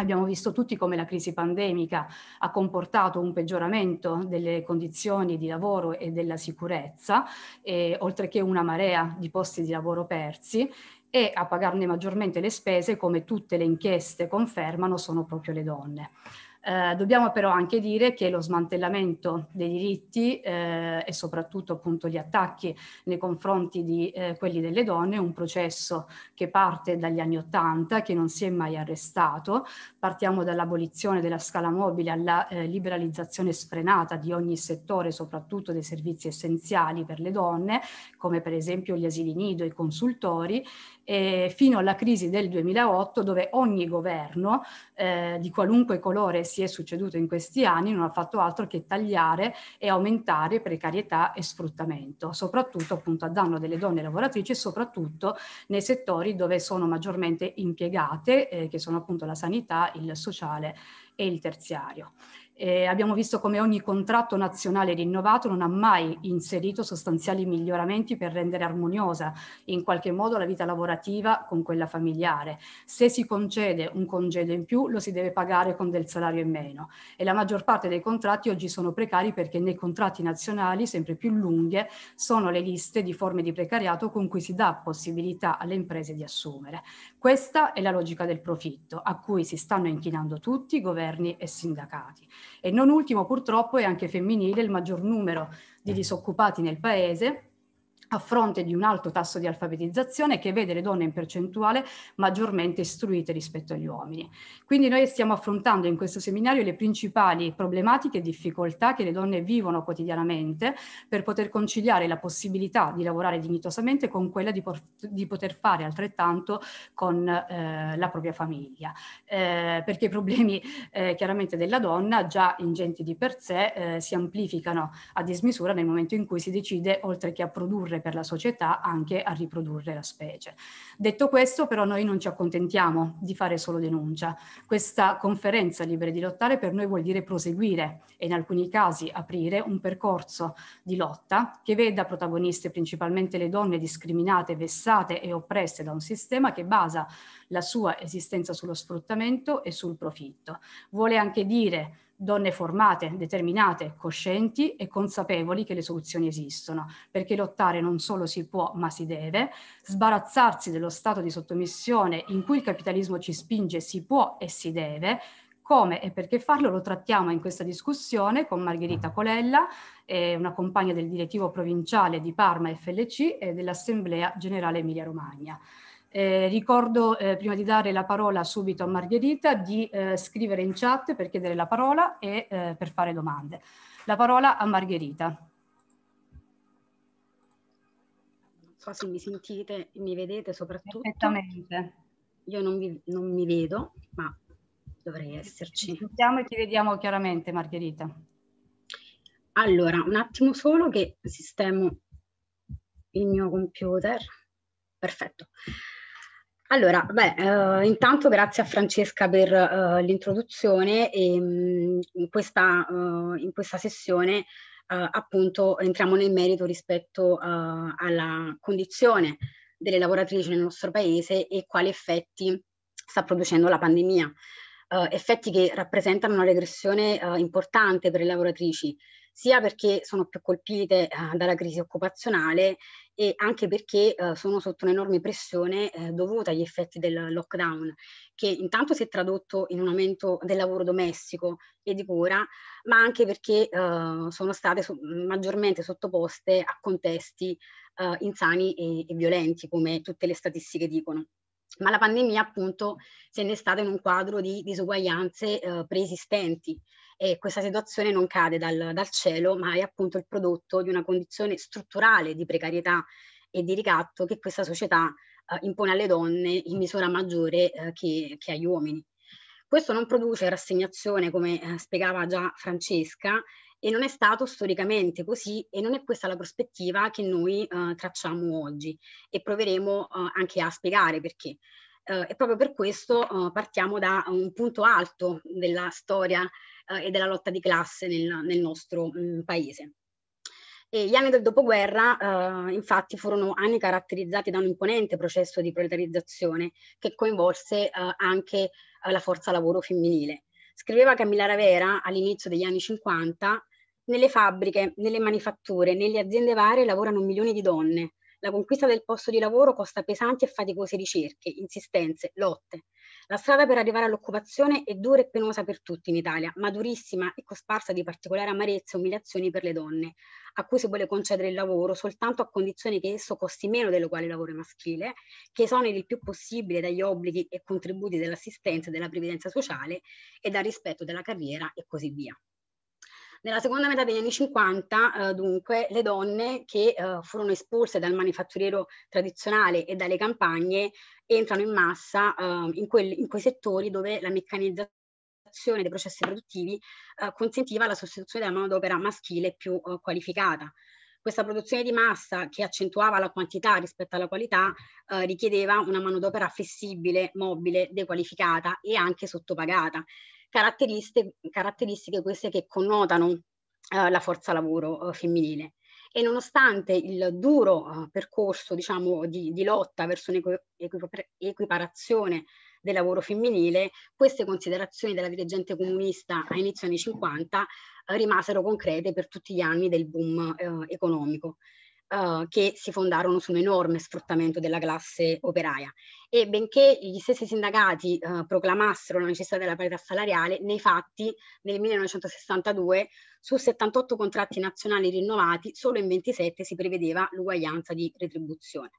Abbiamo visto tutti come la crisi pandemica ha comportato un peggioramento delle condizioni di lavoro e della sicurezza, e, oltre che una marea di posti di lavoro persi e a pagarne maggiormente le spese, come tutte le inchieste confermano, sono proprio le donne. Eh, dobbiamo però anche dire che lo smantellamento dei diritti eh, e soprattutto appunto gli attacchi nei confronti di eh, quelli delle donne è un processo che parte dagli anni Ottanta, che non si è mai arrestato. Partiamo dall'abolizione della scala mobile alla eh, liberalizzazione sfrenata di ogni settore, soprattutto dei servizi essenziali per le donne, come per esempio gli asili nido, e i consultori, eh, fino alla crisi del 2008 dove ogni governo eh, di qualunque colore si è succeduto in questi anni non ha fatto altro che tagliare e aumentare precarietà e sfruttamento, soprattutto appunto a danno delle donne lavoratrici e soprattutto nei settori dove sono maggiormente impiegate, eh, che sono appunto la sanità, il sociale e il terziario. Eh, abbiamo visto come ogni contratto nazionale rinnovato non ha mai inserito sostanziali miglioramenti per rendere armoniosa in qualche modo la vita lavorativa con quella familiare. Se si concede un congedo in più lo si deve pagare con del salario in meno e la maggior parte dei contratti oggi sono precari perché nei contratti nazionali sempre più lunghe sono le liste di forme di precariato con cui si dà possibilità alle imprese di assumere. Questa è la logica del profitto a cui si stanno inchinando tutti, governi e sindacati e non ultimo purtroppo è anche femminile il maggior numero di mm. disoccupati nel paese a fronte di un alto tasso di alfabetizzazione che vede le donne in percentuale maggiormente istruite rispetto agli uomini. Quindi noi stiamo affrontando in questo seminario le principali problematiche e difficoltà che le donne vivono quotidianamente per poter conciliare la possibilità di lavorare dignitosamente con quella di, di poter fare altrettanto con eh, la propria famiglia. Eh, perché i problemi eh, chiaramente della donna, già ingenti di per sé, eh, si amplificano a dismisura nel momento in cui si decide, oltre che a produrre per la società anche a riprodurre la specie. Detto questo però noi non ci accontentiamo di fare solo denuncia. Questa conferenza Libere di lottare per noi vuol dire proseguire e in alcuni casi aprire un percorso di lotta che veda protagoniste principalmente le donne discriminate, vessate e oppresse da un sistema che basa la sua esistenza sullo sfruttamento e sul profitto. Vuole anche dire donne formate, determinate, coscienti e consapevoli che le soluzioni esistono, perché lottare non solo si può ma si deve, sbarazzarsi dello stato di sottomissione in cui il capitalismo ci spinge si può e si deve, come e perché farlo lo trattiamo in questa discussione con Margherita Colella, eh, una compagna del direttivo provinciale di Parma FLC e dell'Assemblea Generale Emilia Romagna. Eh, ricordo, eh, prima di dare la parola subito a Margherita, di eh, scrivere in chat per chiedere la parola e eh, per fare domande. La parola a Margherita. Non so se mi sentite, mi vedete soprattutto. Perfettamente. Io non, vi, non mi vedo, ma dovrei esserci. Ti sentiamo e ti vediamo chiaramente, Margherita. Allora, un attimo solo che sistemo il mio computer. Perfetto. Allora, beh, eh, intanto grazie a Francesca per eh, l'introduzione e mh, mm, in, questa, eh, in questa sessione eh, appunto entriamo nel merito rispetto eh, alla condizione delle lavoratrici nel nostro paese e quali effetti sta producendo la pandemia. Eh, effetti che rappresentano una regressione importante per le lavoratrici sia perché sono più colpite eh, dalla crisi occupazionale e anche perché eh, sono sotto un'enorme pressione eh, dovuta agli effetti del lockdown, che intanto si è tradotto in un aumento del lavoro domestico e di cura, ma anche perché eh, sono state so- maggiormente sottoposte a contesti eh, insani e-, e violenti, come tutte le statistiche dicono. Ma la pandemia appunto si è innestata in un quadro di disuguaglianze eh, preesistenti e questa situazione non cade dal, dal cielo, ma è appunto il prodotto di una condizione strutturale di precarietà e di ricatto che questa società eh, impone alle donne in misura maggiore eh, che, che, agli uomini. Questo non produce rassegnazione, come eh, spiegava già Francesca, e non è stato storicamente così e non è questa la prospettiva che noi eh, tracciamo oggi e proveremo eh, anche a spiegare perché eh, e proprio per questo eh, partiamo da un punto alto della storia eh, e della lotta di classe nel, nel nostro mh, mm, paese. E gli anni del dopoguerra eh, infatti furono anni caratterizzati da un imponente processo di proletarizzazione che coinvolse eh, anche eh, la forza lavoro femminile. Scriveva Camilla Ravera all'inizio degli anni 50, nelle fabbriche, nelle manifatture, nelle aziende varie lavorano milioni di donne, la conquista del posto di lavoro costa pesanti e faticose ricerche, insistenze, lotte. La strada per arrivare all'occupazione è dura e penosa per tutti in Italia, ma durissima e cosparsa di particolare amarezza e umiliazioni per le donne, a cui si vuole concedere il lavoro soltanto a condizione che esso costi meno dell'uguale lavoro maschile, che esoneri il più possibile dagli obblighi e contributi dell'assistenza e della previdenza sociale e dal rispetto della carriera e così via. Nella seconda metà degli anni 50, eh, dunque, le donne che eh, furono espulse dal manifatturiero tradizionale e dalle campagne entrano in massa eh, in, quel, in quei settori dove la meccanizzazione dei processi produttivi eh, consentiva la sostituzione della manodopera maschile più eh, qualificata. Questa produzione di massa, che accentuava la quantità rispetto alla qualità, eh, richiedeva una manodopera flessibile, mobile, dequalificata e anche sottopagata caratteristiche, caratteristiche queste che connotano eh, la forza lavoro eh, femminile. E nonostante il duro eh, percorso diciamo, di, di lotta verso un'equiparazione del lavoro femminile, queste considerazioni della dirigente comunista a inizio anni 50 eh, rimasero concrete per tutti gli anni del boom eh, economico uh, che si fondarono su un enorme sfruttamento della classe operaia. E benché gli stessi sindacati uh, proclamassero la necessità della parità salariale, nei fatti nel 1962 su 78 contratti nazionali rinnovati solo in 27 si prevedeva l'uguaglianza di retribuzione.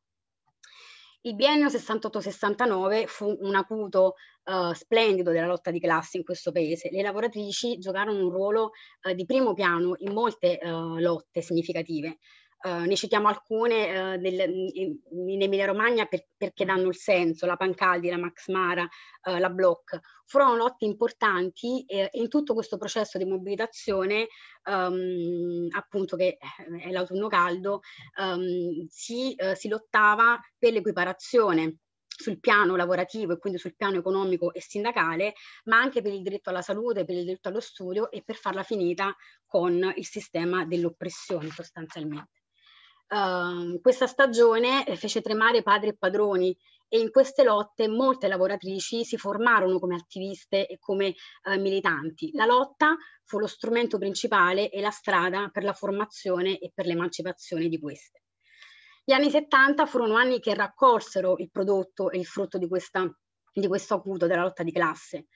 Il biennio 68-69 fu un acuto uh, splendido della lotta di classe in questo paese. Le lavoratrici giocarono un ruolo uh, di primo piano in molte uh, lotte significative. Uh, ne citiamo alcune uh, eh, del, in Emilia Romagna per, perché danno il senso, la Pancaldi, la Max Mara, uh, la Block. Furono lotte importanti eh, in tutto questo processo di mobilitazione, um, appunto che è l'autunno caldo, um, si, si lottava per l'equiparazione sul piano lavorativo e quindi sul piano economico e sindacale, ma anche per il diritto alla salute, per il diritto allo studio e per farla finita con il sistema dell'oppressione sostanzialmente uh, questa stagione fece tremare padri e padroni e in queste lotte molte lavoratrici si formarono come attiviste e come uh, militanti. La lotta fu lo strumento principale e la strada per la formazione e per l'emancipazione di queste. Gli anni 70 furono anni che raccolsero il prodotto e il frutto di, questa, di questo acuto della lotta di classe.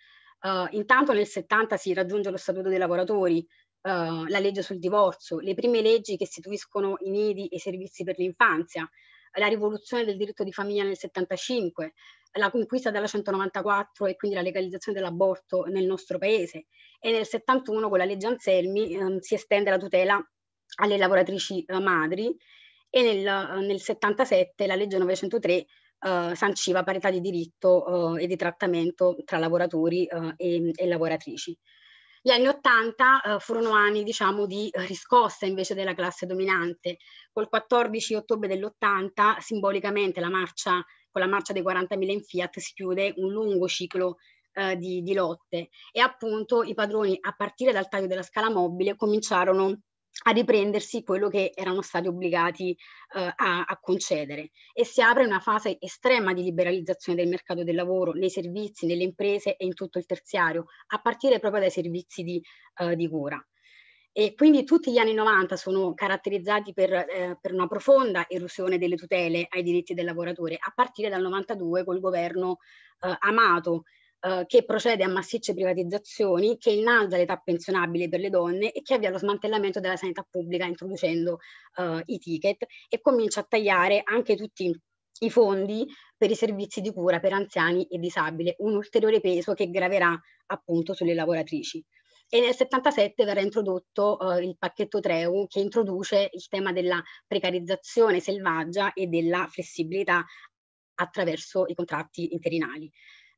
Uh, intanto nel 70 si raggiunge lo Statuto dei lavoratori, eh, la legge sul divorzio, le prime leggi che istituiscono i nidi e i servizi per l'infanzia, la rivoluzione del diritto di famiglia nel 75, la conquista della 194 e quindi la legalizzazione dell'aborto nel nostro paese e nel 71 con la legge Anselmi um, si estende la tutela alle lavoratrici uh, madri e nel, uh, nel 77 la legge 903 Uh, sanciva parità di diritto uh, e di trattamento tra lavoratori uh, e, e lavoratrici. Gli anni Ottanta eh, furono anni, diciamo, di eh, riscossa invece della classe dominante. Col 14 ottobre dell'80, simbolicamente, la marcia, con la marcia dei 40.000 in Fiat si chiude un lungo ciclo eh, di, di lotte e appunto i padroni, a partire dal taglio della scala mobile, cominciarono a riprendersi quello che erano stati obbligati eh, a, a, concedere e si apre una fase estrema di liberalizzazione del mercato del lavoro nei servizi, nelle imprese e in tutto il terziario, a partire proprio dai servizi di, eh, di cura. E quindi tutti gli anni 90 sono caratterizzati per, eh, per, una profonda erosione delle tutele ai diritti del lavoratore, a partire dal 92 col governo eh, Amato, eh, che procede a massicce privatizzazioni, che innalza l'età pensionabile per le donne e che avvia lo smantellamento della sanità pubblica introducendo eh, i ticket e comincia a tagliare anche tutti i fondi per i servizi di cura per anziani e disabili, un ulteriore peso che graverà appunto sulle lavoratrici. E nel 77 verrà introdotto eh, il pacchetto Treu che introduce il tema della precarizzazione selvaggia e della flessibilità attraverso i contratti interinali.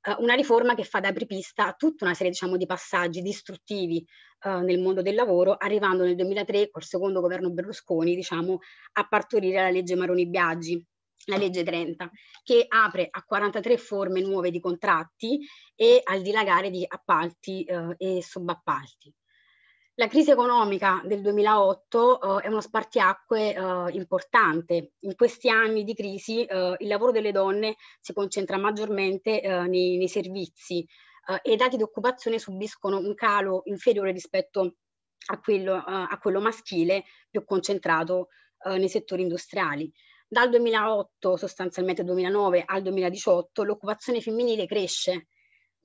Eh, una riforma che fa da apripista a tutta una serie diciamo, di passaggi distruttivi eh, nel mondo del lavoro, arrivando nel 2003 col secondo governo Berlusconi diciamo, a partorire la legge Maroni-Biaggi, la legge 30, che apre a 43 forme nuove di contratti e al dilagare di appalti eh, e subappalti. La crisi economica del 2008 eh, è uno spartiacque eh, importante. In questi anni di crisi eh, il lavoro delle donne si concentra maggiormente eh, nei, nei, servizi eh, e i dati di occupazione subiscono un calo inferiore rispetto a quello, eh, a quello maschile più concentrato nei settori industriali. Dal 2008, sostanzialmente 2009 al 2018, l'occupazione femminile cresce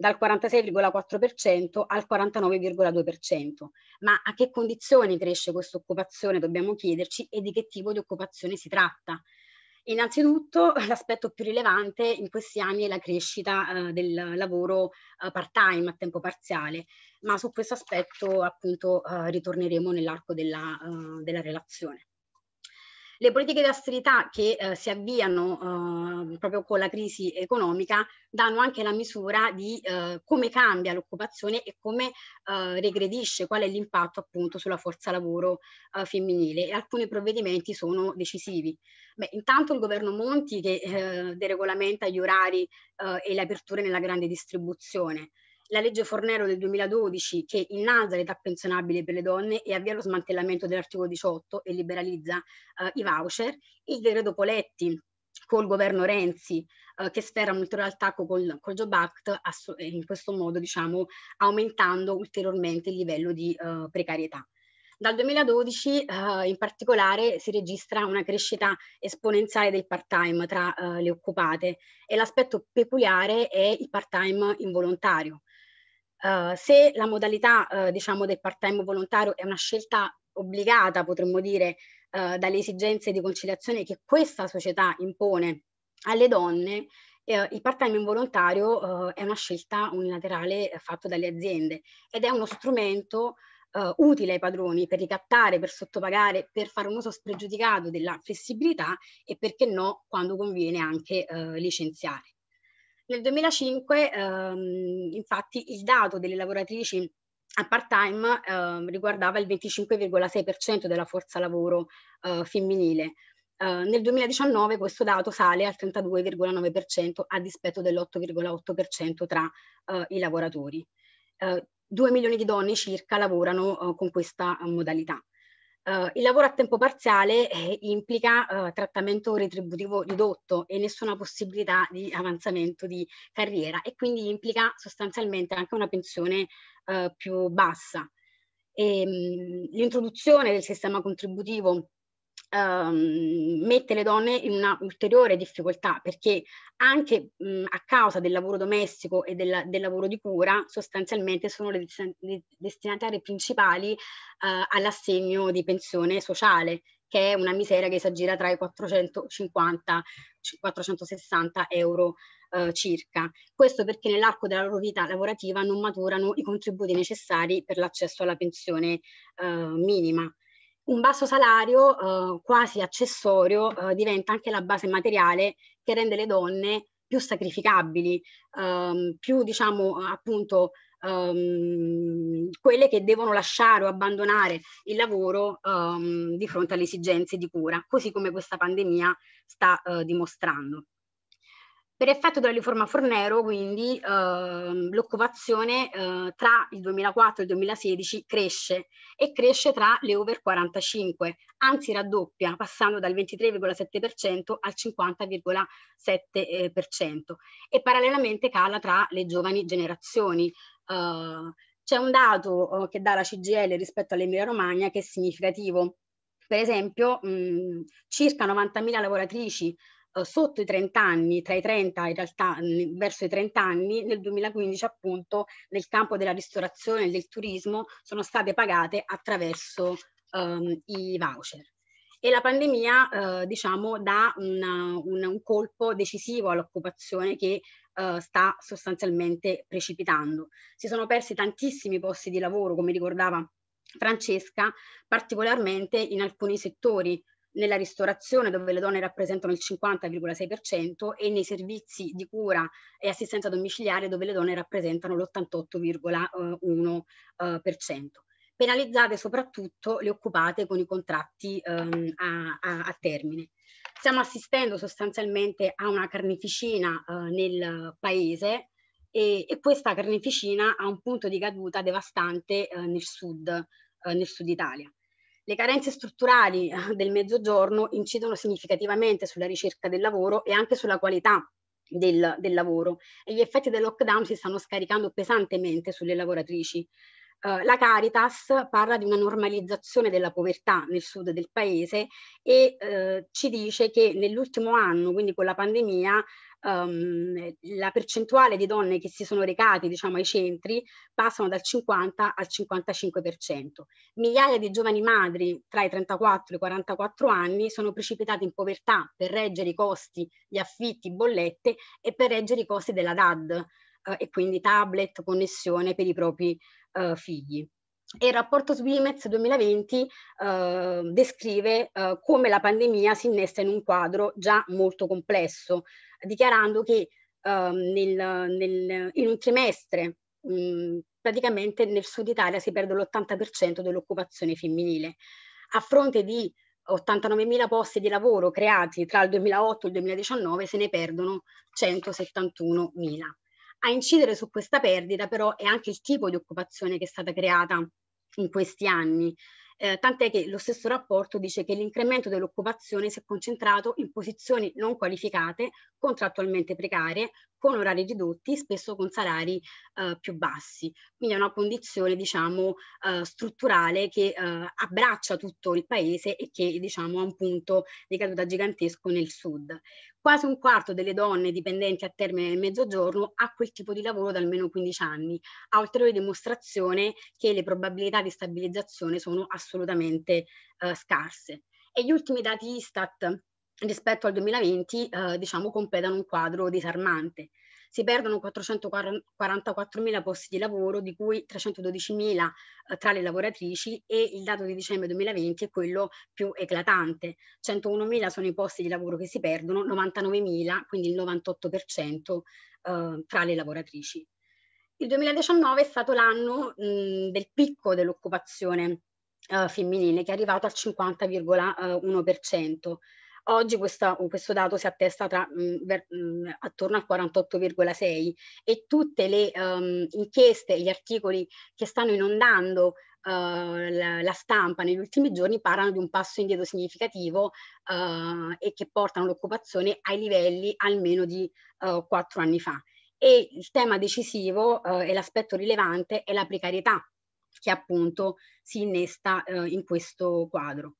dal 46,4% al 49,2%. Ma a che condizioni cresce questa occupazione, dobbiamo chiederci, e di che tipo di occupazione si tratta. Innanzitutto l'aspetto più rilevante in questi anni è la crescita eh, del lavoro eh, part-time a tempo parziale, ma su questo aspetto appunto eh, ritorneremo nell'arco della, eh, della relazione. Le politiche di austerità che eh, si avviano eh, proprio con la crisi economica danno anche la misura di eh, come cambia l'occupazione e come eh, regredisce, qual è l'impatto appunto sulla forza lavoro eh, femminile e alcuni provvedimenti sono decisivi. Beh, intanto il governo Monti che eh, deregolamenta gli orari e le aperture nella grande distribuzione la legge Fornero del 2012 che innalza l'età pensionabile per le donne e avvia lo smantellamento dell'articolo 18 e liberalizza eh, i voucher, il decreto Poletti col governo Renzi eh, che sferra un ulteriore attacco col, col Job Act ass- eh, in questo modo diciamo aumentando ulteriormente il livello di eh, precarietà. Dal 2012 eh, in particolare si registra una crescita esponenziale del part-time tra eh, le occupate e l'aspetto peculiare è il part-time involontario eh, se la modalità uh, diciamo del part-time volontario è una scelta obbligata, potremmo dire, uh, dalle esigenze di conciliazione che questa società impone alle donne, il part-time involontario è una scelta unilaterale fatta dalle aziende ed è uno strumento utile ai padroni per ricattare, per sottopagare, per fare un uso spregiudicato della flessibilità e perché no, quando conviene anche licenziare. Nel 2005 ehm, infatti il dato delle lavoratrici a part-time eh, riguardava il 25,6% della forza lavoro eh, femminile. Eh, nel 2019 questo dato sale al 32,9% a dispetto dell'8,8% tra eh, i lavoratori. 2 eh, milioni di donne circa lavorano eh, con questa modalità. Uh, il lavoro a tempo parziale eh, implica uh, trattamento retributivo ridotto e nessuna possibilità di avanzamento di carriera e quindi implica sostanzialmente anche una pensione uh, più bassa. E, ehm, mh, l'introduzione del sistema contributivo Ehm, mette le donne in una ulteriore difficoltà perché anche mh, a causa del lavoro domestico e del, del lavoro di cura sostanzialmente sono le, destinatarie principali uh, all'assegno di pensione sociale che è una miseria che si aggira tra i 450 460 euro eh, circa. Questo perché nell'arco della loro vita lavorativa non maturano i contributi necessari per l'accesso alla pensione eh, minima un basso salario eh, quasi accessorio eh, diventa anche la base materiale che rende le donne più sacrificabili, ehm, più diciamo appunto ehm, quelle che devono lasciare o abbandonare il lavoro ehm, di fronte alle esigenze di cura, così come questa pandemia sta eh, dimostrando. Per effetto della riforma Fornero, quindi, ehm, l'occupazione eh, tra il 2004 e il 2016 cresce e cresce tra le over 45, anzi raddoppia, passando dal 23,7% al 50,7%. Eh, e parallelamente cala tra le giovani generazioni. Eh, c'è un dato oh, che dà la CGL rispetto all'Emilia Romagna che è significativo. Per esempio, mh, mm, circa 90.000 lavoratrici Uhm, sotto i 30 anni, tra i 30 in realtà mhmm, verso i 30 anni, nel 2015 appunto nel campo della ristorazione e del turismo sono state pagate attraverso ehm, i voucher. E la pandemia, eh, diciamo, dà una, una, un colpo decisivo all'occupazione che Uh, sta sostanzialmente precipitando. Si sono persi tantissimi posti di lavoro, come ricordava Francesca, particolarmente in alcuni settori nella ristorazione dove le donne rappresentano il 50,6% e nei servizi di cura e assistenza domiciliare dove le donne rappresentano l'88,1%. Eh, Penalizzate soprattutto le occupate con i contratti ehm, a, a, a termine. Stiamo assistendo sostanzialmente a una carneficina eh, nel paese e, e questa carneficina ha un punto di caduta devastante eh, nel, sud, eh, nel sud Italia. Le carenze strutturali eh, del mezzogiorno incidono significativamente sulla ricerca del lavoro e anche sulla qualità del, del lavoro e gli effetti del lockdown si stanno scaricando pesantemente sulle lavoratrici. Uh, la Caritas parla di una normalizzazione della povertà nel sud del paese e uh, ci dice che nell'ultimo anno, quindi con la pandemia, um, la percentuale di donne che si sono recate diciamo, ai centri passano dal 50 al 55%. Migliaia di giovani madri tra i 34 e i 44 anni sono precipitate in povertà per reggere i costi di affitti, bollette e per reggere i costi della DAD eh, e quindi tablet, connessione per i propri eh, figli. E il rapporto Swimez 2020 eh, descrive eh, come la pandemia si innesta in un quadro già molto complesso, dichiarando che eh, nel, nel, in un trimestre mh, mhmm, praticamente nel sud Italia si perde l'80% dell'occupazione femminile. A fronte di 89.000 posti di lavoro creati tra il 2008 e il 2019 se ne perdono 171.000. A incidere su questa perdita però è anche il tipo di occupazione che è stata creata in questi anni. Eh, tant'è che lo stesso rapporto dice che l'incremento dell'occupazione si è concentrato in posizioni non qualificate, contrattualmente precarie, con orari ridotti, spesso con salari eh, più bassi. Quindi è una condizione, diciamo, eh, strutturale che eh, abbraccia tutto il paese e che, diciamo, ha un punto di caduta gigantesco nel sud. Quasi un quarto delle donne dipendenti a termine del mezzogiorno ha quel tipo di lavoro da almeno 15 anni, a ulteriore dimostrazione che le probabilità di stabilizzazione sono assolutamente eh, scarse. E gli ultimi dati Istat rispetto al 2020 eh, diciamo completano un quadro disarmante. Si perdono 444.000 posti di lavoro, di cui 312.000 eh, tra le lavoratrici e il dato di dicembre 2020 è quello più eclatante. 101.000 sono i posti di lavoro che si perdono, 99.000, quindi il 98% eh, tra le lavoratrici. Il 2019 è stato l'anno mh, del picco dell'occupazione eh, femminile che è arrivato al 50,1%. Oggi questa, questo dato si attesta tra, mh, mm, ver, mh, mm, attorno al 48,6 e tutte le um, inchieste e gli articoli che stanno inondando Uh, la, la, stampa negli ultimi giorni parlano di un passo indietro significativo uh, e che portano l'occupazione ai livelli almeno di eh, quattro uh, anni fa. E il tema decisivo e l'aspetto rilevante è la precarietà che appunto si innesta in questo quadro.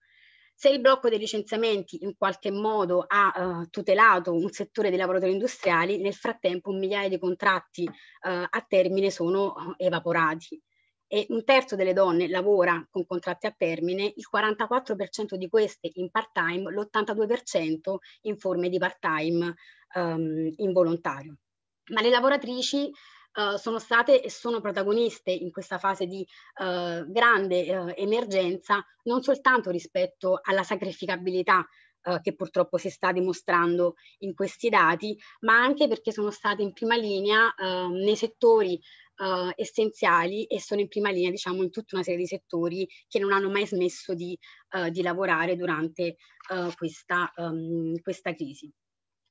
Se il blocco dei licenziamenti in qualche modo ha eh, tutelato un settore dei lavoratori industriali, nel frattempo migliaia di contratti eh, a termine sono eh, evaporati e un terzo delle donne lavora con contratti a termine, il 44% di queste in part-time, l'82% in forme di part-time um, ehm, involontario. Ma le lavoratrici eh, sono state e sono protagoniste in questa fase di uh, grande eh, emergenza, non soltanto rispetto alla sacrificabilità che purtroppo si sta dimostrando in questi dati, ma anche perché sono state in prima linea ehm, nei settori Uh, essenziali e sono in prima linea diciamo in tutta una serie di settori che non hanno mai smesso di, uh, di lavorare durante uh, questa, um, questa crisi.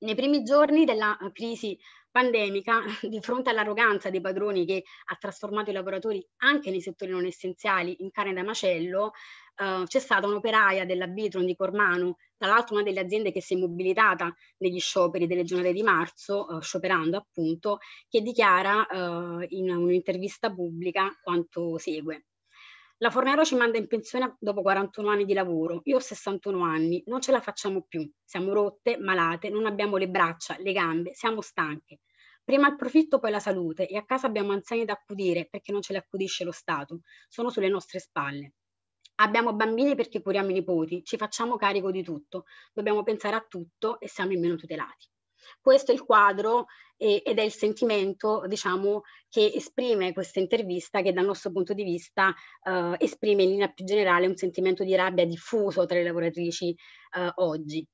Nei primi giorni della eh, crisi pandemica, di fronte all'arroganza dei padroni che ha trasformato i lavoratori anche nei settori non essenziali in carne da macello, eh, c'è stata un'operaia della Bitron di Cormano, tra l'altro una delle aziende che si è mobilitata negli scioperi delle giornate di marzo, eh, scioperando appunto, che dichiara eh, in un'intervista pubblica quanto segue. La Fornero ci manda in pensione dopo 41 anni di lavoro, io ho 61 anni, non ce la facciamo più, siamo rotte, malate, non abbiamo le braccia, le gambe, siamo stanche. Prima il profitto, poi la salute e a casa abbiamo anziani da accudire perché non ce le accudisce lo Stato, sono sulle nostre spalle. Abbiamo bambini perché curiamo i nipoti, ci facciamo carico di tutto, dobbiamo pensare a tutto e siamo in meno tutelati. Questo è il quadro eh, ed è il sentimento, diciamo, che esprime questa intervista, che dal nostro punto di vista eh, esprime in linea più generale un sentimento di rabbia diffuso tra le lavoratrici eh, oggi.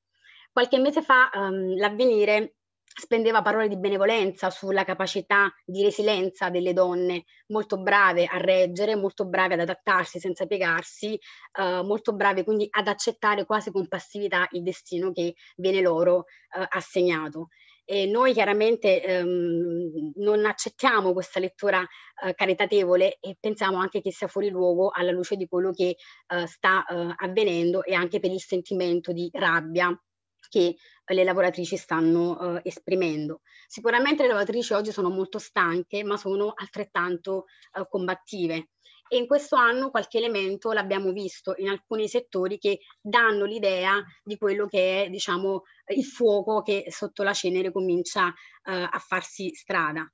Qualche mese fa um, l'avvenire spendeva parole di benevolenza sulla capacità di resilienza delle donne, molto brave a reggere, molto brave ad adattarsi senza piegarsi, eh, molto brave quindi ad accettare quasi con passività il destino che viene loro eh, assegnato. E noi chiaramente ehm, non accettiamo questa lettura eh, caritatevole e pensiamo anche che sia fuori luogo alla luce di quello che eh, sta eh, avvenendo e anche per il sentimento di rabbia che eh, le lavoratrici stanno eh, esprimendo. Sicuramente le lavoratrici oggi sono molto stanche, ma sono altrettanto eh, combattive. E in questo anno qualche elemento l'abbiamo visto in alcuni settori che danno l'idea di quello che è, diciamo, il fuoco che sotto la cenere comincia eh, a farsi strada.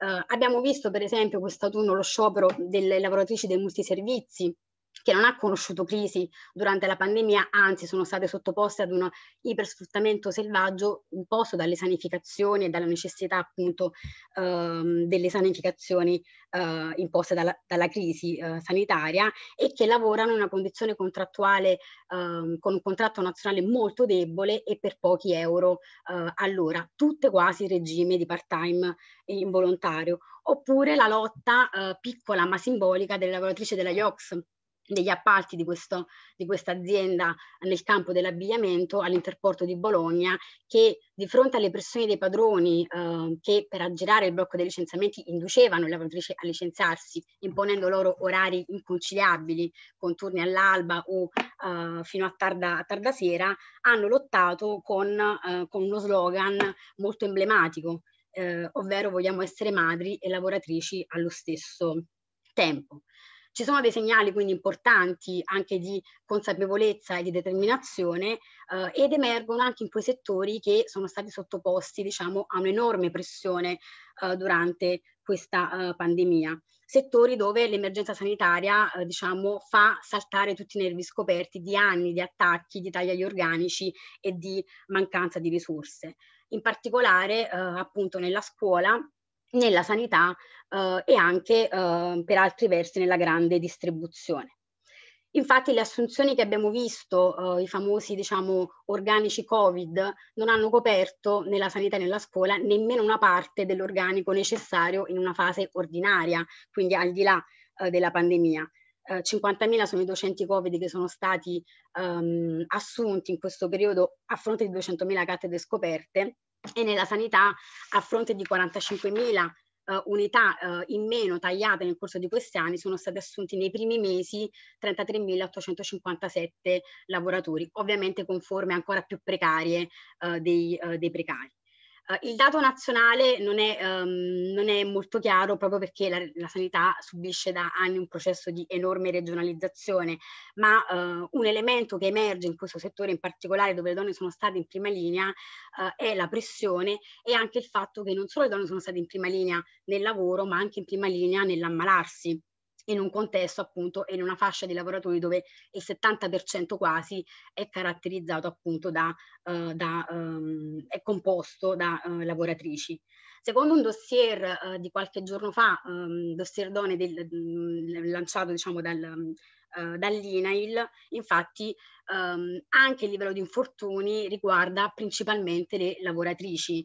Eh, abbiamo visto per esempio quest'autunno lo sciopero delle lavoratrici dei multiservizi che non ha conosciuto crisi durante la pandemia, anzi sono state sottoposte ad un ipersfruttamento selvaggio imposto dalle sanificazioni e dalla necessità appunto ehm, delle sanificazioni eh, imposte dalla, dalla crisi eh, sanitaria e che lavorano in una condizione contrattuale ehm, con un contratto nazionale molto debole e per pochi euro eh, all'ora, tutte quasi regime di part-time involontario, oppure la lotta eh, piccola ma simbolica delle lavoratrici della IOX degli appalti di, questo, di questa azienda nel campo dell'abbigliamento all'interporto di Bologna che di fronte alle pressioni dei padroni eh, che per aggirare il blocco dei licenziamenti inducevano le lavoratrici a licenziarsi imponendo loro orari inconciliabili con turni all'alba o eh, fino a tarda, a tarda sera hanno lottato con, eh, con uno slogan molto emblematico eh, ovvero vogliamo essere madri e lavoratrici allo stesso tempo. Ci sono dei segnali quindi importanti anche di consapevolezza e di determinazione eh, ed emergono anche in quei settori che sono stati sottoposti diciamo, a un'enorme pressione eh, durante questa eh, pandemia. Settori dove l'emergenza sanitaria eh, diciamo, fa saltare tutti i nervi scoperti di anni di attacchi, di tagli agli organici e di mancanza di risorse. In particolare eh, appunto nella scuola nella sanità eh, e anche eh, per altri versi nella grande distribuzione. Infatti le assunzioni che abbiamo visto, eh, i famosi diciamo, organici Covid, non hanno coperto nella sanità e nella scuola nemmeno una parte dell'organico necessario in una fase ordinaria, quindi al di là eh, della pandemia. Eh, 50.000 sono i docenti Covid che sono stati ehm, assunti in questo periodo a fronte di 200.000 cattedre scoperte e nella sanità a fronte di 45.000 Uh, eh, unità uh, in meno tagliate nel corso di questi anni sono stati assunti nei primi mesi 33.857 lavoratori, ovviamente con forme ancora più precarie uh, dei, dei precari. Uh, il dato nazionale non è, um, non è, molto chiaro proprio perché la, la, sanità subisce da anni un processo di enorme regionalizzazione, ma uh, un elemento che emerge in questo settore in particolare dove le donne sono state in prima linea uh, è la pressione e anche il fatto che non solo le donne sono state in prima linea nel lavoro ma anche in prima linea nell'ammalarsi in un contesto appunto e in una fascia di lavoratori dove il 70% quasi è caratterizzato appunto da, uh, da um, è composto da uh, lavoratrici. Secondo un dossier uh, di qualche giorno fa, um, dossier donne del, um, lanciato diciamo dal, uh, dall'INAIL, infatti um, anche il livello di infortuni riguarda principalmente le lavoratrici,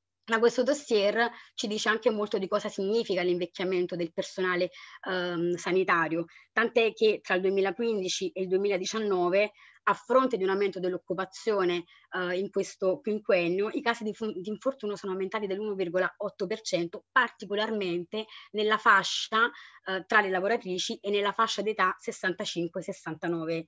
Ma questo dossier ci dice anche molto di cosa significa l'invecchiamento del personale ehm, sanitario, tant'è che tra il 2015 e il 2019, a fronte di un aumento dell'occupazione eh, in questo quinquennio, i casi di, di infortunio sono aumentati dell'1,8%, particolarmente nella fascia eh, tra le lavoratrici e nella fascia d'età 65-69 eh,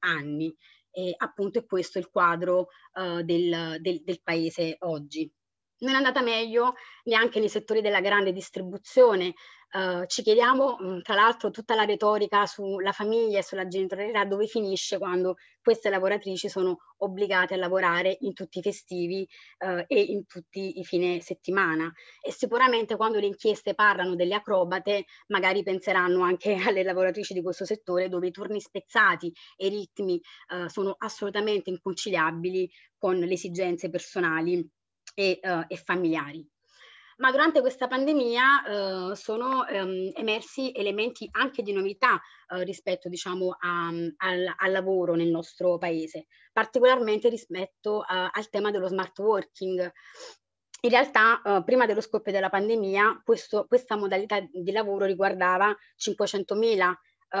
anni. E appunto è questo il quadro eh, del, del, del paese oggi non è andata meglio neanche nei settori della grande distribuzione. Uh, ci chiediamo, mm, tra l'altro, tutta la retorica sulla famiglia e sulla genitorialità dove finisce quando queste lavoratrici sono obbligate a lavorare in tutti i festivi uh, e in tutti i fine settimana. E sicuramente quando le inchieste parlano delle acrobate, magari penseranno anche alle lavoratrici di questo settore dove i turni spezzati e i ritmi uh, sono assolutamente inconciliabili con le esigenze personali e, uh, e familiari. Ma durante questa pandemia uh, sono um, emersi elementi anche di novità uh, rispetto diciamo, a, al, al, lavoro nel nostro paese, particolarmente rispetto al tema dello smart working, in realtà, eh, prima dello scoppio della pandemia, questo, questa modalità di lavoro riguardava 500.000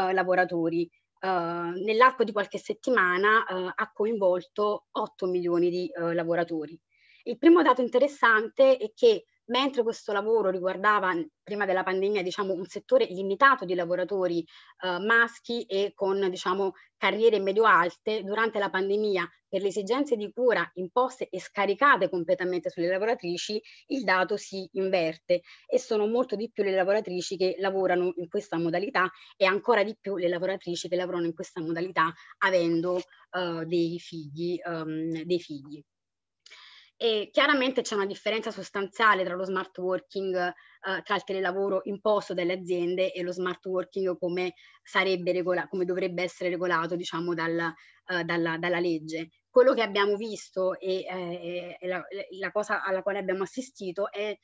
eh, lavoratori. Eh, nell'arco di qualche settimana ha coinvolto 8 milioni di lavoratori. Il primo dato interessante è che mentre questo lavoro riguardava prima della pandemia diciamo, un settore limitato di lavoratori eh, maschi e con diciamo, carriere medio-alte, durante la pandemia per le esigenze di cura imposte e scaricate completamente sulle lavoratrici, il dato si inverte e sono molto di più le lavoratrici che lavorano in questa modalità e ancora di più le lavoratrici che lavorano in questa modalità avendo eh, dei figli. Um, dei figli. E chiaramente c'è una differenza sostanziale tra lo smart working, eh, tra il telelavoro imposto dalle aziende e lo smart working come, regola- come dovrebbe essere regolato diciamo, dal, eh, dalla, dalla, legge. Quello che abbiamo visto e, eh, la, la, cosa alla quale abbiamo assistito è eh,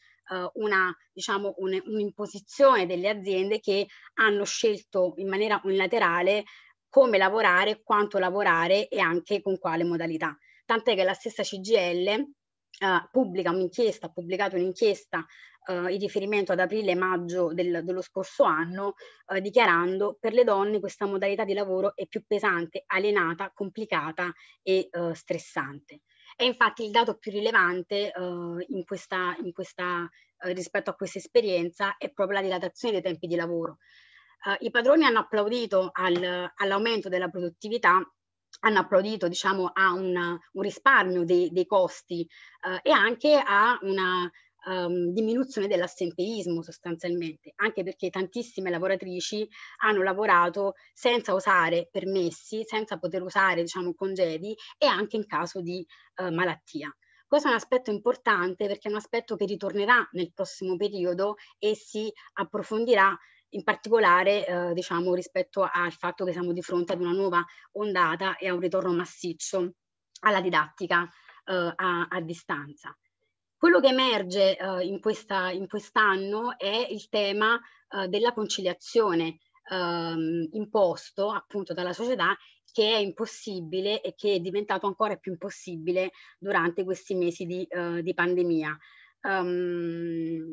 una, diciamo, un, un'imposizione delle aziende che hanno scelto in maniera unilaterale come lavorare, quanto lavorare e anche con quale modalità. Tant'è che la stessa CGL Uh, pubblica un'inchiesta, ha pubblicato un'inchiesta uh, in riferimento ad aprile e maggio del, dello scorso anno, uh, dichiarando per le donne questa modalità di lavoro è più pesante, alienata, complicata e eh, stressante. E infatti il dato più rilevante in questa, in questa, rispetto a questa esperienza è proprio la dilatazione dei tempi di lavoro. I padroni hanno applaudito al, all'aumento della produttività hanno applaudito diciamo, a una, un risparmio dei, dei costi eh, e anche a una um, diminuzione dell'assenteismo sostanzialmente, anche perché tantissime lavoratrici hanno lavorato senza usare permessi, senza poter usare diciamo, congedi e anche in caso di uh, malattia. Questo è un aspetto importante perché è un aspetto che ritornerà nel prossimo periodo e si approfondirà in particolare eh, diciamo, rispetto al fatto che siamo di fronte ad una nuova ondata e a un ritorno massiccio alla didattica eh, a, a distanza. Quello che emerge eh, in, questa, in quest'anno è il tema eh, della conciliazione ehm, imposto appunto dalla società che è impossibile e che è diventato ancora più impossibile durante questi mesi di, eh, di pandemia. Um,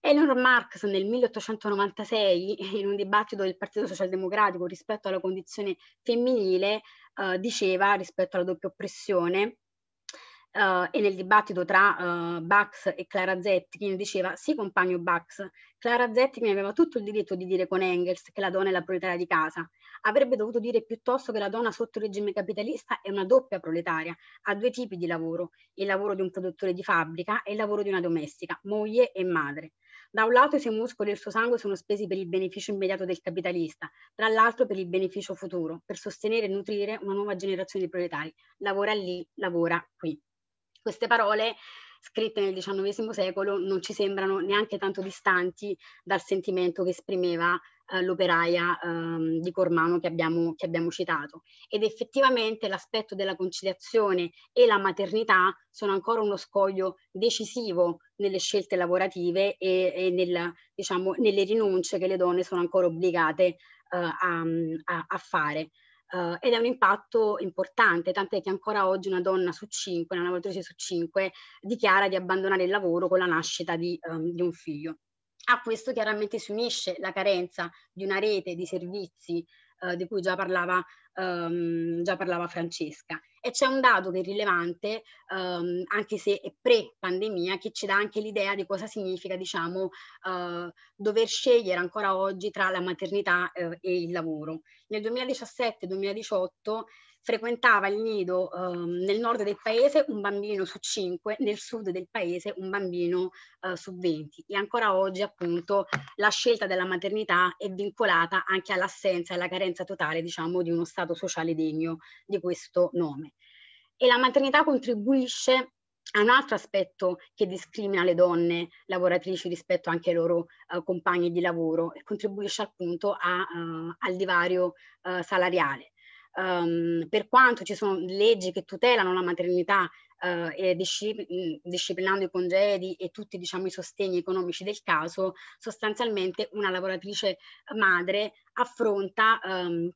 Eleanor Marx nel 1896, in un dibattito del Partito Socialdemocratico rispetto alla condizione femminile, eh, diceva rispetto alla doppia oppressione, eh, e nel dibattito tra eh, Bax e Clara Zetkin diceva sì compagno Bax, Clara Zetkin aveva tutto il diritto di dire con Engels che la donna è la proletaria di casa, avrebbe dovuto dire piuttosto che la donna sotto il regime capitalista è una doppia proletaria, ha due tipi di lavoro, il lavoro di un produttore di fabbrica e il lavoro di una domestica, moglie e madre. Da un lato i suoi muscoli e il suo sangue sono spesi per il beneficio immediato del capitalista, dall'altro per il beneficio futuro, per sostenere e nutrire una nuova generazione di proletari. Lavora lì, lavora qui. Queste parole scritte nel XIX secolo non ci sembrano neanche tanto distanti dal sentimento che esprimeva eh, l'operaia ehm, di Cormano che abbiamo, che abbiamo citato. Ed effettivamente l'aspetto della conciliazione e la maternità sono ancora uno scoglio decisivo nelle scelte lavorative e, e nel, diciamo, nelle rinunce che le donne sono ancora obbligate eh, a, a, a fare uh, ed è un impatto importante, tant'è che ancora oggi una donna su cinque, una lavoratrice su cinque, dichiara di abbandonare il lavoro con la nascita di, um, di un figlio. A questo chiaramente si unisce la carenza di una rete di servizi eh, di cui già parlava, ehm, già parlava, Francesca. E c'è un dato che è rilevante, ehm, anche se è pre-pandemia, che ci dà anche l'idea di cosa significa, diciamo, eh, dover scegliere ancora oggi tra la maternità eh, e il lavoro. Nel 2017-2018 frequentava il nido ehm, nel nord del paese un bambino su 5, nel sud del paese un bambino eh, su 20 e ancora oggi appunto la scelta della maternità è vincolata anche all'assenza e alla carenza totale diciamo di uno stato sociale degno di questo nome. E la maternità contribuisce a un altro aspetto che discrimina le donne lavoratrici rispetto anche ai loro eh, compagni di lavoro e contribuisce appunto a, uh, al divario uh, salariale um, per quanto ci sono leggi che tutelano la maternità Uh, e discipl- mm, disciplinando i congedi e tutti diciamo, i sostegni economici del caso, sostanzialmente una lavoratrice madre affronta um,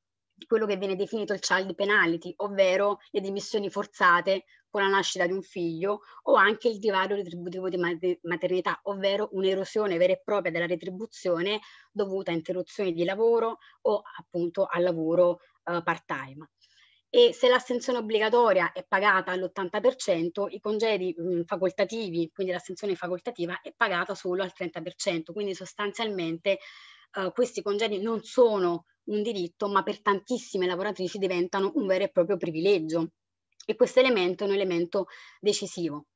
quello che viene definito il child penalty, ovvero le dimissioni forzate con la nascita di un figlio o anche il divario retributivo di maternità, ovvero un'erosione vera e propria della retribuzione dovuta a interruzioni di lavoro o appunto al lavoro eh, part-time. E se l'assenzione obbligatoria è pagata all'80%, i congedi mh, mm, facoltativi, quindi l'assenzione facoltativa, è pagata solo al 30%. Quindi sostanzialmente eh, questi congedi non sono un diritto, ma per tantissime lavoratrici diventano un vero e proprio privilegio. E questo elemento è un elemento decisivo.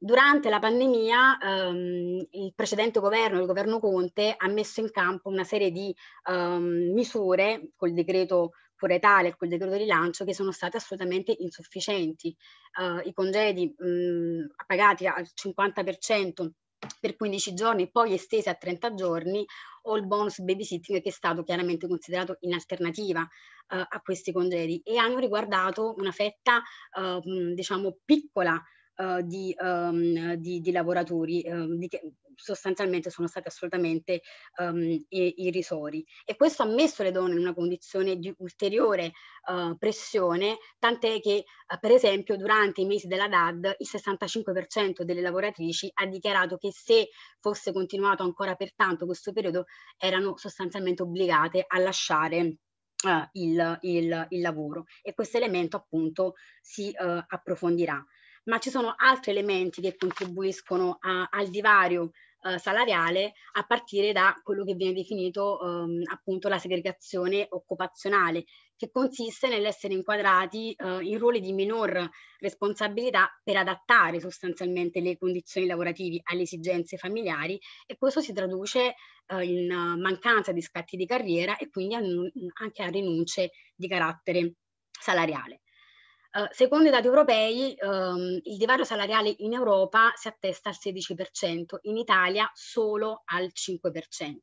Durante la pandemia ehm, il precedente governo, il governo Conte, ha messo in campo una serie di ehm, misure col decreto pure tale col decreto di rilancio che sono stati assolutamente insufficienti. Uh, I congedi mh, pagati al 50% per 15 giorni, poi estesi a 30 giorni, o il bonus babysitting che è stato chiaramente considerato in alternativa uh, eh, a questi congedi e hanno riguardato una fetta, uh, diciamo, piccola uh, di, um, di, di, lavoratori um, di che sostanzialmente sono stati assolutamente um, irrisori. E questo ha messo le donne in una condizione di ulteriore uh, pressione, tant'è che uh, per esempio durante i mesi della DAD il 65% delle lavoratrici ha dichiarato che se fosse continuato ancora per tanto questo periodo erano sostanzialmente obbligate a lasciare Uh, il, il, il, lavoro e questo elemento appunto si uh, approfondirà ma ci sono altri elementi che contribuiscono a, al divario eh, salariale a partire da quello che viene definito ehm, appunto la segregazione occupazionale, che consiste nell'essere inquadrati eh, in ruoli di minor responsabilità per adattare sostanzialmente le condizioni lavorative alle esigenze familiari e questo si traduce eh, in mancanza di scatti di carriera e quindi anche a rinunce di carattere salariale. Uhm, secondo i dati europei ehm, il divario salariale in Europa si attesta al 16%, in Italia solo al 5%.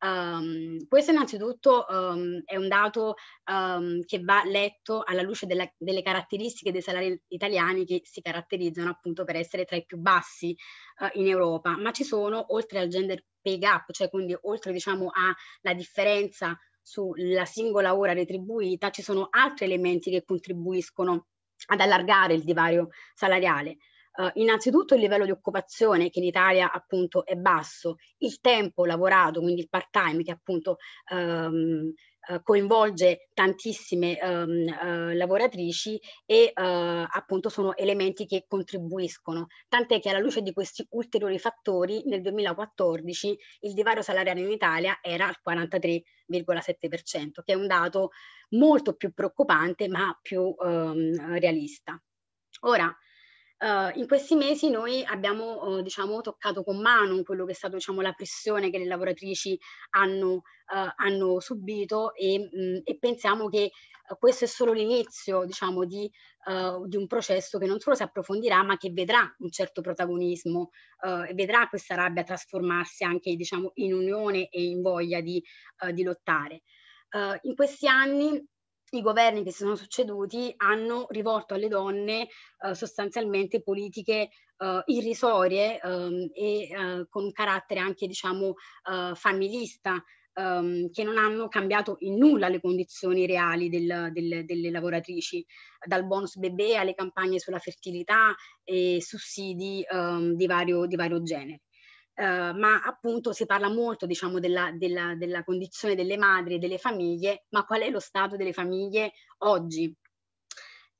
Um, questo innanzitutto um, è un dato um, che va letto alla luce della, delle caratteristiche dei salari italiani che si caratterizzano appunto per essere tra i più bassi uh, in Europa, ma ci sono oltre al gender pay gap, cioè quindi oltre diciamo alla differenza sulla singola ora retribuita, ci sono altri elementi che contribuiscono ad allargare il divario salariale. Uh, innanzitutto il livello di occupazione che in Italia appunto è basso, il tempo lavorato, quindi il part time che appunto um, eh, coinvolge tantissime ehm, eh, lavoratrici e eh, appunto sono elementi che contribuiscono. Tant'è che alla luce di questi ulteriori fattori nel 2014 il divario salariale in Italia era al 43,7%, che è un dato molto più preoccupante ma più ehm, realista. Ora, Uh, in questi mesi noi abbiamo uh, diciamo, toccato con mano quello che è stata diciamo, la pressione che le lavoratrici hanno, uh, hanno subito e, mh, mhmm, e, pensiamo che uhm, questo è solo l'inizio diciamo, di, uhm, di, un processo che non solo si approfondirà ma che vedrà un certo protagonismo uhm, e vedrà questa rabbia trasformarsi anche diciamo, in unione e in voglia di, di lottare. in questi anni i governi che si sono succeduti hanno rivolto alle donne eh, sostanzialmente politiche eh, irrisorie ehm, e eh, con carattere anche diciamo eh, familista ehm, che non hanno cambiato in nulla le condizioni reali del, del, delle lavoratrici, dal bonus bebè alle campagne sulla fertilità e sussidi ehm, di, vario, di vario genere eh, ma appunto si parla molto diciamo, della, della, della condizione delle madri e delle famiglie, ma qual è lo stato delle famiglie oggi?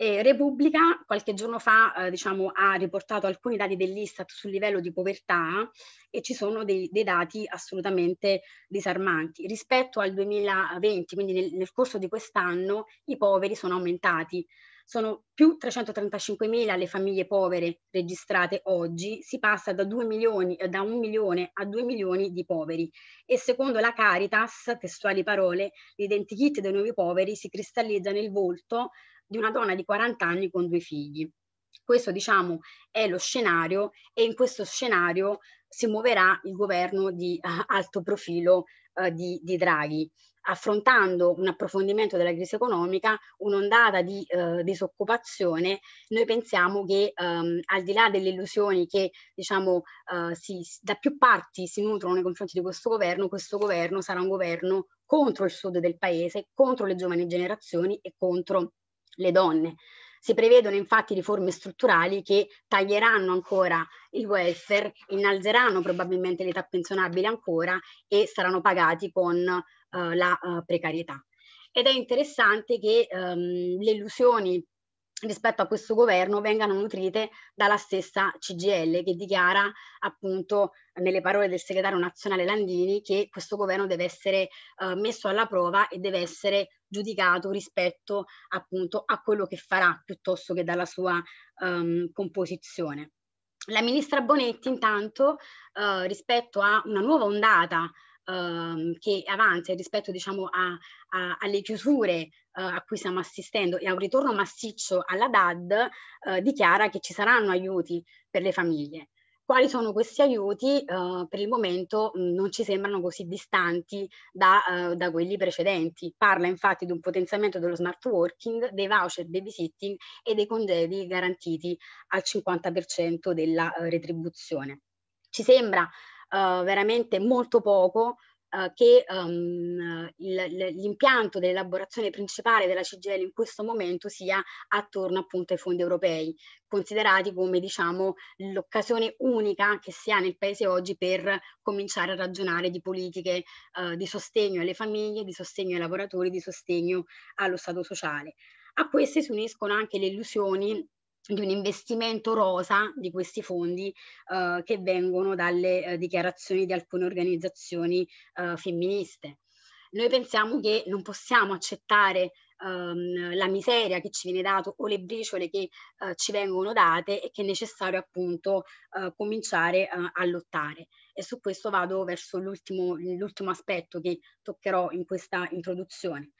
E Repubblica qualche giorno fa eh, diciamo, ha riportato alcuni dati dell'Istat sul livello di povertà e ci sono dei, dei dati assolutamente disarmanti. Rispetto al 2020, quindi nel, nel corso di quest'anno, i poveri sono aumentati sono più 335.000 le famiglie povere registrate oggi, si passa da, 2 milioni, eh, da 1 milione a 2 milioni di poveri e secondo la Caritas, testuali parole, l'identikit dei nuovi poveri si cristallizza nel volto di una donna di 40 anni con due figli. Questo diciamo è lo scenario e in questo scenario si muoverà il governo di uh, alto profilo uh, di, di Draghi affrontando un approfondimento della crisi economica, un'ondata di eh, disoccupazione, noi pensiamo che ehm, al di là delle illusioni che diciamo, eh, si, da più parti si nutrono nei confronti di questo governo, questo governo sarà un governo contro il sud del paese, contro le giovani generazioni e contro le donne. Si prevedono infatti riforme strutturali che taglieranno ancora il welfare, innalzeranno probabilmente l'età pensionabile ancora e saranno pagati con eh, la eh, precarietà. Ed è interessante che ehm, le illusioni rispetto a questo governo vengano nutrite dalla stessa CGL che dichiara appunto nelle parole del segretario nazionale Landini che questo governo deve essere eh, messo alla prova e deve essere giudicato rispetto appunto a quello che farà piuttosto che dalla sua ehm, composizione. La ministra Bonetti intanto eh, rispetto a una nuova ondata ehm, che avanza rispetto diciamo, a, a, alle chiusure eh, a cui stiamo assistendo e a un ritorno massiccio alla DAD, eh, dichiara che ci saranno aiuti per le famiglie. Quali sono questi aiuti? Eh, per il momento mh, mm, non ci sembrano così distanti da, eh, da, quelli precedenti. Parla infatti di un potenziamento dello smart working, dei voucher babysitting e dei congedi garantiti al 50% della eh, retribuzione. Ci sembra eh, veramente molto poco uh, che um, il, l'impianto dell'elaborazione principale della CGL in questo momento sia attorno appunto ai fondi europei, considerati come diciamo l'occasione unica che si ha nel paese oggi per cominciare a ragionare di politiche uh, di sostegno alle famiglie, di sostegno ai lavoratori, di sostegno allo Stato sociale. A queste si uniscono anche le illusioni di un investimento rosa di questi fondi eh, che vengono dalle eh, dichiarazioni di alcune organizzazioni eh, femministe. Noi pensiamo che non possiamo accettare ehm, la miseria che ci viene dato o le briciole che eh, ci vengono date e che è necessario appunto eh, cominciare eh, a lottare. E su questo vado verso l'ultimo, l'ultimo aspetto che toccherò in questa introduzione.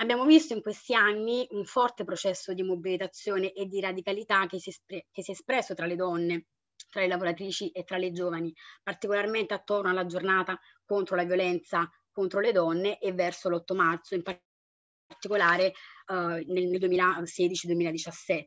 Abbiamo visto in questi anni un forte processo di mobilitazione e di radicalità che si, che si è espresso tra le donne, tra le lavoratrici e tra le giovani, particolarmente attorno alla giornata contro la violenza contro le donne e verso l'8 marzo, in particolare eh, nel 2016-2017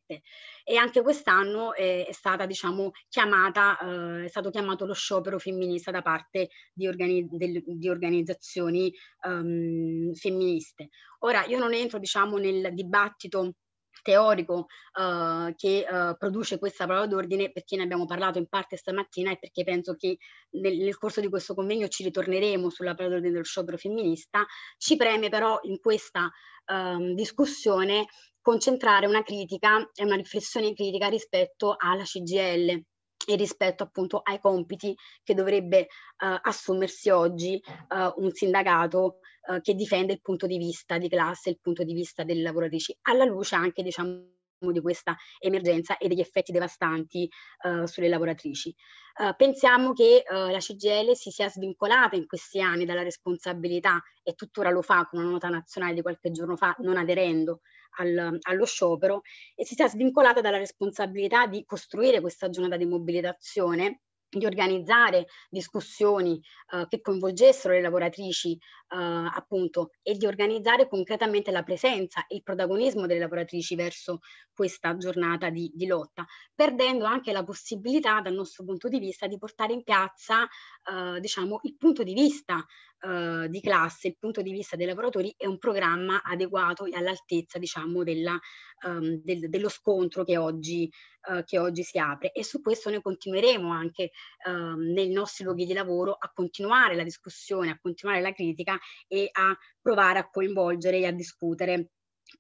e anche quest'anno è, eh, è, stata diciamo chiamata eh, è stato chiamato lo sciopero femminista da parte di, organi- del, di organizzazioni ehm, femministe ora io non entro diciamo nel dibattito teorico uh, che uh, produce questa parola d'ordine, perché ne abbiamo parlato in parte stamattina e perché penso che nel, nel corso di questo convegno ci ritorneremo sulla parola d'ordine dello sciopero femminista, ci preme però in questa um, discussione concentrare una critica e una riflessione critica rispetto alla CGL, e rispetto appunto ai compiti che dovrebbe uh, assumersi oggi uh, un sindacato eh, che difende il punto di vista di classe, il punto di vista delle lavoratrici, alla luce anche diciamo, di questa emergenza e degli effetti devastanti uh, sulle lavoratrici. Uh, pensiamo che uh, la CGL si sia svincolata in questi anni dalla responsabilità e tuttora lo fa con una nota nazionale di qualche giorno fa, non aderendo al, allo sciopero, e si sia svincolata dalla responsabilità di costruire questa giornata di mobilitazione di organizzare discussioni eh, che coinvolgessero le lavoratrici eh, appunto e di organizzare concretamente la presenza e il protagonismo delle lavoratrici verso questa giornata di, di lotta, perdendo anche la possibilità dal nostro punto di vista di portare in piazza eh, diciamo il punto di vista eh, di classe, il punto di vista dei lavoratori, è un programma adeguato e all'altezza diciamo, della, ehm, del, dello scontro che oggi, eh, che oggi, si apre. E su questo noi continueremo anche ehm, nei nostri luoghi di lavoro a continuare la discussione, a continuare la critica e a provare a coinvolgere e a discutere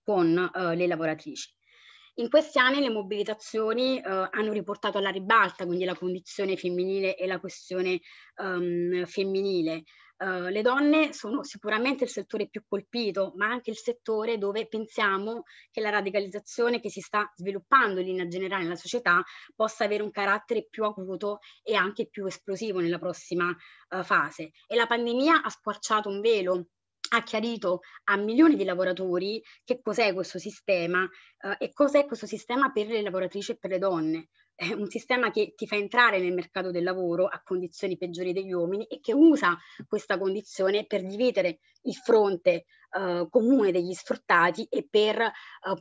con eh, le lavoratrici. In questi anni le mobilitazioni eh, hanno riportato alla ribalta quindi la condizione femminile e la questione um, femminile. Eh, le donne sono sicuramente il settore più colpito, ma anche il settore dove pensiamo che la radicalizzazione che si sta sviluppando in linea generale nella società possa avere un carattere più acuto e anche più esplosivo nella prossima uh, fase. E la pandemia ha squarciato un velo ha chiarito a milioni di lavoratori che cos'è questo sistema eh, e cos'è questo sistema per le lavoratrici e per le donne è eh, un sistema che ti fa entrare nel mercato del lavoro a condizioni peggiori degli uomini e che usa questa condizione per dividere il fronte eh, comune degli sfruttati e per eh,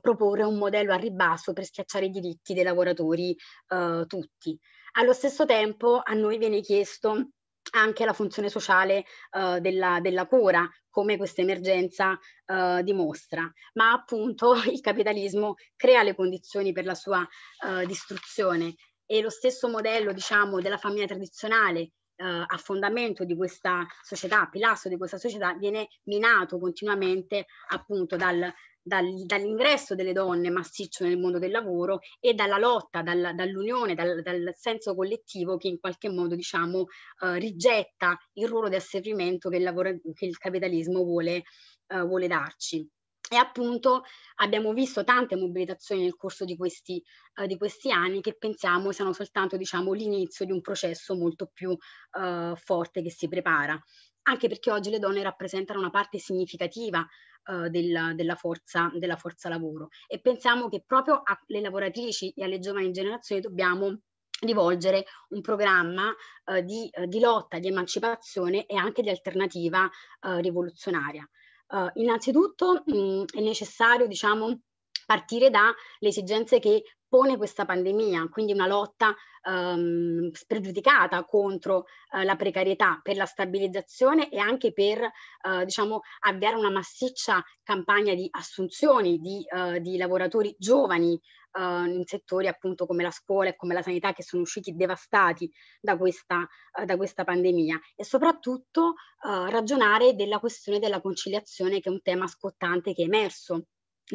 proporre un modello a ribasso per schiacciare i diritti dei lavoratori eh, tutti. Allo stesso tempo a noi viene chiesto anche la funzione sociale uh, della, della, cura, come questa emergenza uh, dimostra. Ma appunto il capitalismo crea le condizioni per la sua uh, distruzione e lo stesso modello, diciamo, della famiglia tradizionale a fondamento di questa società, pilastro di questa società, viene minato continuamente appunto dal dal, dall'ingresso delle donne massiccio nel mondo del lavoro e dalla lotta, dal, dall'unione, dal, dal, senso collettivo che in qualche modo diciamo eh, rigetta il ruolo di asservimento che il, lavoro, che il capitalismo vuole, eh, vuole darci. E appunto abbiamo visto tante mobilitazioni nel corso di questi, uh, di questi anni che pensiamo siano soltanto diciamo, l'inizio di un processo molto più uh, forte che si prepara anche perché oggi le donne rappresentano una parte significativa eh, del, della, forza, della, forza, lavoro e pensiamo che proprio alle lavoratrici e alle giovani generazioni dobbiamo rivolgere un programma eh, di, eh, di, lotta, di emancipazione e anche di alternativa eh, rivoluzionaria. Eh, innanzitutto mh, mm, è necessario, diciamo, partire dalle esigenze che pone questa pandemia, quindi una lotta ehm, spregiudicata contro eh, la precarietà, per la stabilizzazione e anche per eh, diciamo, avviare una massiccia campagna di assunzioni di, eh, di lavoratori giovani eh, in settori appunto come la scuola e come la sanità che sono usciti devastati da questa, eh, da questa pandemia e soprattutto eh, ragionare della questione della conciliazione che è un tema scottante che è emerso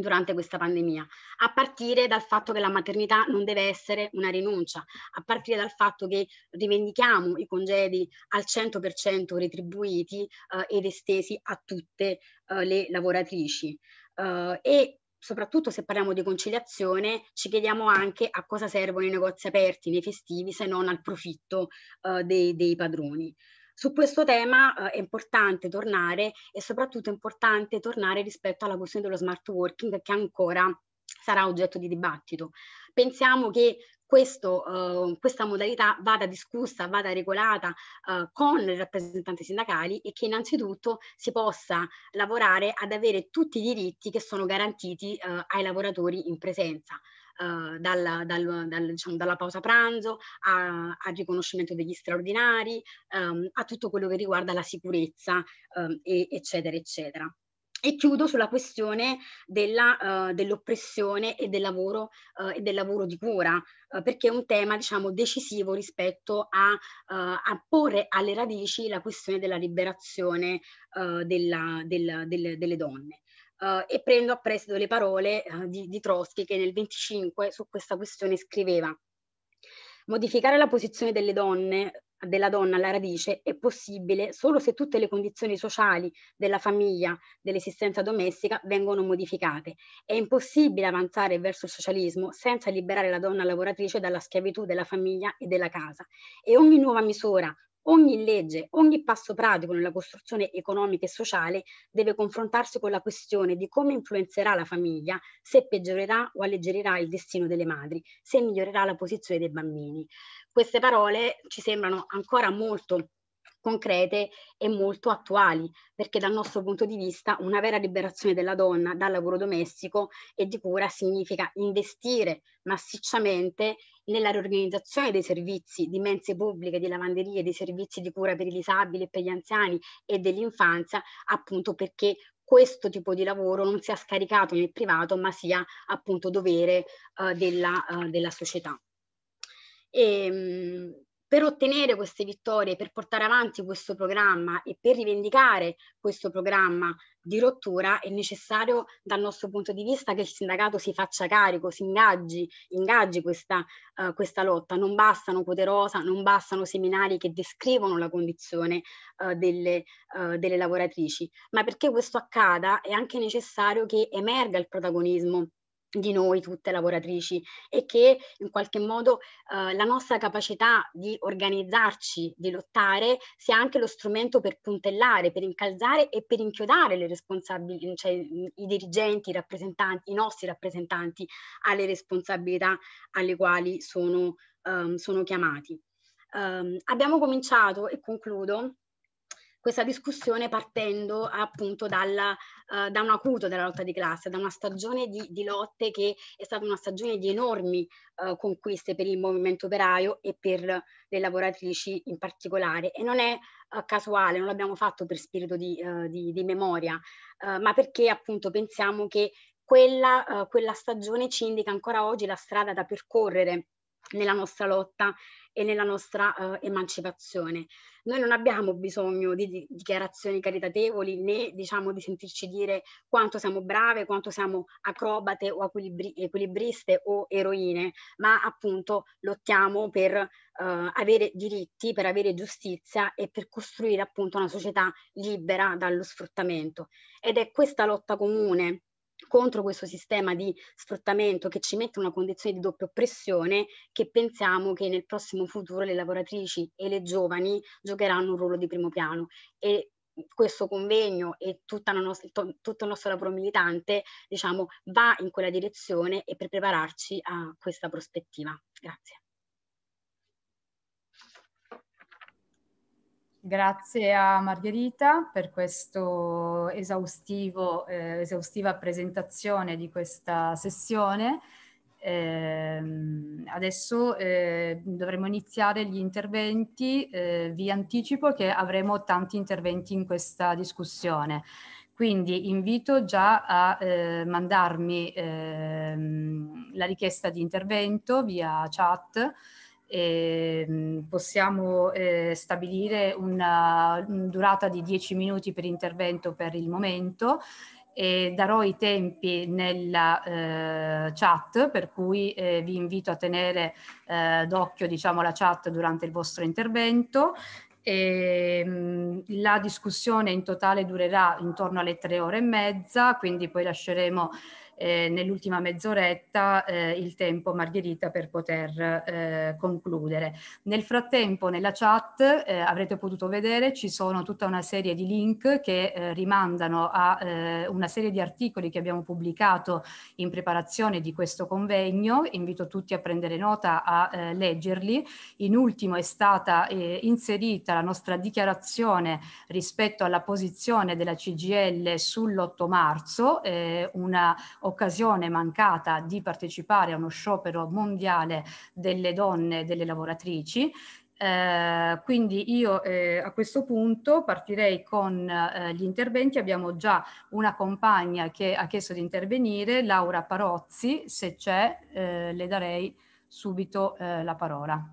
durante questa pandemia, a partire dal fatto che la maternità non deve essere una rinuncia, a partire dal fatto che rivendichiamo i congedi al 100% retribuiti eh, ed estesi a tutte eh, le lavoratrici. Eh, e soprattutto se parliamo di conciliazione, ci chiediamo anche a cosa servono i negozi aperti nei festivi se non al profitto eh, dei, dei padroni. Su questo tema eh, è importante tornare e soprattutto è importante tornare rispetto alla questione dello smart working che ancora sarà oggetto di dibattito. Pensiamo che questo, eh, questa modalità vada discussa, vada regolata eh, con i rappresentanti sindacali e che innanzitutto si possa lavorare ad avere tutti i diritti che sono garantiti eh, ai lavoratori in presenza eh, dalla, dal, dal, diciamo, dalla, pausa pranzo a, al riconoscimento degli straordinari, ehm, a tutto quello che riguarda la sicurezza, ehm, e, eccetera, eccetera. E chiudo sulla questione della, uh, dell'oppressione e del lavoro, uh, e del lavoro di cura, uh, perché è un tema diciamo, decisivo rispetto a, uhm, a porre alle radici la questione della liberazione uhm, della, del, del, delle donne eh, e prendo a prestito le parole eh, di, di Trotsky che nel 25 su questa questione scriveva modificare la posizione delle donne della donna alla radice è possibile solo se tutte le condizioni sociali della famiglia, dell'esistenza domestica vengono modificate. È impossibile avanzare verso il socialismo senza liberare la donna lavoratrice dalla schiavitù della famiglia e della casa e ogni nuova misura Ogni legge, ogni passo pratico nella costruzione economica e sociale deve confrontarsi con la questione di come influenzerà la famiglia, se peggiorerà o alleggerirà il destino delle madri, se migliorerà la posizione dei bambini. Queste parole ci sembrano ancora molto concrete e molto attuali, perché dal nostro punto di vista una vera liberazione della donna dal lavoro domestico e di cura significa investire massicciamente nella riorganizzazione dei servizi di mense pubbliche, di lavanderie, dei servizi di cura per i disabili e per gli anziani e dell'infanzia, appunto perché questo tipo di lavoro non sia scaricato nel privato, ma sia appunto dovere eh, della, eh, della società. E, ehm, per ottenere queste vittorie, per portare avanti questo programma e per rivendicare questo programma di rottura è necessario dal nostro punto di vista che il sindacato si faccia carico, si ingaggi, ingaggi questa, uh, questa lotta. Non bastano quote rosa, non bastano seminari che descrivono la condizione uh, delle, uh, delle lavoratrici, ma perché questo accada è anche necessario che emerga il protagonismo di noi tutte lavoratrici e che in qualche modo eh, la nostra capacità di organizzarci, di lottare, sia anche lo strumento per puntellare, per incalzare e per inchiodare le responsabili, cioè i dirigenti, i rappresentanti, i nostri rappresentanti alle responsabilità alle quali sono, um, sono chiamati. Um, abbiamo cominciato e concludo questa discussione partendo appunto dalla, uh, da un acuto della lotta di classe, da una stagione di, di lotte che è stata una stagione di enormi uh, conquiste per il movimento operaio e per le lavoratrici in particolare. E non è uh, casuale, non l'abbiamo fatto per spirito di, di, di memoria, ma perché appunto pensiamo che quella, quella stagione ci indica ancora oggi la strada da percorrere nella nostra lotta e nella nostra uh, emancipazione. Noi non abbiamo bisogno di, dichiarazioni caritatevoli né diciamo di sentirci dire quanto siamo brave, quanto siamo acrobate o equilibri- equilibriste o eroine, ma appunto lottiamo per uh, avere diritti, per avere giustizia e per costruire appunto una società libera dallo sfruttamento. Ed è questa lotta comune contro questo sistema di sfruttamento che ci mette in una condizione di doppia oppressione che pensiamo che nel prossimo futuro le lavoratrici e le giovani giocheranno un ruolo di primo piano e questo convegno e nostra, tutto il nostro lavoro militante diciamo, va in quella direzione e per prepararci a questa prospettiva. Grazie. Grazie a Margherita per questa eh, esaustiva presentazione di questa sessione. Eh, adesso eh, dovremo iniziare gli interventi. Eh, vi anticipo che avremo tanti interventi in questa discussione. Quindi invito già a eh, mandarmi ehm, la richiesta di intervento via chat eh, possiamo eh, stabilire una, una durata di 10 minuti per intervento per il momento e darò i tempi nella eh, chat, per cui eh, vi invito a tenere eh, d'occhio diciamo, la chat durante il vostro intervento. E, ehm, mh, la discussione in totale durerà intorno alle tre ore e mezza, quindi poi lasceremo eh, nell'ultima mezz'oretta eh, il tempo Margherita per poter eh, concludere. Nel frattempo nella chat eh, avrete potuto vedere ci sono tutta una serie di link che eh, rimandano a eh, una serie di articoli che abbiamo pubblicato in preparazione di questo convegno, invito tutti a prendere nota, a eh, leggerli. In ultimo è stata eh, inserita la nostra dichiarazione rispetto alla posizione della CGL sull'8 marzo, eh, una occasione mancata di partecipare a uno sciopero mondiale delle donne e delle lavoratrici. Eh, quindi io eh, a questo punto partirei con eh, gli interventi. Abbiamo già una compagna che ha chiesto di intervenire, Laura Parozzi, se c'è eh, le darei subito eh, la parola.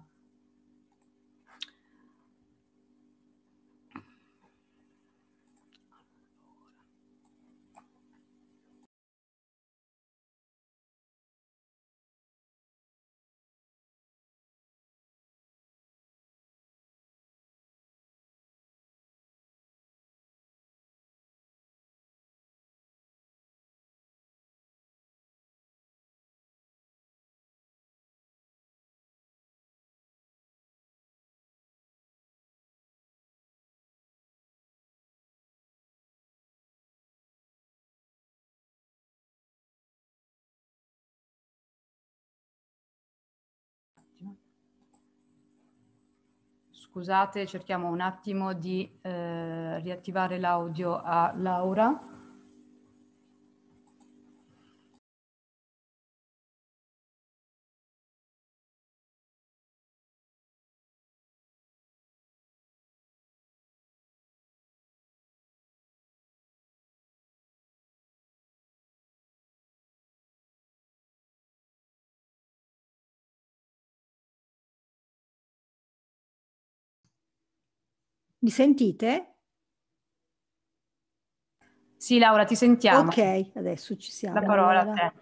Scusate, cerchiamo un attimo di eh, riattivare l'audio a Laura. Mi sentite? Sì, Laura, ti sentiamo. Ok, adesso ci siamo. La parola allora. a te.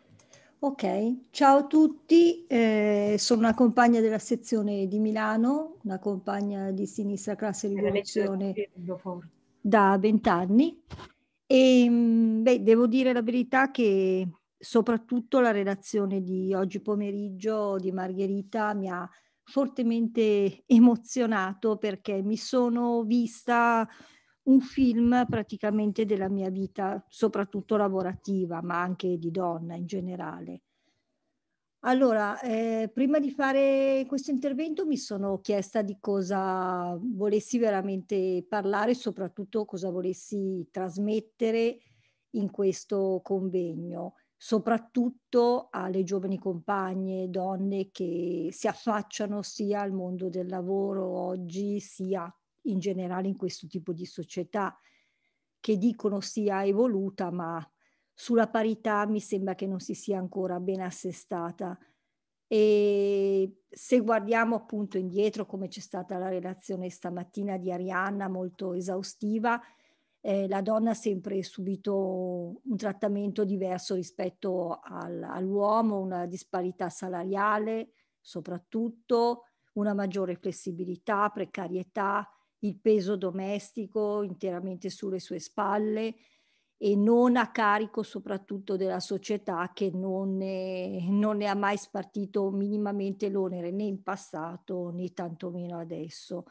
Ok, ciao a tutti, eh, sono una compagna della sezione di Milano, una compagna di sinistra classe rivoluzione da vent'anni e ehm, beh, devo dire la verità che soprattutto la redazione di oggi pomeriggio di Margherita mi ha fortemente emozionato perché mi sono vista un film praticamente della mia vita, soprattutto lavorativa, ma anche di donna in generale. Allora, eh, prima di fare questo intervento mi sono chiesta di cosa volessi veramente parlare, soprattutto cosa volessi trasmettere in questo convegno soprattutto alle giovani compagne, donne che si affacciano sia al mondo del lavoro oggi, sia in generale in questo tipo di società, che dicono sia evoluta, ma sulla parità mi sembra che non si sia ancora ben assestata. E se guardiamo appunto indietro, come c'è stata la relazione stamattina di Arianna, molto esaustiva, eh, la donna ha sempre subito un trattamento diverso rispetto al, all'uomo, una disparità salariale soprattutto, una maggiore flessibilità, precarietà, il peso domestico interamente sulle sue spalle e non a carico soprattutto della società che non ne, non ne ha mai spartito minimamente l'onere né in passato né tantomeno adesso.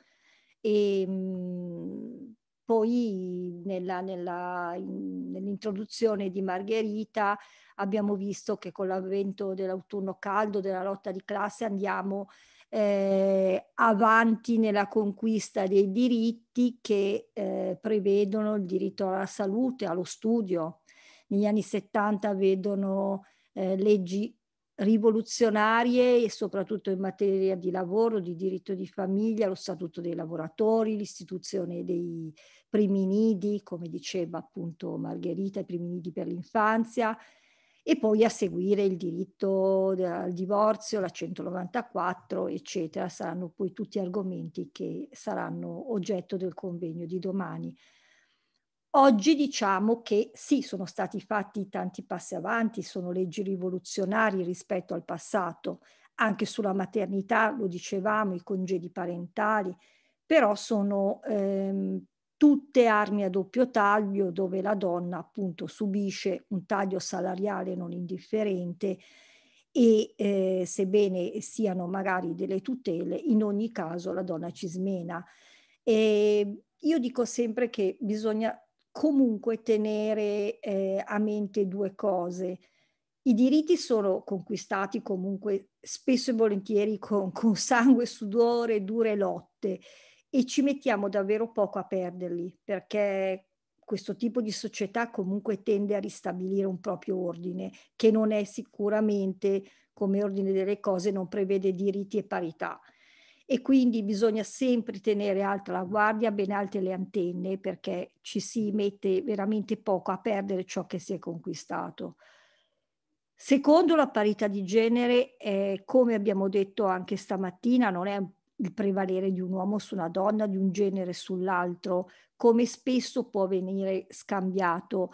E, ehm, mh, poi nella, nella, in, nell'introduzione di Margherita abbiamo visto che con l'avvento dell'autunno caldo, della lotta di classe, andiamo eh, avanti nella conquista dei diritti che eh, prevedono il diritto alla salute, allo studio. Negli anni 70 vedono eh, leggi rivoluzionarie e soprattutto in materia di lavoro, di diritto di famiglia, lo statuto dei lavoratori, l'istituzione dei, primi nidi, come diceva appunto Margherita, i primi nidi per l'infanzia, e poi a seguire il diritto al divorzio, la 194, eccetera. Saranno poi tutti argomenti che saranno oggetto del convegno di domani. Oggi diciamo che sì, sono stati fatti tanti passi avanti, sono leggi rivoluzionarie rispetto al passato, anche sulla maternità, lo dicevamo, i congedi parentali, però sono ehm, tutte armi a doppio taglio dove la donna appunto subisce un taglio salariale non indifferente e eh, sebbene siano magari delle tutele, in ogni caso la donna ci smena. E io dico sempre che bisogna comunque tenere eh, a mente due cose. I diritti sono conquistati comunque spesso e volentieri con, con sangue, sudore, dure lotte e ci mettiamo davvero poco a perderli perché questo tipo di società comunque tende a ristabilire un proprio ordine che non è sicuramente come ordine delle cose non prevede diritti e parità e quindi bisogna sempre tenere alta la guardia, ben alte le antenne perché ci si mette veramente poco a perdere ciò che si è conquistato. Secondo la parità di genere, eh, come abbiamo detto anche stamattina, non è un il prevalere di un uomo su una donna, di un genere sull'altro, come spesso può venire scambiato,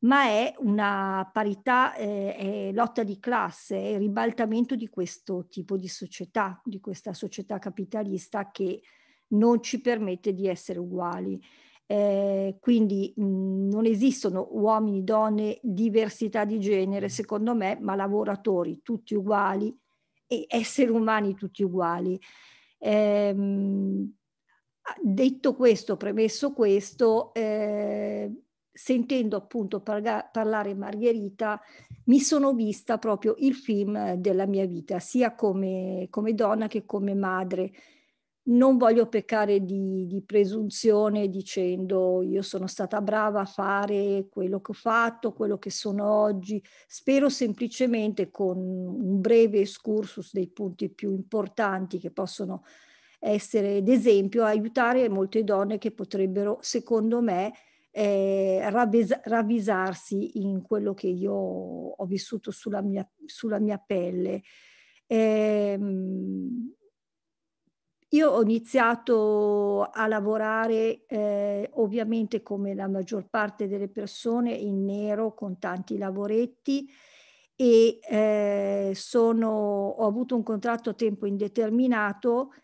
ma è una parità, eh, è lotta di classe, è ribaltamento di questo tipo di società, di questa società capitalista che non ci permette di essere uguali. Eh, quindi mh, non esistono uomini, donne, diversità di genere, mm. secondo me, ma lavoratori tutti uguali e esseri umani tutti uguali. Eh, detto questo, premesso questo, eh, sentendo appunto parga- parlare Margherita, mi sono vista proprio il film della mia vita, sia come, come donna che come madre non voglio peccare di, di, presunzione dicendo io sono stata brava a fare quello che ho fatto, quello che sono oggi. Spero semplicemente con un breve excursus dei punti più importanti che possono essere d'esempio, aiutare molte donne che potrebbero, secondo me, eh, ravvisa- ravvisarsi in quello che io ho vissuto sulla mia, sulla mia pelle. Eh, io ho iniziato a lavorare eh, ovviamente come la maggior parte delle persone in nero con tanti lavoretti e eh, sono, ho avuto un contratto a tempo indeterminato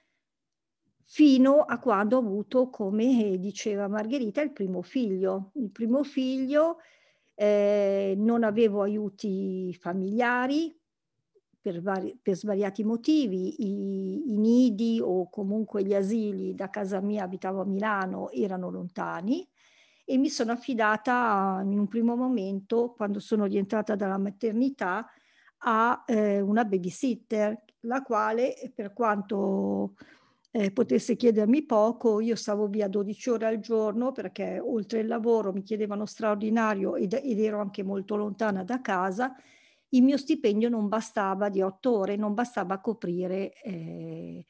fino a quando ho avuto, come diceva Margherita, il primo figlio. Il primo figlio eh, non avevo aiuti familiari, per, vari, per svariati motivi, I, i nidi o comunque gli asili da casa mia, abitavo a Milano, erano lontani e mi sono affidata in un primo momento, quando sono rientrata dalla maternità, a eh, una babysitter, la quale per quanto eh, potesse chiedermi poco, io stavo via 12 ore al giorno perché oltre il lavoro mi chiedevano straordinario ed, ed ero anche molto lontana da casa il mio stipendio non bastava di otto ore, non bastava a coprire eh,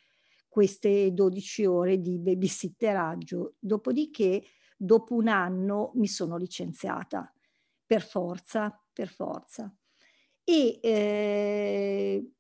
queste 12 ore di babysitteraggio. Dopodiché, dopo un anno, mi sono licenziata, per forza, per forza. E eh,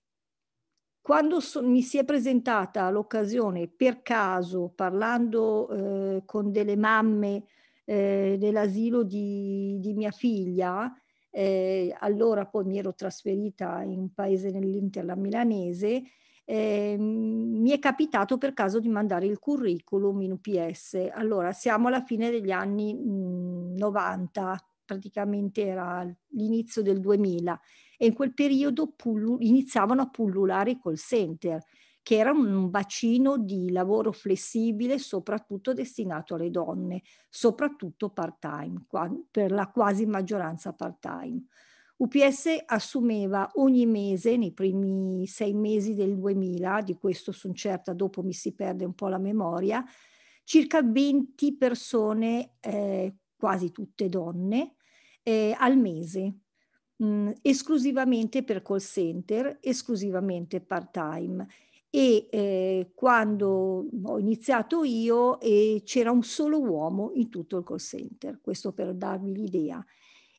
quando so, mi si è presentata l'occasione, per caso, parlando eh, con delle mamme eh, dell'asilo di, di, mia figlia, eh, allora poi mi ero trasferita in un paese nell'Interla milanese, eh, mi è capitato per caso di mandare il curriculum in UPS. Allora, siamo alla fine degli anni mh, mm, 90, praticamente era l'inizio del 2000 e in quel periodo pullu- iniziavano a pullulare i call center che era un bacino di lavoro flessibile soprattutto destinato alle donne, soprattutto part-time, per la quasi maggioranza part-time. UPS assumeva ogni mese, nei primi sei mesi del 2000, di questo sono certa, dopo mi si perde un po' la memoria, circa 20 persone, eh, quasi tutte donne, eh, al mese, mh, mm, esclusivamente per call center, esclusivamente part-time e eh, quando ho iniziato io eh, c'era un solo uomo in tutto il call center, questo per darvi l'idea.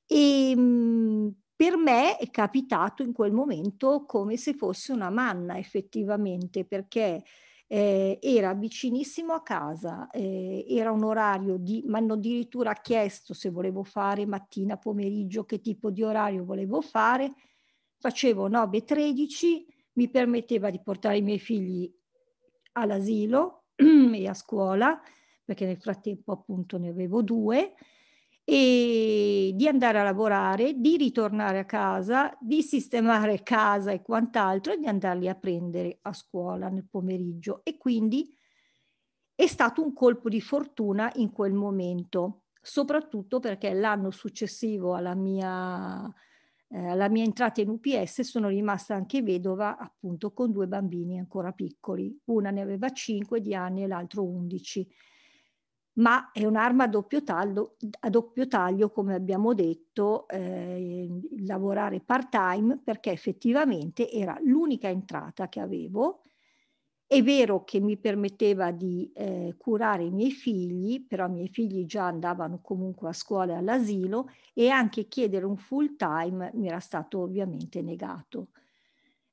E mh, mm, per me è capitato in quel momento come se fosse una manna effettivamente, perché eh, era vicinissimo a casa, eh, era un orario di, mi hanno addirittura chiesto se volevo fare mattina, pomeriggio, che tipo di orario volevo fare, facevo 9.13 mi permetteva di portare i miei figli all'asilo e a scuola, perché nel frattempo appunto ne avevo due, e di andare a lavorare, di ritornare a casa, di sistemare casa e quant'altro e di andarli a prendere a scuola nel pomeriggio. E quindi è stato un colpo di fortuna in quel momento, soprattutto perché l'anno successivo alla mia eh, alla mia entrata in UPS sono rimasta anche vedova, appunto, con due bambini ancora piccoli. Una ne aveva 5 di anni e l'altro 11. Ma è un'arma a doppio taglio, a doppio taglio come abbiamo detto, eh, lavorare part-time perché effettivamente era l'unica entrata che avevo è vero che mi permetteva di eh, curare i miei figli, però i miei figli già andavano comunque a scuola e all'asilo e anche chiedere un full time mi era stato ovviamente negato.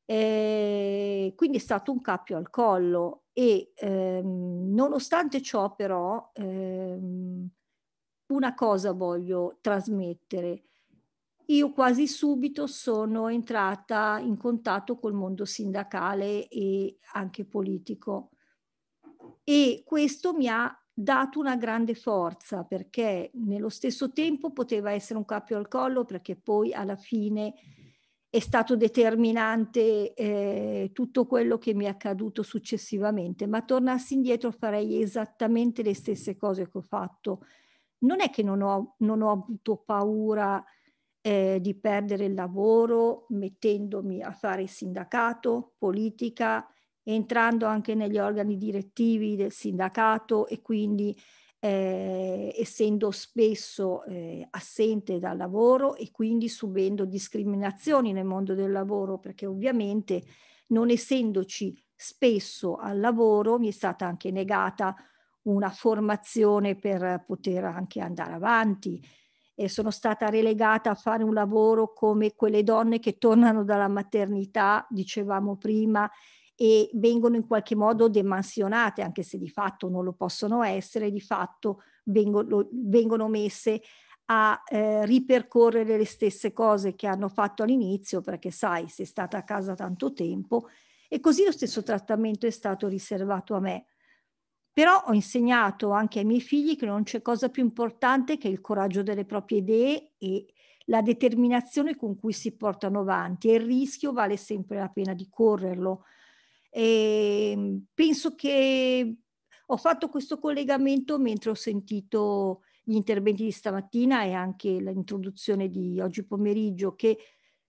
Eh, quindi è stato un cappio al collo e ehm, nonostante ciò però ehm, una cosa voglio trasmettere, io quasi subito sono entrata in contatto col mondo sindacale e anche politico e questo mi ha dato una grande forza perché nello stesso tempo poteva essere un cappio al collo perché poi alla fine è stato determinante eh, tutto quello che mi è accaduto successivamente, ma tornassi indietro farei esattamente le stesse cose che ho fatto. Non è che non ho, non ho avuto paura eh, di perdere il lavoro mettendomi a fare sindacato, politica, entrando anche negli organi direttivi del sindacato e quindi eh, essendo spesso eh, assente dal lavoro e quindi subendo discriminazioni nel mondo del lavoro perché ovviamente non essendoci spesso al lavoro mi è stata anche negata una formazione per poter anche andare avanti e sono stata relegata a fare un lavoro come quelle donne che tornano dalla maternità, dicevamo prima, e vengono in qualche modo demansionate, anche se di fatto non lo possono essere, di fatto vengono, vengono messe a eh, ripercorrere le stesse cose che hanno fatto all'inizio, perché sai, sei stata a casa tanto tempo, e così lo stesso trattamento è stato riservato a me. Però ho insegnato anche ai miei figli che non c'è cosa più importante che il coraggio delle proprie idee e la determinazione con cui si portano avanti e il rischio vale sempre la pena di correrlo. E ehm, penso che ho fatto questo collegamento mentre ho sentito gli interventi di stamattina e anche l'introduzione di oggi pomeriggio che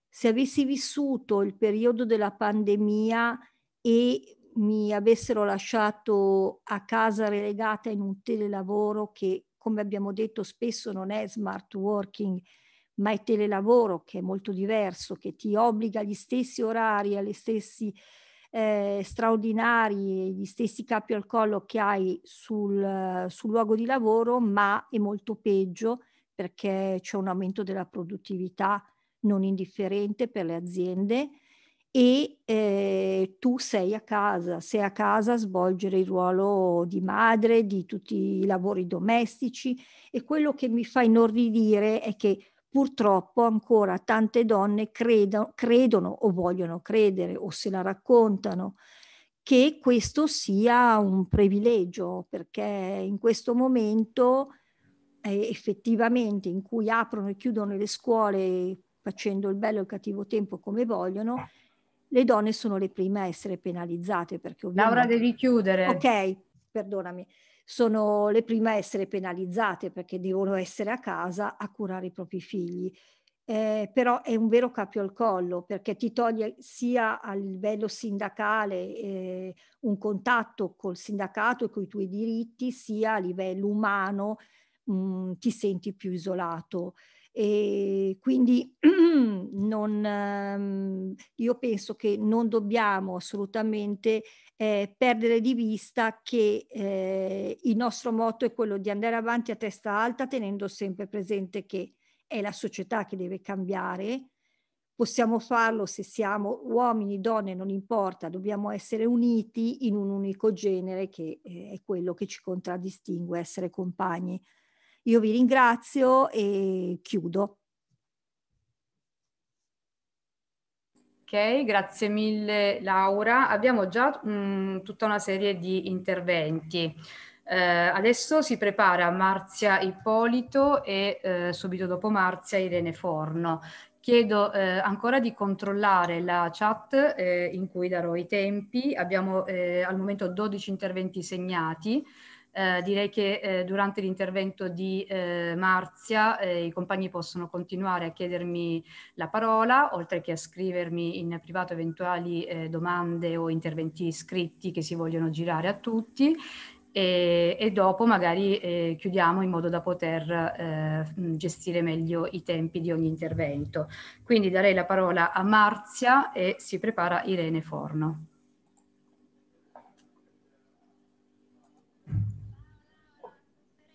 se avessi vissuto il periodo della pandemia e mi avessero lasciato a casa relegata in un telelavoro che, come abbiamo detto, spesso non è smart working, ma è telelavoro che è molto diverso, che ti obbliga agli stessi orari, agli stessi eh, straordinari, gli stessi capi al collo che hai sul, sul luogo di lavoro, ma è molto peggio perché c'è un aumento della produttività non indifferente per le aziende e eh, tu sei a casa, sei a casa a svolgere il ruolo di madre, di tutti i lavori domestici e quello che mi fa inorridire è che purtroppo ancora tante donne credono, credono o vogliono credere o se la raccontano che questo sia un privilegio perché in questo momento eh, effettivamente in cui aprono e chiudono le scuole facendo il bello e il cattivo tempo come vogliono, ah le donne sono le prime a essere penalizzate perché ovviamente... Laura devi chiudere. Ok, perdonami. Sono le prime a essere penalizzate perché devono essere a casa a curare i propri figli. Eh, però è un vero cappio al collo perché ti toglie sia a livello sindacale eh, un contatto col sindacato e con i tuoi diritti, sia a livello umano mh, mm, ti senti più isolato. E quindi non, ehm, io penso che non dobbiamo assolutamente eh, perdere di vista che eh, il nostro motto è quello di andare avanti a testa alta tenendo sempre presente che è la società che deve cambiare. Possiamo farlo se siamo uomini, donne, non importa, dobbiamo essere uniti in un unico genere che eh, è quello che ci contraddistingue, essere compagni. Io vi ringrazio e chiudo. Ok, grazie mille Laura. Abbiamo già mh, mm, tutta una serie di interventi. Eh, adesso si prepara Marzia Ippolito e eh, subito dopo Marzia Irene Forno. Chiedo eh, ancora di controllare la chat eh, in cui darò i tempi. Abbiamo eh, al momento 12 interventi segnati. Eh, direi che eh, durante l'intervento di eh, Marzia eh, i compagni possono continuare a chiedermi la parola, oltre che a scrivermi in privato eventuali eh, domande o interventi scritti che si vogliono girare a tutti. E, e dopo magari eh, chiudiamo in modo da poter gestire meglio i tempi di ogni intervento. Quindi darei la parola a Marzia e si prepara Irene Forno.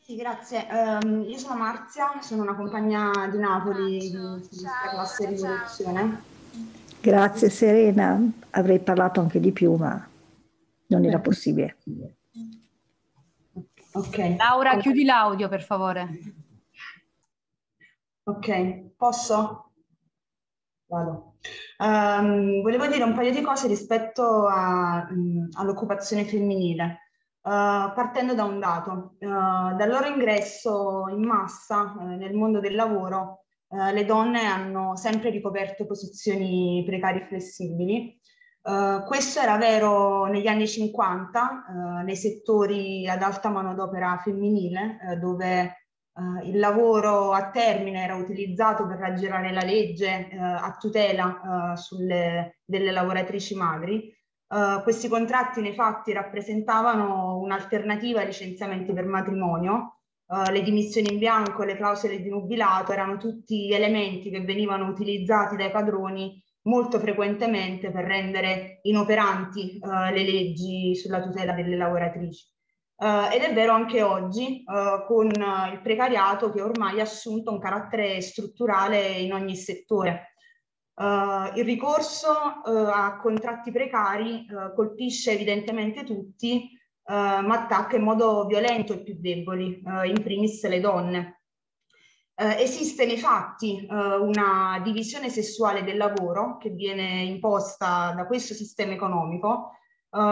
Sì, grazie. Um, io sono Marzia, sono una compagna di Napoli ciao, di rivoluzione. Grazie Serena, avrei parlato anche di più, ma non era possibile. Okay. Laura, okay. chiudi l'audio per favore. Ok, posso? Vado. Um, volevo dire un paio di cose rispetto mm, all'occupazione femminile. Eh, partendo da un dato, uh, dal loro ingresso in massa uh, nel mondo del lavoro le donne hanno sempre ricoperto posizioni precarie e flessibili. questo era vero negli anni 50 nei settori ad alta manodopera femminile dove il lavoro a termine era utilizzato per raggirare la legge a tutela sulle, delle lavoratrici madri Uh, questi contratti nei fatti rappresentavano un'alternativa ai licenziamenti per matrimonio. Uh, le dimissioni in bianco, le clausole di nubilato erano tutti elementi che venivano utilizzati dai padroni molto frequentemente per rendere inoperanti uh, le leggi sulla tutela delle lavoratrici. ed è vero anche oggi con il precariato che ormai ha assunto un carattere strutturale in ogni settore. Uh, il ricorso uh, a contratti precari uh, colpisce evidentemente tutti, ma attacca in modo violento i più deboli, in primis le donne. esiste nei fatti una divisione sessuale del lavoro che viene imposta da questo sistema economico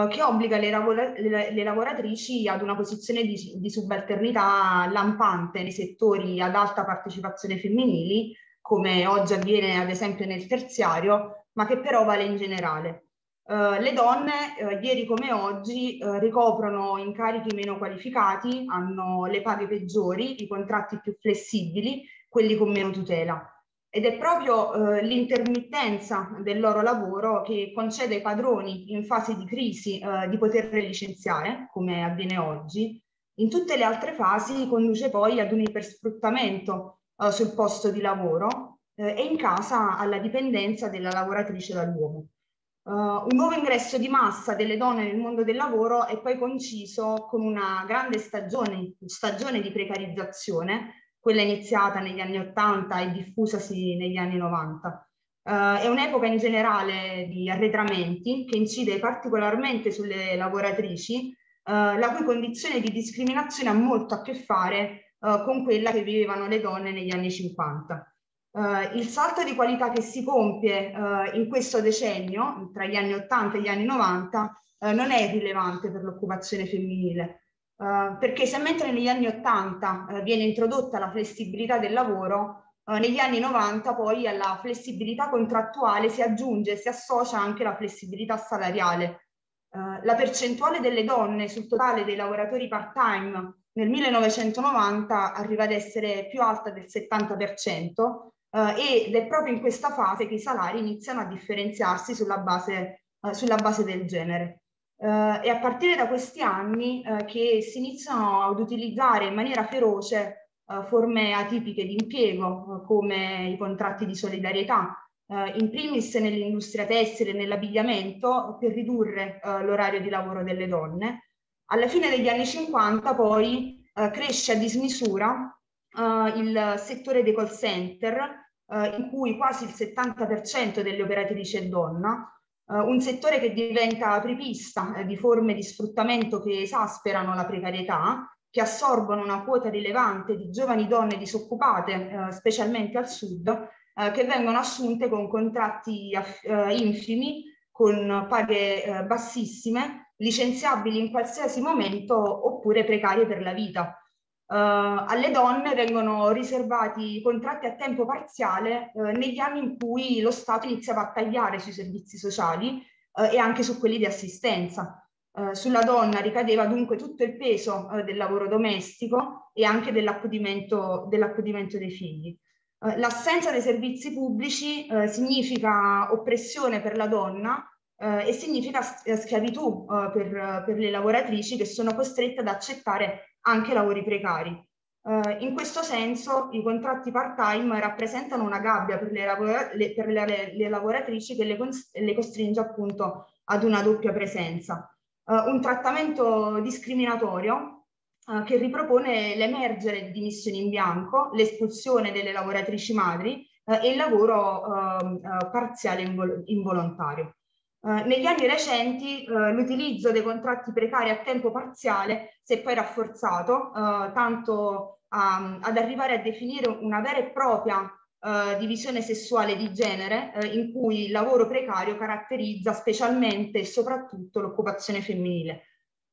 che obbliga le, lavora le, le, lavoratrici ad una posizione di, di subalternità lampante nei settori ad alta partecipazione femminili come oggi avviene ad esempio nel terziario, ma che però vale in generale. Uh, le donne, uh, ieri come oggi, uh, ricoprono incarichi meno qualificati, hanno le paghe peggiori, i contratti più flessibili, quelli con meno tutela. Ed è proprio l'intermittenza del loro lavoro che concede ai padroni in fase di crisi di poterle licenziare, come avviene oggi. In tutte le altre fasi conduce poi ad un ipersfruttamento eh, sul posto di lavoro eh, e in casa alla dipendenza della lavoratrice dall'uomo. Uh, un nuovo ingresso di massa delle donne nel mondo del lavoro è poi conciso con una grande stagione, stagione di precarizzazione, quella iniziata negli anni 80 e diffusasi negli anni 90. Uh, eh, è un'epoca in generale di arretramenti che incide particolarmente sulle lavoratrici, uh, la cui condizione di discriminazione ha molto a che fare con eh, con quella che vivevano le donne negli anni 50. Eh, il salto di qualità che si compie eh, in questo decennio, tra gli anni 80 e gli anni 90, eh, non è rilevante per l'occupazione femminile, eh, perché se mentre negli anni 80 viene introdotta la flessibilità del lavoro, negli anni 90 poi alla flessibilità contrattuale si aggiunge, e si associa anche la flessibilità salariale. Eh, la percentuale delle donne sul totale dei lavoratori part-time nel 1990 arriva ad essere più alta del 70% eh, ed è proprio in questa fase che i salari iniziano a differenziarsi sulla base, eh, sulla base del genere. Eh, è a partire da questi anni eh, che si iniziano ad utilizzare in maniera feroce eh, forme atipiche di impiego eh, come i contratti di solidarietà, eh, in primis nell'industria tessile e nell'abbigliamento per ridurre l'orario di lavoro delle donne alla fine degli anni 50 poi eh, cresce a dismisura eh, il settore dei call center, eh, in cui quasi il 70% delle operatrici è donna, eh, un settore che diventa apripista eh, di forme di sfruttamento che esasperano la precarietà, che assorbono una quota rilevante di giovani donne disoccupate, eh, specialmente al sud, che vengono assunte con contratti infimi, con paghe bassissime licenziabili in qualsiasi momento oppure precarie per la vita. Uh, alle donne vengono riservati contratti a tempo parziale uh, negli anni in cui lo Stato iniziava a tagliare sui servizi sociali uh, e anche su quelli di assistenza. sulla donna ricadeva dunque tutto il peso del lavoro domestico e anche dell'accudimento, dell'accudimento dei figli. L'assenza dei servizi pubblici significa oppressione per la donna eh, e significa eh, schiavitù eh, per, per, le lavoratrici che sono costrette ad accettare anche lavori precari. Eh, in questo senso i contratti part-time rappresentano una gabbia per le, lavora le, per le, le lavoratrici che le, costringe appunto ad una doppia presenza. Eh, un trattamento discriminatorio che ripropone l'emergere di missioni in bianco, l'espulsione delle lavoratrici madri eh, e il lavoro ehm, eh, parziale invol involontario. Eh, negli anni recenti eh, l'utilizzo dei contratti precari a tempo parziale si è poi rafforzato, eh, tanto um, ad arrivare a definire una vera e propria eh, divisione sessuale di genere eh, in cui il lavoro precario caratterizza specialmente e soprattutto l'occupazione femminile.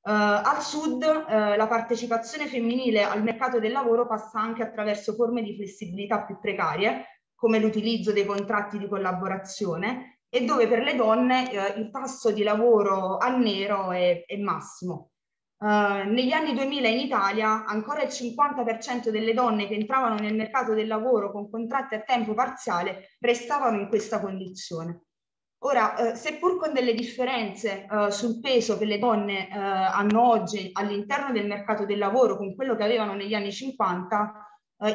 al sud la partecipazione femminile al mercato del lavoro passa anche attraverso forme di flessibilità più precarie, come l'utilizzo dei contratti di collaborazione, e dove per le donne eh, il tasso di lavoro a nero è, è massimo. Uh, negli anni 2000 in Italia ancora il 50% delle donne che entravano nel mercato del lavoro con contratti a tempo parziale restavano in questa condizione. Ora, uh, seppur con delle differenze uh, sul peso che le donne hanno oggi all'interno del mercato del lavoro con quello che avevano negli anni 50,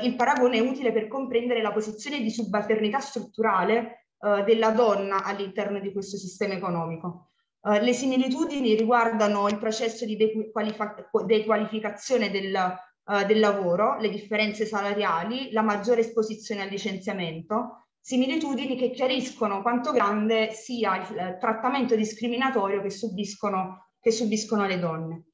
il paragone è utile per comprendere la posizione di subalternità strutturale eh, della donna all'interno di questo sistema economico. Uh, le similitudini riguardano il processo di dequalificazione del, uh, del, lavoro, le differenze salariali, la maggiore esposizione al licenziamento, similitudini che chiariscono quanto grande sia il uh, trattamento discriminatorio che subiscono, che subiscono le donne.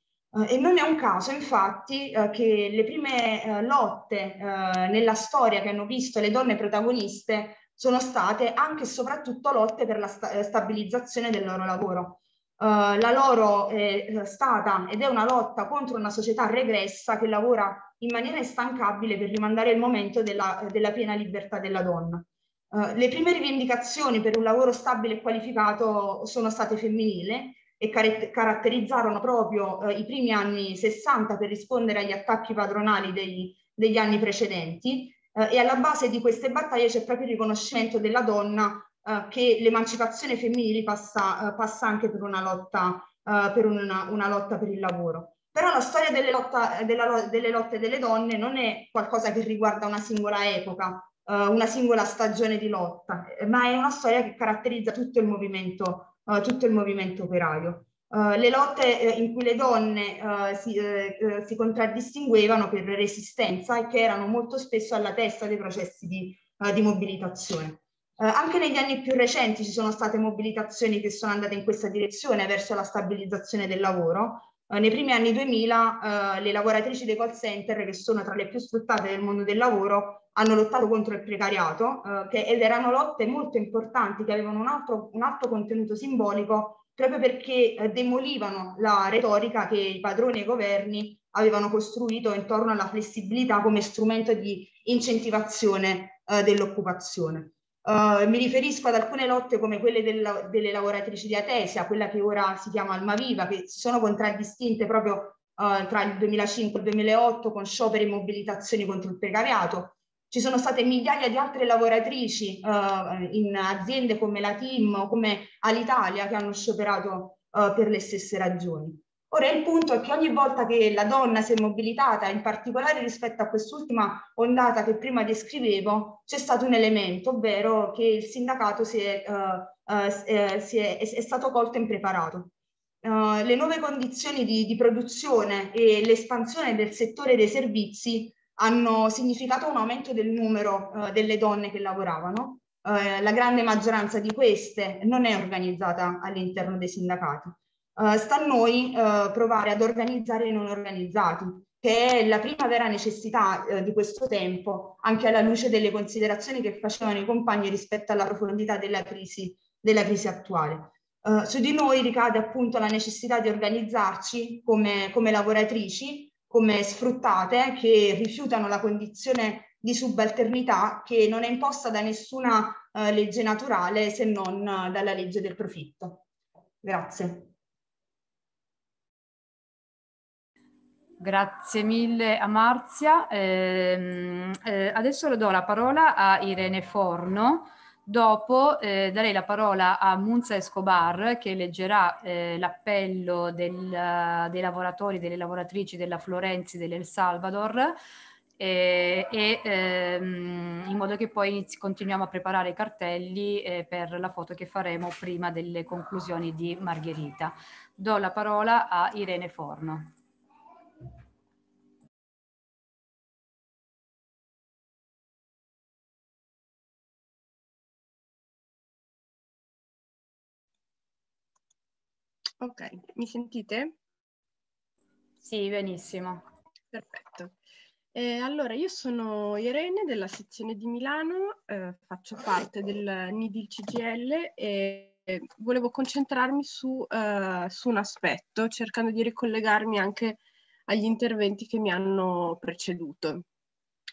e non è un caso, infatti, che le prime lotte nella storia che hanno visto le donne protagoniste sono state anche e soprattutto lotte per la sta- eh, stabilizzazione del loro lavoro. Uh, la loro è eh, stata ed è una lotta contro una società regressa che lavora in maniera instancabile per rimandare il momento della, della piena libertà della donna. Uh, le prime rivendicazioni per un lavoro stabile e qualificato sono state femminili e car- caratterizzarono proprio uh, i primi anni 60 per rispondere agli attacchi padronali dei, degli anni precedenti eh, e alla base di queste battaglie c'è proprio il riconoscimento della donna eh, che l'emancipazione femminile passa, eh, passa anche per una lotta, eh, per una, una lotta per il lavoro. Però la storia delle, lotta, della, delle lotte delle donne non è qualcosa che riguarda una singola epoca, eh, una singola stagione di lotta, eh, ma è una storia che caratterizza tutto il movimento, eh, tutto il movimento operaio. Eh, le lotte eh, in cui le donne uh, si, eh, eh, si, contraddistinguevano per resistenza e che erano molto spesso alla testa dei processi di, uh, di mobilitazione. anche negli anni più recenti ci sono state mobilitazioni che sono andate in questa direzione, verso la stabilizzazione del lavoro. nei primi anni 2000 le lavoratrici dei call center, che sono tra le più sfruttate del mondo del lavoro, hanno lottato contro il precariato che, ed erano lotte molto importanti che avevano un altro, un altro contenuto simbolico proprio perché eh, demolivano la retorica che i padroni e i governi avevano costruito intorno alla flessibilità come strumento di incentivazione eh, dell'occupazione. Uh, mi riferisco ad alcune lotte come quelle del, delle lavoratrici di Atesia, quella che ora si chiama Almaviva, che si sono contraddistinte proprio uh, tra il 2005 e il 2008 con scioperi e mobilitazioni contro il precariato, ci sono state migliaia di altre lavoratrici eh, in aziende come la TIM o come Alitalia che hanno scioperato eh, per le stesse ragioni. Ora il punto è che ogni volta che la donna si è mobilitata, in particolare rispetto a quest'ultima ondata che prima descrivevo, c'è stato un elemento, ovvero che il sindacato si è, eh, eh si è, è stato colto impreparato. Uh, le nuove condizioni di, di produzione e l'espansione del settore dei servizi hanno significato un aumento del numero eh, delle donne che lavoravano. Eh, la grande maggioranza di queste non è organizzata all'interno dei sindacati. Eh, sta a noi eh, provare ad organizzare i non organizzati, che è la prima vera necessità eh, di questo tempo, anche alla luce delle considerazioni che facevano i compagni rispetto alla profondità della crisi, della crisi attuale. Eh, su di noi ricade appunto la necessità di organizzarci come, come lavoratrici come sfruttate che rifiutano la condizione di subalternità che non è imposta da nessuna eh, legge naturale se non eh, dalla legge del profitto. Grazie. Grazie mille a Marzia. Eh, eh, adesso le do la parola a Irene Forno Dopo eh, darei la parola a Munza Escobar che leggerà eh, l'appello del, eh, dei lavoratori, delle lavoratrici della Florenzi dell'El Salvador eh, e ehm, in modo che poi inizi, continuiamo a preparare i cartelli eh, per la foto che faremo prima delle conclusioni di Margherita. Do la parola a Irene Forno. Ok, mi sentite? Sì, benissimo. Perfetto. Eh, allora, io sono Irene della sezione di Milano, eh, faccio parte del NIDIL CGL e volevo concentrarmi su, eh, su, un aspetto, cercando di ricollegarmi anche agli interventi che mi hanno preceduto,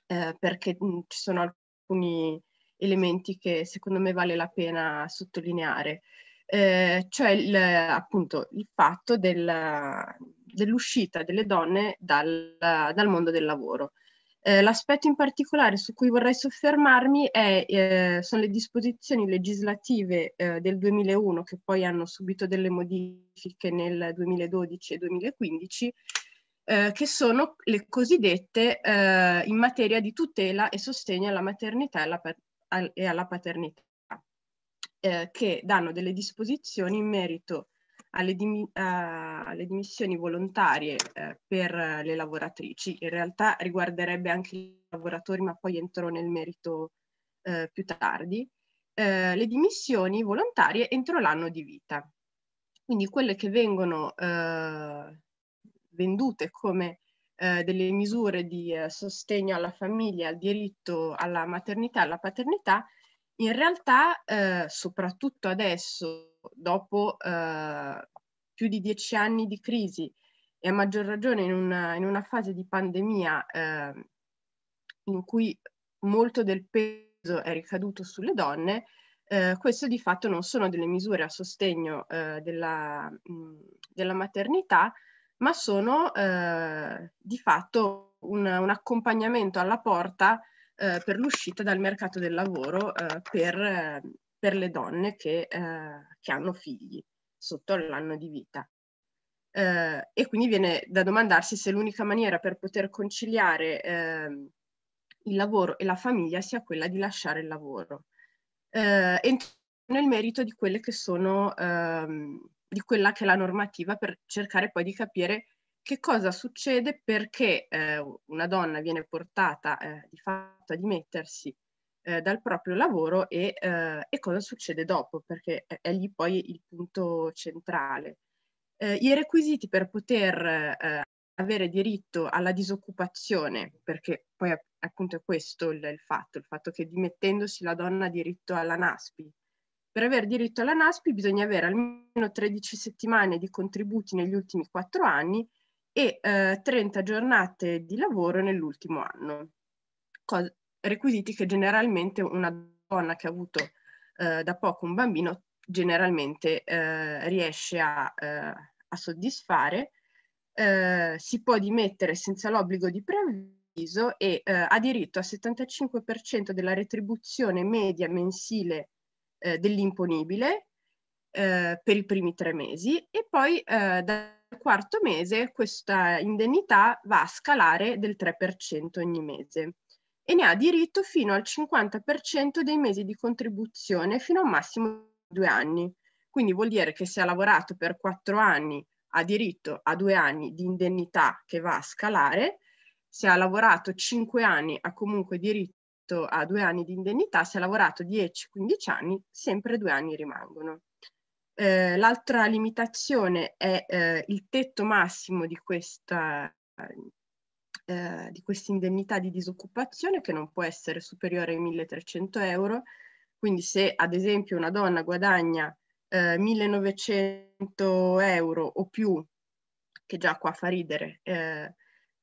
eh, perché mh, mm, ci sono alcuni elementi che secondo me vale la pena sottolineare. Eh, cioè il, appunto il fatto del, dell'uscita delle donne dal, dal mondo del lavoro. Eh, l'aspetto in particolare su cui vorrei soffermarmi è, eh, sono le disposizioni legislative eh, del 2001 che poi hanno subito delle modifiche nel 2012 e 2015 eh, che sono le cosiddette eh, in materia di tutela e sostegno alla maternità e alla, e alla paternità eh, che danno delle disposizioni in merito alle, dim alle dimissioni volontarie eh, per le lavoratrici. In realtà riguarderebbe anche i lavoratori, ma poi entro nel merito eh, più tardi. Eh, le dimissioni volontarie entro l'anno di vita. Quindi quelle che vengono eh, vendute come eh, delle misure di sostegno alla famiglia, al diritto alla maternità e alla paternità, in realtà, eh, soprattutto adesso, dopo eh, più di dieci anni di crisi e a maggior ragione in una, in una fase di pandemia eh, in cui molto del peso è ricaduto sulle donne, eh, questo di fatto non sono delle misure a sostegno eh, della, mh, mm, della, maternità, ma sono eh, di fatto un, un, accompagnamento alla porta eh, per l'uscita dal mercato del lavoro eh, per, eh, per, le donne che, eh, che, hanno figli sotto l'anno di vita. Eh, e quindi viene da domandarsi se l'unica maniera per poter conciliare ehm, il lavoro e la famiglia sia quella di lasciare il lavoro. entro nel merito di quelle che sono, ehm, di quella che è la normativa per cercare poi di capire che cosa succede perché eh, una donna viene portata eh, di fatto a dimettersi eh, dal proprio lavoro e, eh, e, cosa succede dopo, perché è, è lì poi il punto centrale. Eh, I requisiti per poter eh, avere diritto alla disoccupazione, perché poi appunto è questo il, il fatto, il fatto che dimettendosi la donna ha diritto alla NASPI, per avere diritto alla NASPI bisogna avere almeno 13 settimane di contributi negli ultimi 4 anni e eh, 30 giornate di lavoro nell'ultimo anno, Cos- requisiti che generalmente una donna che ha avuto eh, da poco un bambino generalmente eh, riesce a, eh, a soddisfare. Eh, si può dimettere senza l'obbligo di preavviso e eh, ha diritto al 75% della retribuzione media mensile dell'imponibile per i primi tre mesi e poi da quarto mese questa indennità va a scalare del 3% ogni mese e ne ha diritto fino al 50% dei mesi di contribuzione fino a un massimo di due anni. Quindi vuol dire che se ha lavorato per quattro anni ha diritto a due anni di indennità che va a scalare, se ha lavorato cinque anni ha comunque diritto a due anni di indennità, se ha lavorato 10-15 anni sempre due anni rimangono. Eh, l'altra limitazione è eh, il tetto massimo di questa, eh, di questa indennità di disoccupazione che non può essere superiore ai 1300 euro. Quindi se ad esempio una donna guadagna eh, 1900 euro o più, che già qua fa ridere, eh,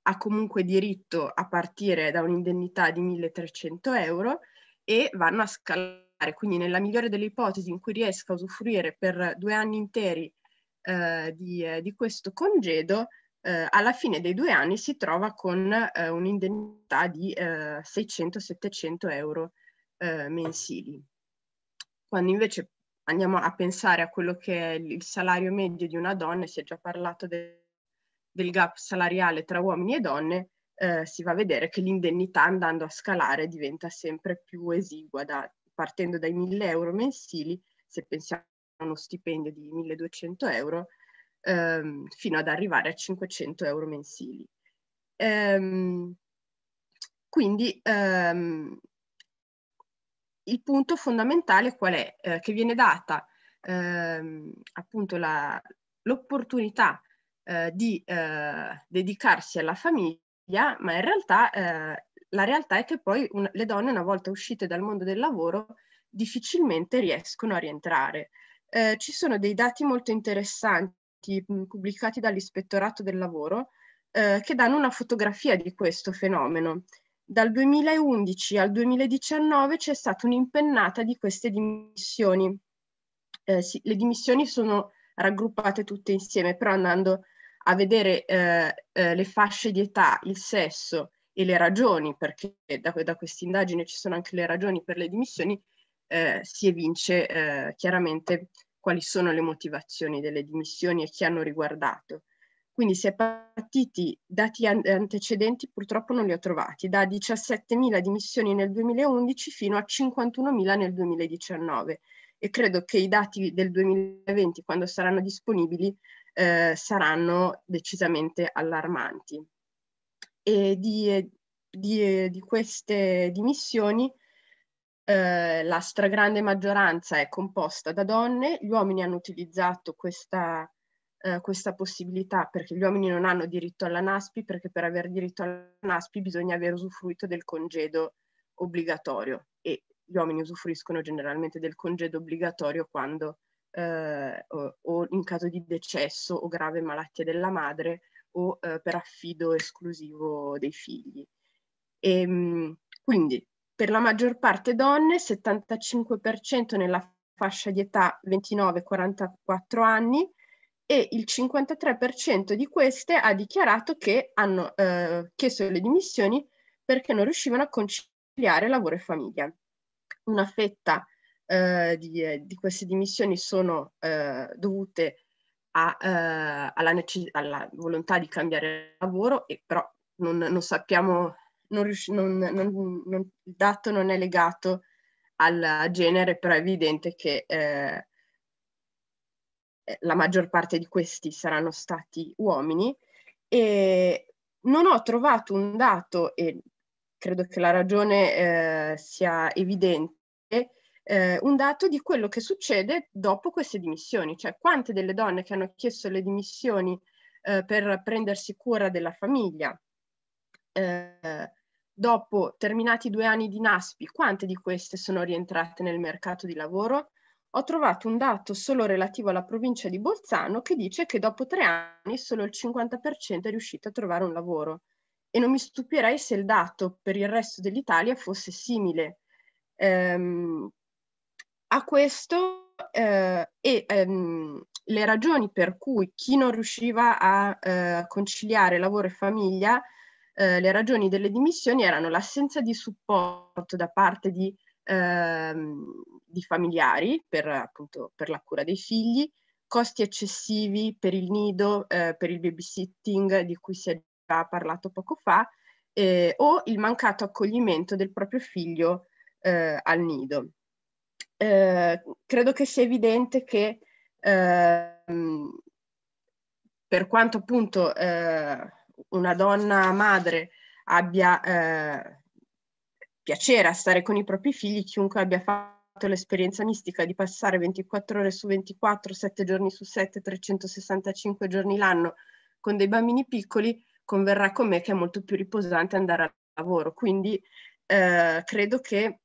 ha comunque diritto a partire da un'indennità di 1300 euro e vanno a scalare quindi nella migliore delle ipotesi in cui riesca a usufruire per due anni interi eh, di, eh, di, questo congedo, eh, alla fine dei due anni si trova con eh, un'indennità di 600-700 eh, euro eh, mensili. Quando invece andiamo a pensare a quello che è il salario medio di una donna, si è già parlato de- del gap salariale tra uomini e donne, si va a vedere che l'indennità andando a scalare diventa sempre più esigua da partendo dai 1000 euro mensili, se pensiamo a uno stipendio di 1200 euro, ehm, fino ad arrivare a 500 euro mensili. Ehm, quindi ehm, il punto fondamentale qual è? Eh, che viene data ehm, appunto la, l'opportunità eh, di eh, dedicarsi alla famiglia, ma in realtà eh, la realtà è che poi un, le donne una volta uscite dal mondo del lavoro difficilmente riescono a rientrare. Eh, ci sono dei dati molto interessanti pubblicati dall'Ispettorato del Lavoro eh, che danno una fotografia di questo fenomeno. Dal 2011 al 2019 c'è stata un'impennata di queste dimissioni. Eh, sì, le dimissioni sono raggruppate tutte insieme, però andando a vedere eh, eh, le fasce di età, il sesso e le ragioni, perché da, da questa indagine ci sono anche le ragioni per le dimissioni, eh, si evince eh, chiaramente quali sono le motivazioni delle dimissioni e chi hanno riguardato. Quindi si è partiti, dati antecedenti purtroppo non li ho trovati, da 17.000 dimissioni nel 2011 fino a 51.000 nel 2019 e credo che i dati del 2020 quando saranno disponibili eh, saranno decisamente allarmanti e di, di, di queste dimissioni eh, la stragrande maggioranza è composta da donne, gli uomini hanno utilizzato questa, eh, questa possibilità perché gli uomini non hanno diritto alla NASPI perché per avere diritto alla NASPI bisogna aver usufruito del congedo obbligatorio e gli uomini usufruiscono generalmente del congedo obbligatorio quando eh, o, o in caso di decesso o grave malattia della madre o eh, per affido esclusivo dei figli. E, ehm, quindi per la maggior parte donne, 75% nella fascia di età 29-44 anni e il 53% di queste ha dichiarato che hanno eh, chiesto le dimissioni perché non riuscivano a conciliare lavoro e famiglia. Una fetta eh, di, eh, di, queste dimissioni sono eh, dovute a, eh, alla, necess- alla, volontà di cambiare lavoro, e però non, non sappiamo, non rius- non, il dato non è legato al genere, però è evidente che eh, la maggior parte di questi saranno stati uomini. E non ho trovato un dato, e credo che la ragione eh, sia evidente, eh, un dato di quello che succede dopo queste dimissioni, cioè quante delle donne che hanno chiesto le dimissioni eh, per prendersi cura della famiglia eh, dopo terminati due anni di NASPI, quante di queste sono rientrate nel mercato di lavoro? Ho trovato un dato solo relativo alla provincia di Bolzano che dice che dopo tre anni solo il 50% è riuscito a trovare un lavoro e non mi stupirei se il dato per il resto dell'Italia fosse simile. Ehm, a questo eh, e ehm, le ragioni per cui chi non riusciva a eh, conciliare lavoro e famiglia, eh, le ragioni delle dimissioni erano l'assenza di supporto da parte di, ehm, di familiari per, appunto, per la cura dei figli, costi eccessivi per il nido, eh, per il babysitting di cui si è già parlato poco fa, eh, o il mancato accoglimento del proprio figlio eh, al nido. Eh, credo che sia evidente che eh, per quanto appunto eh, una donna madre abbia eh, piacere a stare con i propri figli, chiunque abbia fatto l'esperienza mistica di passare 24 ore su 24, 7 giorni su 7, 365 giorni l'anno con dei bambini piccoli, converrà con me che è molto più riposante andare al lavoro. Quindi eh, credo che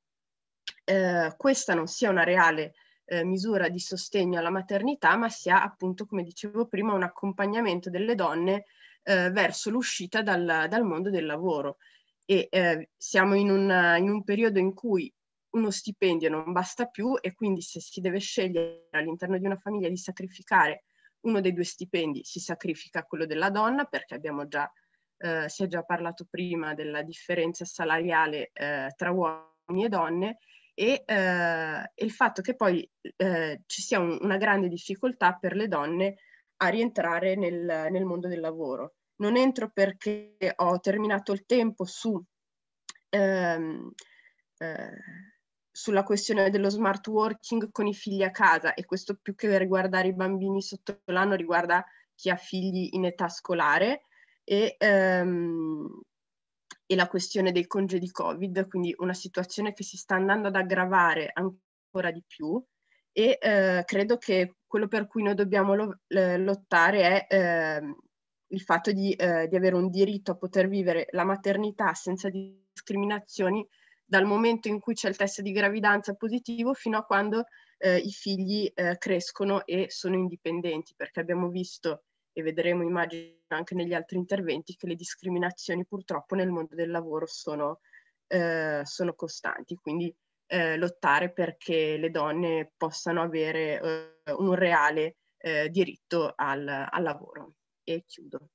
eh, questa non sia una reale eh, misura di sostegno alla maternità, ma sia appunto, come dicevo prima, un accompagnamento delle donne eh, verso l'uscita dal, dal, mondo del lavoro. E eh, siamo in un, in un periodo in cui uno stipendio non basta più e quindi se si deve scegliere all'interno di una famiglia di sacrificare uno dei due stipendi, si sacrifica quello della donna perché abbiamo già, eh, si è già parlato prima della differenza salariale eh, tra uomini e donne e, eh, il fatto che poi eh, ci sia un, una grande difficoltà per le donne a rientrare nel, nel, mondo del lavoro. Non entro perché ho terminato il tempo su, ehm, eh, sulla questione dello smart working con i figli a casa e questo più che riguardare i bambini sotto l'anno riguarda chi ha figli in età scolare e ehm, e la questione dei congedi Covid, quindi una situazione che si sta andando ad aggravare ancora di più e eh, credo che quello per cui noi dobbiamo lo, lottare è eh, il fatto di, eh, di, avere un diritto a poter vivere la maternità senza discriminazioni dal momento in cui c'è il test di gravidanza positivo fino a quando eh, i figli eh, crescono e sono indipendenti, perché abbiamo visto e vedremo immagino anche negli altri interventi che le discriminazioni purtroppo nel mondo del lavoro sono, eh, sono costanti, quindi eh, lottare perché le donne possano avere eh, un reale eh, diritto al, al lavoro. E chiudo.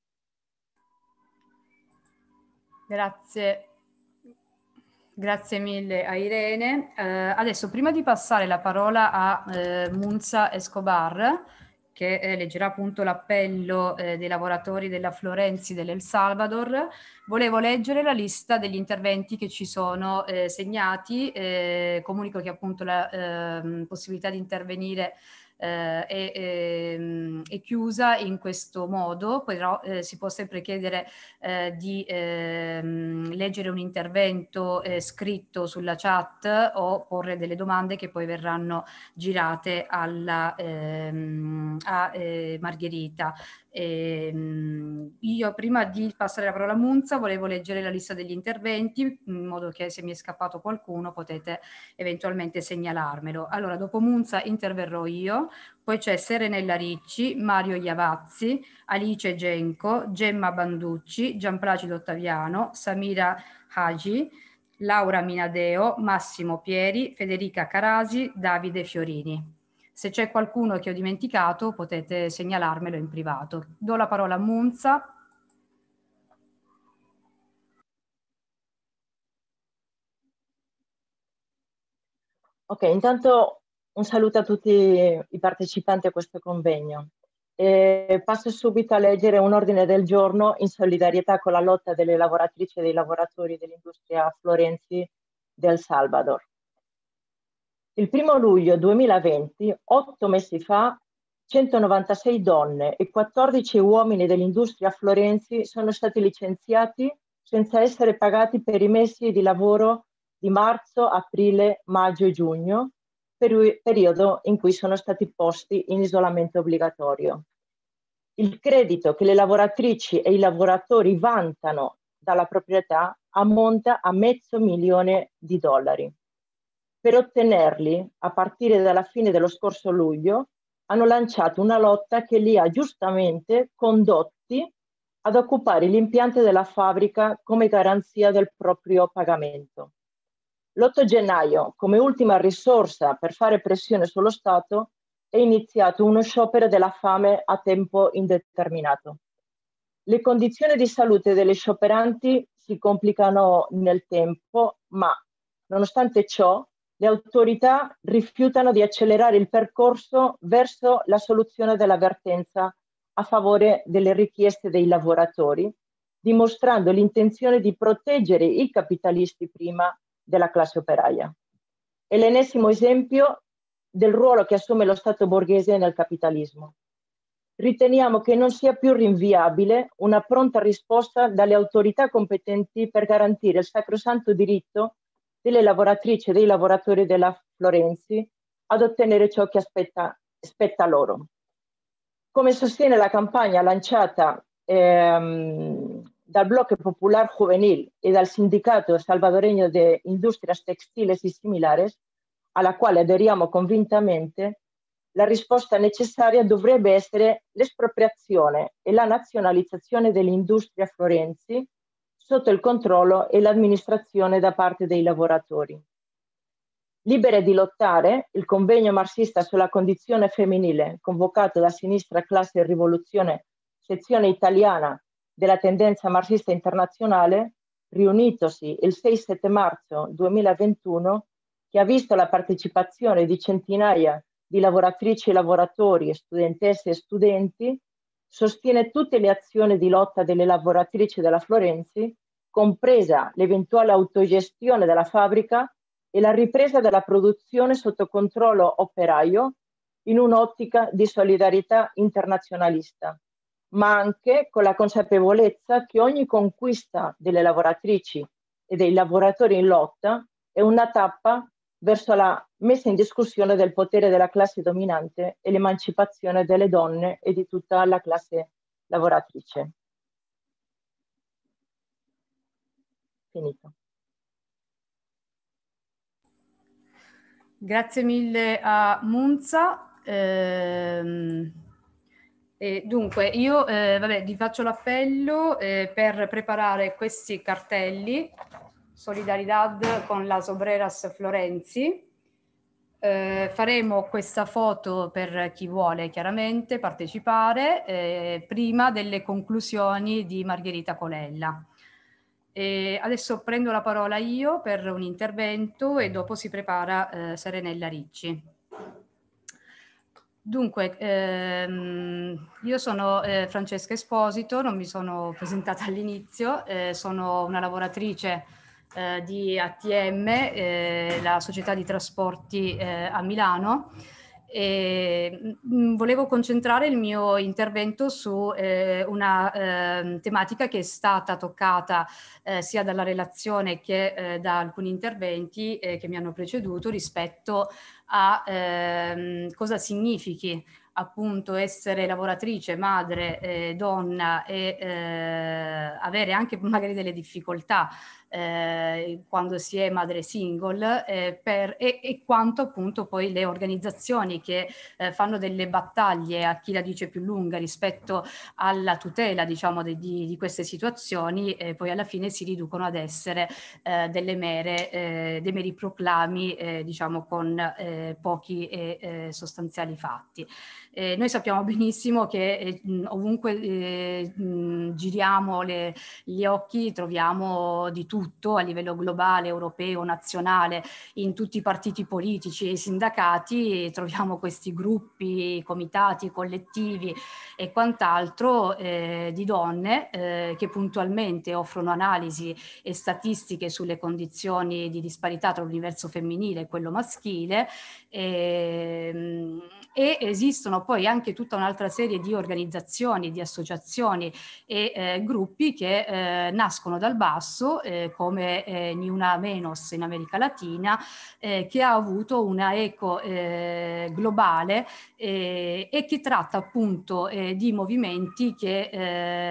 Grazie. Grazie mille a Irene. Eh, adesso, prima di passare la parola a eh, Munza Escobar, che eh, leggerà appunto l'appello eh, dei lavoratori della Florenzi dell'El Salvador, volevo leggere la lista degli interventi che ci sono eh, segnati. Eh, comunico che appunto la ehm, possibilità di intervenire eh, è, è, ehm, chiusa in questo modo, però eh, si può sempre chiedere eh, di ehm, leggere un intervento eh, scritto sulla chat o porre delle domande che poi verranno girate alla, ehm, a eh, Margherita. E, io prima di passare la parola a Munza volevo leggere la lista degli interventi in modo che se mi è scappato qualcuno potete eventualmente segnalarmelo. Allora dopo Munza interverrò io poi c'è Serenella Ricci, Mario Iavazzi, Alice Genco, Gemma Banducci, Gianplacido Ottaviano, Samira Hagi, Laura Minadeo, Massimo Pieri, Federica Carasi, Davide Fiorini. Se c'è qualcuno che ho dimenticato potete segnalarmelo in privato. Do la parola a Munza. Ok, intanto un saluto a tutti i partecipanti a questo convegno. E passo subito a leggere un ordine del giorno in solidarietà con la lotta delle lavoratrici e dei lavoratori dell'industria Florenzi del Salvador. Il primo luglio 2020, otto mesi fa, 196 donne e 14 uomini dell'industria Florenzi sono stati licenziati senza essere pagati per i mesi di lavoro di marzo, aprile, maggio e giugno periodo in cui sono stati posti in isolamento obbligatorio. Il credito che le lavoratrici e i lavoratori vantano dalla proprietà ammonta a mezzo milione di dollari. Per ottenerli, a partire dalla fine dello scorso luglio, hanno lanciato una lotta che li ha giustamente condotti ad occupare l'impianto della fabbrica come garanzia del proprio pagamento. L'8 gennaio, come ultima risorsa per fare pressione sullo Stato, è iniziato uno sciopero della fame a tempo indeterminato. Le condizioni di salute delle scioperanti si complicano nel tempo, ma nonostante ciò le autorità rifiutano di accelerare il percorso verso la soluzione dell'avvertenza a favore delle richieste dei lavoratori, dimostrando l'intenzione di proteggere i capitalisti prima della classe operaia. È l'ennesimo esempio del ruolo che assume lo Stato borghese nel capitalismo. Riteniamo che non sia più rinviabile una pronta risposta dalle autorità competenti per garantire il sacrosanto diritto delle lavoratrici e dei lavoratori della Florenzi ad ottenere ciò che aspetta, spetta loro. Come sostiene la campagna lanciata ehm, dal Bloque Popular Juvenil e dal Sindicato Salvadoregno de Industrias Textiles e Similares, alla quale aderiamo convintamente, la risposta necessaria dovrebbe essere l'espropriazione e la nazionalizzazione dell'industria Florenzi sotto il controllo e l'amministrazione da parte dei lavoratori. Libere di lottare, il convegno marxista sulla condizione femminile, convocato da Sinistra Classe e Rivoluzione, sezione italiana della tendenza marxista internazionale, riunitosi il 6-7 marzo 2021, che ha visto la partecipazione di centinaia di lavoratrici e lavoratori, studentesse e studenti, sostiene tutte le azioni di lotta delle lavoratrici della Florenzi, compresa l'eventuale autogestione della fabbrica e la ripresa della produzione sotto controllo operaio in un'ottica di solidarietà internazionalista ma anche con la consapevolezza che ogni conquista delle lavoratrici e dei lavoratori in lotta è una tappa verso la messa in discussione del potere della classe dominante e l'emancipazione delle donne e di tutta la classe lavoratrice. Finito. Grazie mille a Munza. Ehm... Eh, dunque, io eh, vabbè, vi faccio l'appello eh, per preparare questi cartelli Solidaridad con la Sobreras Florenzi. Eh, faremo questa foto per chi vuole chiaramente partecipare eh, prima delle conclusioni di Margherita Colella. E adesso prendo la parola io per un intervento e dopo si prepara eh, Serenella Ricci. Dunque, ehm, io sono eh, Francesca Esposito, non mi sono presentata all'inizio, eh, sono una lavoratrice eh, di ATM, eh, la società di trasporti eh, a Milano. E, mm, mm, volevo concentrare il mio intervento su eh, una ehm, tematica che è stata toccata sia dalla relazione che da alcuni interventi che mi hanno preceduto rispetto a ehm, cosa significhi appunto essere lavoratrice, madre, eh, donna e eh, avere anche magari delle difficoltà eh, quando si è madre single eh, per, e, e, quanto appunto poi le organizzazioni che eh, fanno delle battaglie a chi la dice più lunga rispetto alla tutela diciamo de, di, di, queste situazioni eh, poi alla fine si riducono ad essere eh, delle mere, eh, dei meri proclami diciamo con pochi e sostanziali fatti. noi sappiamo benissimo che ovunque giriamo le, gli occhi troviamo di tutto tutto a livello globale, europeo, nazionale, in tutti i partiti politici e i sindacati troviamo questi gruppi, comitati, collettivi e quant'altro eh, di donne eh, che puntualmente offrono analisi e statistiche sulle condizioni di disparità tra l'universo femminile e quello maschile. E, ehm, e esistono poi anche tutta un'altra serie di organizzazioni, di associazioni e eh, gruppi che eh, nascono dal basso, eh, come eh, Niuna Menos in America Latina, eh, che ha avuto una eco eh, globale eh, e che tratta appunto eh, di movimenti che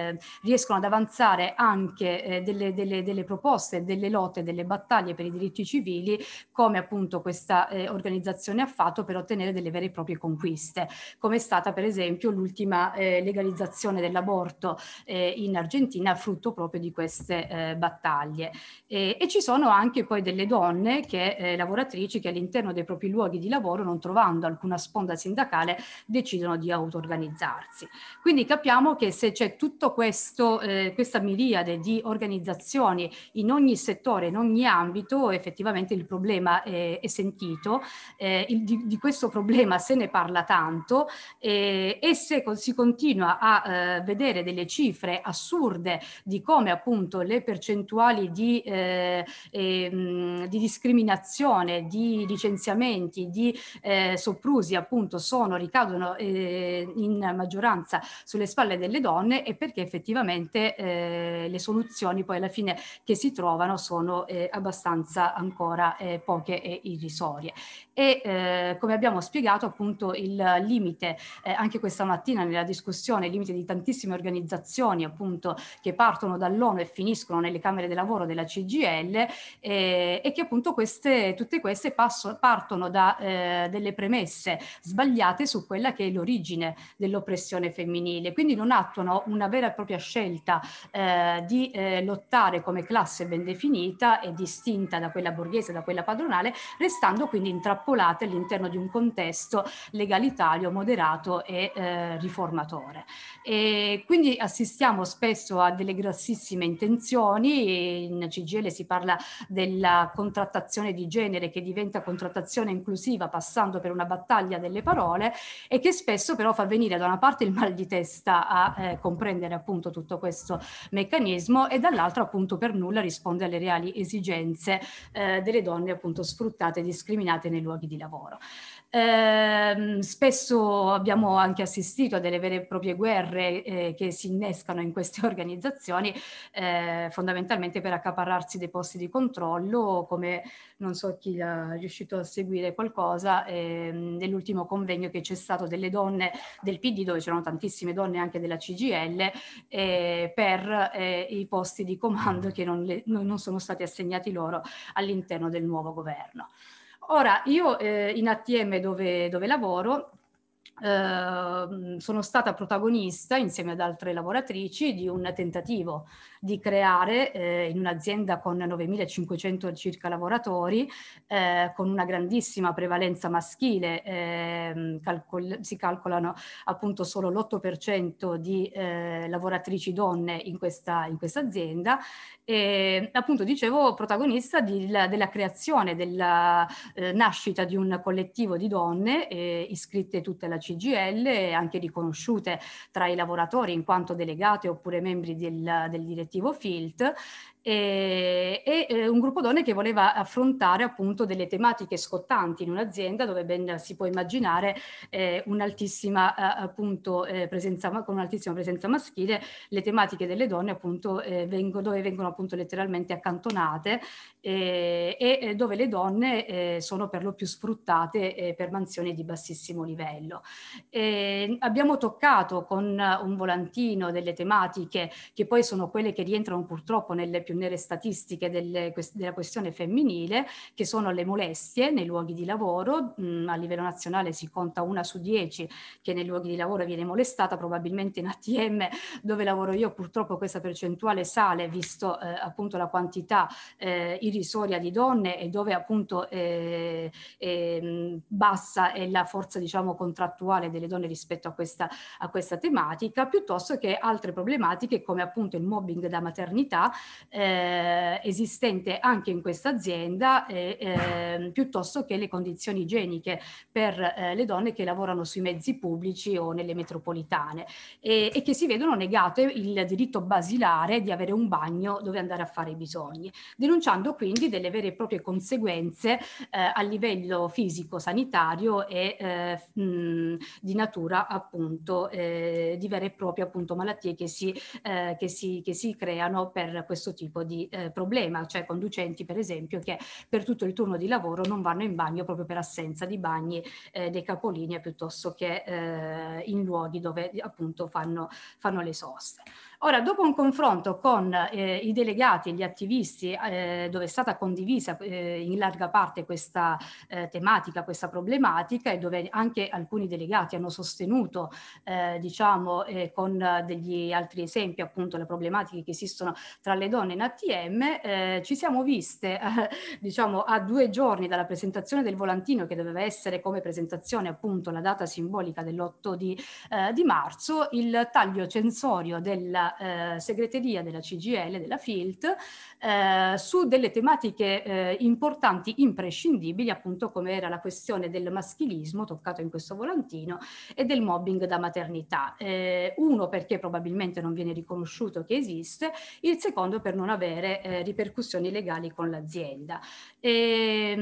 eh, riescono ad avanzare anche eh, delle, delle, delle proposte, delle lotte, delle battaglie per i diritti civili, come appunto questa eh, organizzazione ha fatto per ottenere delle vere e proprie comunità conquiste, come è stata per esempio l'ultima eh, legalizzazione dell'aborto eh, in Argentina, frutto proprio di queste eh, battaglie. E, e, ci sono anche poi delle donne che, eh, lavoratrici che all'interno dei propri luoghi di lavoro, non trovando alcuna sponda sindacale, decidono di auto-organizzarsi. Quindi capiamo che se c'è tutta eh, questa miriade di organizzazioni in ogni settore, in ogni ambito, effettivamente il problema è, è sentito. Eh, il, di, di questo problema se ne parla parla tanto eh, e se con, si continua a eh, vedere delle cifre assurde di come appunto le percentuali di, eh, mh, ehm, di discriminazione, di licenziamenti, di eh, soprusi appunto sono, ricadono eh, in maggioranza sulle spalle delle donne e perché effettivamente eh, le soluzioni poi alla fine che si trovano sono abbastanza ancora poche e irrisorie. E come abbiamo spiegato appunto il limite eh, anche questa mattina nella discussione, il limite di tantissime organizzazioni appunto che partono dall'ONU e finiscono nelle Camere del Lavoro della CGL eh, e che appunto queste, tutte queste passo, partono da eh, delle premesse sbagliate su quella che è l'origine dell'oppressione femminile, quindi non attuano una vera e propria scelta eh, di eh, lottare come classe ben definita e distinta da quella borghese, da quella padronale, restando quindi intrappolate all'interno di un contesto legalitario moderato e eh, riformatore. E quindi assistiamo spesso a delle grossissime intenzioni, in CGL si parla della contrattazione di genere che diventa contrattazione inclusiva passando per una battaglia delle parole e che spesso però fa venire da una parte il mal di testa a eh, comprendere appunto tutto questo meccanismo e dall'altra appunto per nulla risponde alle reali esigenze eh, delle donne appunto sfruttate e discriminate nei luoghi di lavoro. Ehm, spesso abbiamo anche assistito a delle vere e proprie guerre eh, che si innescano in queste organizzazioni eh, fondamentalmente per accaparrarsi dei posti di controllo, come non so chi è riuscito a seguire qualcosa ehm, nell'ultimo convegno che c'è stato delle donne del PD, dove c'erano tantissime donne anche della CGL, eh, per eh, i posti di comando che non, le, non sono stati assegnati loro all'interno del nuovo governo. Ora, io eh, in ATM dove, dove lavoro Ehm, sono stata protagonista insieme ad altre lavoratrici di un tentativo di creare eh, in un'azienda con 9.500 circa lavoratori, eh, con una grandissima prevalenza maschile, eh, calcol- si calcolano appunto solo l'8% di eh, lavoratrici donne in questa, in questa azienda, e appunto dicevo protagonista di, la, della creazione, della eh, nascita di un collettivo di donne eh, iscritte tutte alla città CGL anche riconosciute tra i lavoratori in quanto delegate oppure membri del, del direttivo FILT eh, e, e eh, un gruppo donne che voleva affrontare appunto delle tematiche scottanti in un'azienda dove ben si può immaginare eh, un'altissima eh, appunto eh, presenza con un'altissima presenza maschile le tematiche delle donne appunto eh, vengono, dove vengono appunto letteralmente accantonate e dove le donne sono per lo più sfruttate per mansioni di bassissimo livello abbiamo toccato con un volantino delle tematiche che poi sono quelle che rientrano purtroppo nelle più più nere statistiche delle, della questione femminile, che sono le molestie nei luoghi di lavoro. Mm, a livello nazionale si conta una su dieci che nei luoghi di lavoro viene molestata, probabilmente in ATM dove lavoro io purtroppo questa percentuale sale, visto eh, appunto la quantità eh, irrisoria di donne e dove appunto eh, ehm, bassa è la forza diciamo contrattuale delle donne rispetto a questa, a questa tematica, piuttosto che altre problematiche come appunto il mobbing da maternità eh, eh, esistente anche in questa azienda eh, eh, piuttosto che le condizioni igieniche per eh, le donne che lavorano sui mezzi pubblici o nelle metropolitane e, e che si vedono negate il diritto basilare di avere un bagno dove andare a fare i bisogni, denunciando quindi delle vere e proprie conseguenze eh, a livello fisico, sanitario e eh, mh, di natura appunto di vere e proprie appunto malattie che si, che si, che si creano per questo tipo tipo di eh, problema, cioè conducenti per esempio che per tutto il turno di lavoro non vanno in bagno proprio per assenza di bagni eh, dei capolinea piuttosto che eh, in luoghi dove appunto fanno, fanno le soste. Ora, dopo un confronto con eh, i delegati e gli attivisti, eh, dove è stata condivisa eh, in larga parte questa eh, tematica, questa problematica, e dove anche alcuni delegati hanno sostenuto, eh, diciamo, eh, con degli altri esempi, appunto, le problematiche che esistono tra le donne in ATM, ci siamo viste, diciamo, a due giorni dalla presentazione del volantino, che doveva essere come presentazione, appunto, la data simbolica dell'8 di, di marzo, il taglio censorio della della eh, segreteria della CGL, della FILT, eh, su delle tematiche eh, importanti, imprescindibili, appunto come era la questione del maschilismo, toccato in questo volantino, e del mobbing da maternità. Eh, uno perché probabilmente non viene riconosciuto che esiste, il secondo per non avere eh, ripercussioni legali con l'azienda. E, ehm,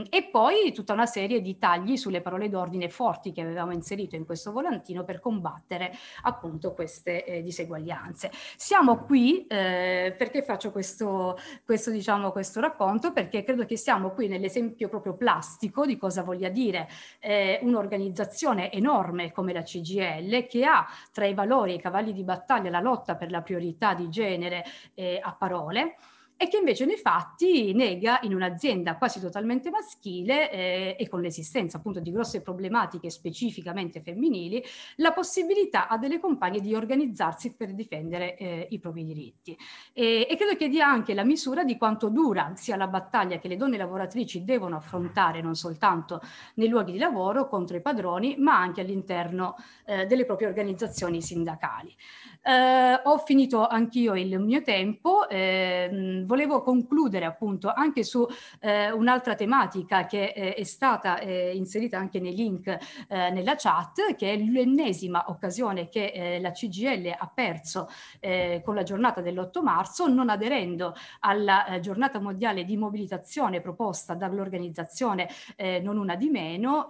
mh, e poi tutta una serie di tagli sulle parole d'ordine forti che avevamo inserito in questo volantino per combattere appunto queste eh, diseguaglianze minoranze. Siamo qui eh, perché faccio questo, questo, diciamo, questo racconto, perché credo che siamo qui nell'esempio proprio plastico di cosa voglia dire eh, un'organizzazione enorme come la CGL che ha tra i valori e i cavalli di battaglia la lotta per la priorità di genere eh, a parole e che invece nei fatti nega in un'azienda quasi totalmente maschile eh, e con l'esistenza appunto di grosse problematiche specificamente femminili, la possibilità a delle compagne di organizzarsi per difendere eh, i propri diritti. E, e, credo che dia anche la misura di quanto dura sia la battaglia che le donne lavoratrici devono affrontare non soltanto nei luoghi di lavoro contro i padroni, ma anche all'interno eh, delle proprie organizzazioni sindacali. Eh, ho finito anch'io il mio tempo, eh, volevo concludere appunto anche su eh, un'altra tematica che eh, è stata eh, inserita anche nei link eh, nella chat, che è l'ennesima occasione che la CGL ha perso con la giornata dell'8 marzo, non aderendo alla giornata mondiale di mobilitazione proposta dall'organizzazione Non Una di Meno,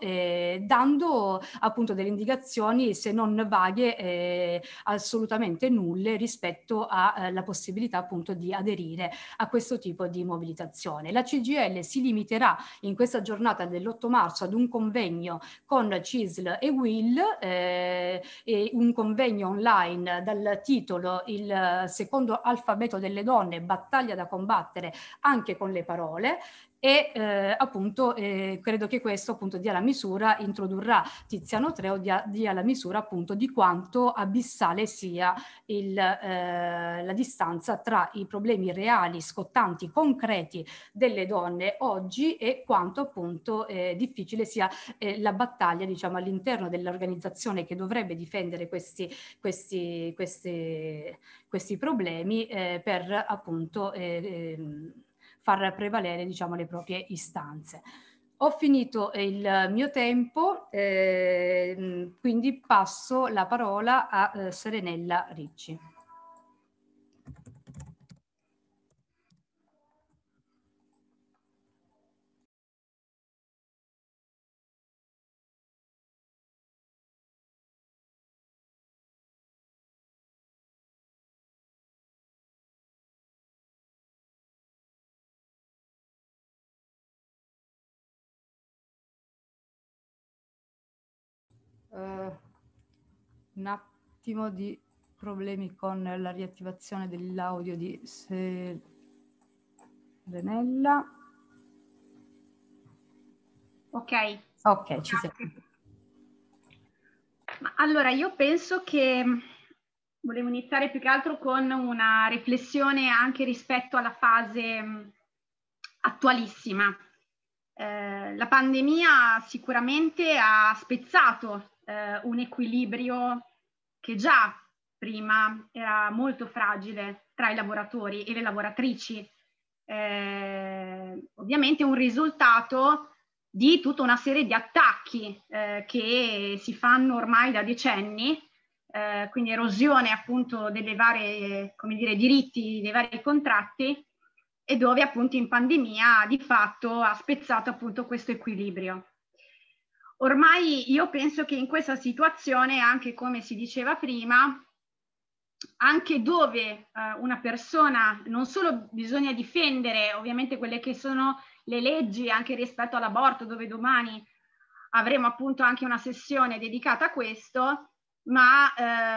dando appunto delle indicazioni se non vaghe assolutamente assolutamente nulle rispetto alla eh, possibilità appunto di aderire a questo tipo di mobilitazione. La CGL si limiterà in questa giornata dell'8 marzo ad un convegno con CISL e WIL, eh, e un convegno online dal titolo Il eh, secondo alfabeto delle donne, battaglia da combattere anche con le parole, e eh, appunto eh, credo che questo appunto dia la misura, introdurrà Tiziano Treo, dia, dia la misura appunto di quanto abissale sia il, eh, la distanza tra i problemi reali, scottanti, concreti delle donne oggi e quanto appunto eh, difficile sia eh, la battaglia diciamo all'interno dell'organizzazione che dovrebbe difendere questi, questi, questi, questi problemi eh, per appunto ehm, far prevalere diciamo, le proprie istanze. Ho finito eh, il mio tempo, eh, quindi passo la parola a eh, Serenella Ricci. eh, un attimo di problemi con la riattivazione dell'audio di Serenella. Ok. Ok, ci siamo. Allora, io penso che volevo iniziare più che altro con una riflessione anche rispetto alla fase mm, attualissima. Eh, la pandemia sicuramente ha spezzato eh, un equilibrio che già prima era molto fragile tra i lavoratori e le lavoratrici. Eh, ovviamente un risultato di tutta una serie di attacchi eh, che si fanno ormai da decenni, eh, quindi erosione appunto delle varie, come dire, diritti dei vari contratti e dove appunto in pandemia di fatto ha spezzato appunto questo equilibrio. Ormai io penso che in questa situazione, anche come si diceva prima, anche dove eh, una persona non solo bisogna difendere ovviamente quelle che sono le leggi anche rispetto all'aborto, dove domani avremo appunto anche una sessione dedicata a questo, ma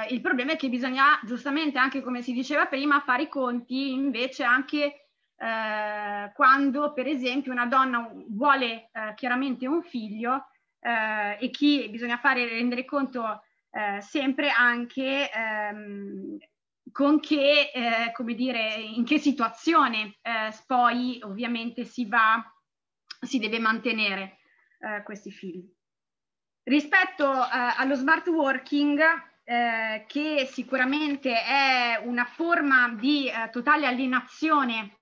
eh, il problema è che bisogna giustamente anche come si diceva prima fare i conti invece anche eh, quando per esempio una donna vuole eh, chiaramente un figlio eh, e chi bisogna fare rendere conto eh, sempre anche ehm, con che, eh, come dire, in che situazione eh, poi ovviamente si va, si deve mantenere eh, questi figli. Rispetto eh, allo smart working, eh, che sicuramente è una forma di eh, totale alienazione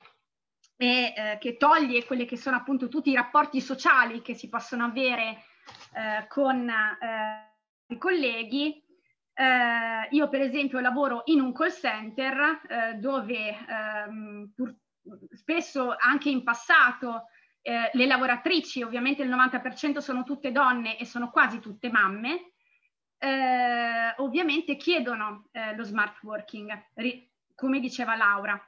e eh, che toglie quelli che sono appunto tutti i rapporti sociali che si possono avere eh, con eh, i colleghi. Eh, io per esempio lavoro in un call center eh, dove ehm, pur, spesso anche in passato eh, le lavoratrici, ovviamente il 90% sono tutte donne e sono quasi tutte mamme, ovviamente chiedono lo smart working, come diceva Laura.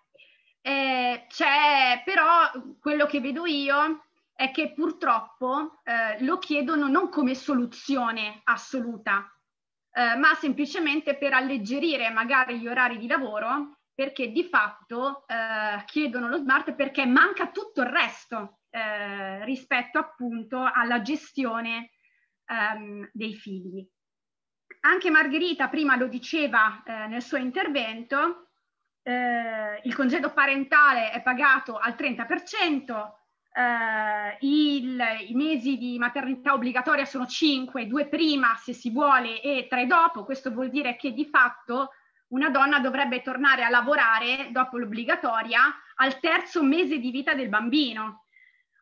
Eh, c'è però quello che vedo io è che purtroppo eh, lo chiedono non come soluzione assoluta, eh, ma semplicemente per alleggerire magari gli orari di lavoro, perché di fatto eh, chiedono lo smart perché manca tutto il resto eh, rispetto appunto alla gestione ehm, dei figli. Anche Margherita prima lo diceva eh, nel suo intervento, eh, il congedo parentale è pagato al 30%, eh, il, i mesi di maternità obbligatoria sono 5, 2 prima se si vuole e 3 dopo, questo vuol dire che di fatto una donna dovrebbe tornare a lavorare dopo l'obbligatoria al terzo mese di vita del bambino.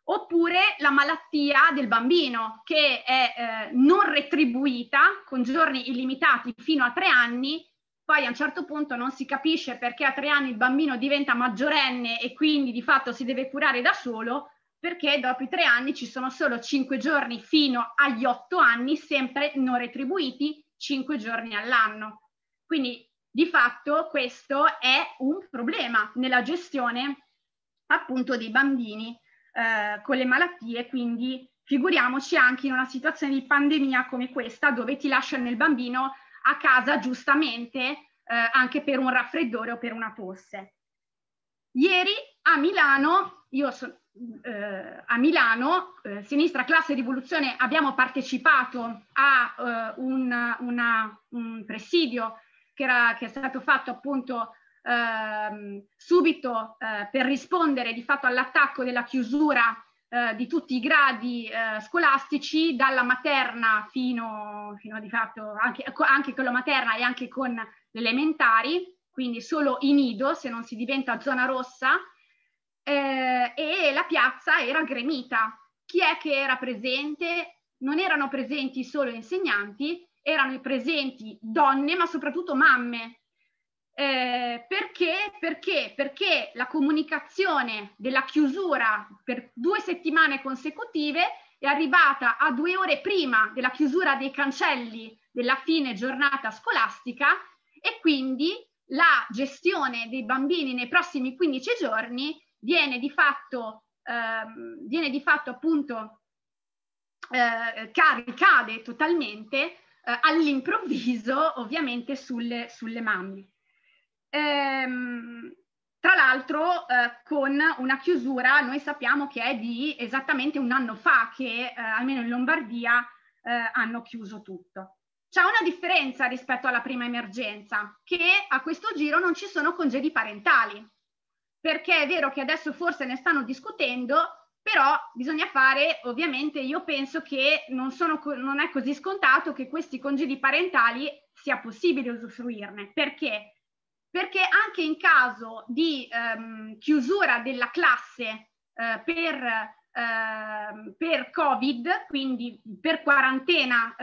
Oppure la malattia del bambino che è eh, non retribuita con giorni illimitati fino a 3 anni, poi a un certo punto non si capisce perché a tre anni il bambino diventa maggiorenne e quindi di fatto si deve curare da solo, perché dopo i tre anni ci sono solo cinque giorni fino agli otto anni, sempre non retribuiti, cinque giorni all'anno. Quindi di fatto questo è un problema nella gestione appunto dei bambini eh, con le malattie, quindi figuriamoci anche in una situazione di pandemia come questa dove ti lasciano il bambino a casa giustamente eh, anche per un raffreddore o per una tosse. Ieri a Milano, io so, eh, a Milano, eh, Sinistra Classe Rivoluzione, abbiamo partecipato a eh, un, una, un, presidio che, era, che, è stato fatto appunto ehm, subito eh, per rispondere di fatto all'attacco della chiusura eh, di tutti i gradi eh, scolastici, dalla materna fino, fino a di fatto anche, ecco, anche con la materna e anche con le elementari, quindi solo i nido se non si diventa zona rossa eh, e la piazza era gremita. Chi è che era presente? Non erano presenti solo insegnanti, erano presenti donne, ma soprattutto mamme. Eh, perché? Perché? Perché la comunicazione della chiusura per due settimane consecutive è arrivata a due ore prima della chiusura dei cancelli della fine giornata scolastica e quindi la gestione dei bambini nei prossimi 15 giorni viene di fatto, eh, viene di fatto appunto eh, ricade totalmente eh, all'improvviso ovviamente sulle, sulle mamme. Ehm, tra l'altro eh, con una chiusura, noi sappiamo che è di esattamente un anno fa che eh, almeno in Lombardia eh, hanno chiuso tutto. C'è una differenza rispetto alla prima emergenza, che a questo giro non ci sono congedi parentali, perché è vero che adesso forse ne stanno discutendo, però bisogna fare, ovviamente io penso che non, sono, non è così scontato che questi congedi parentali sia possibile usufruirne. Perché? Perché anche in caso di ehm, chiusura della classe eh, per Uh, per Covid, quindi per quarantena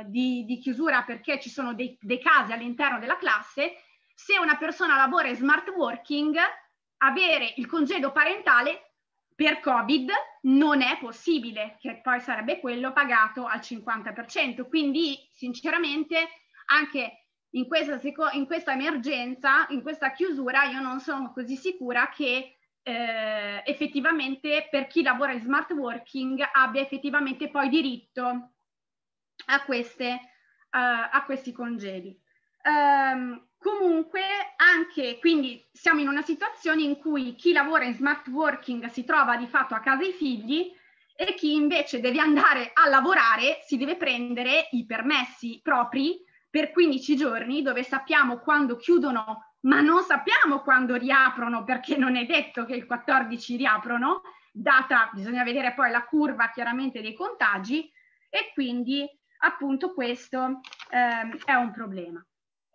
uh, di, di, chiusura perché ci sono dei, dei, casi all'interno della classe, se una persona lavora in smart working avere il congedo parentale per Covid non è possibile, che poi sarebbe quello pagato al 50%. Quindi, sinceramente, anche in questa, in questa emergenza, in questa chiusura, io non sono così sicura che eh, effettivamente per chi lavora in smart working abbia effettivamente poi diritto a, queste, uh, a questi congedi. Um, Comunque, anche quindi siamo in una situazione in cui chi lavora in smart working si trova di fatto a casa i figli e chi invece deve andare a lavorare si deve prendere i permessi propri per 15 giorni dove sappiamo quando chiudono ma non sappiamo quando riaprono perché non è detto che il 14 riaprono, data, bisogna vedere poi la curva chiaramente dei contagi e quindi appunto questo ehm, è un problema.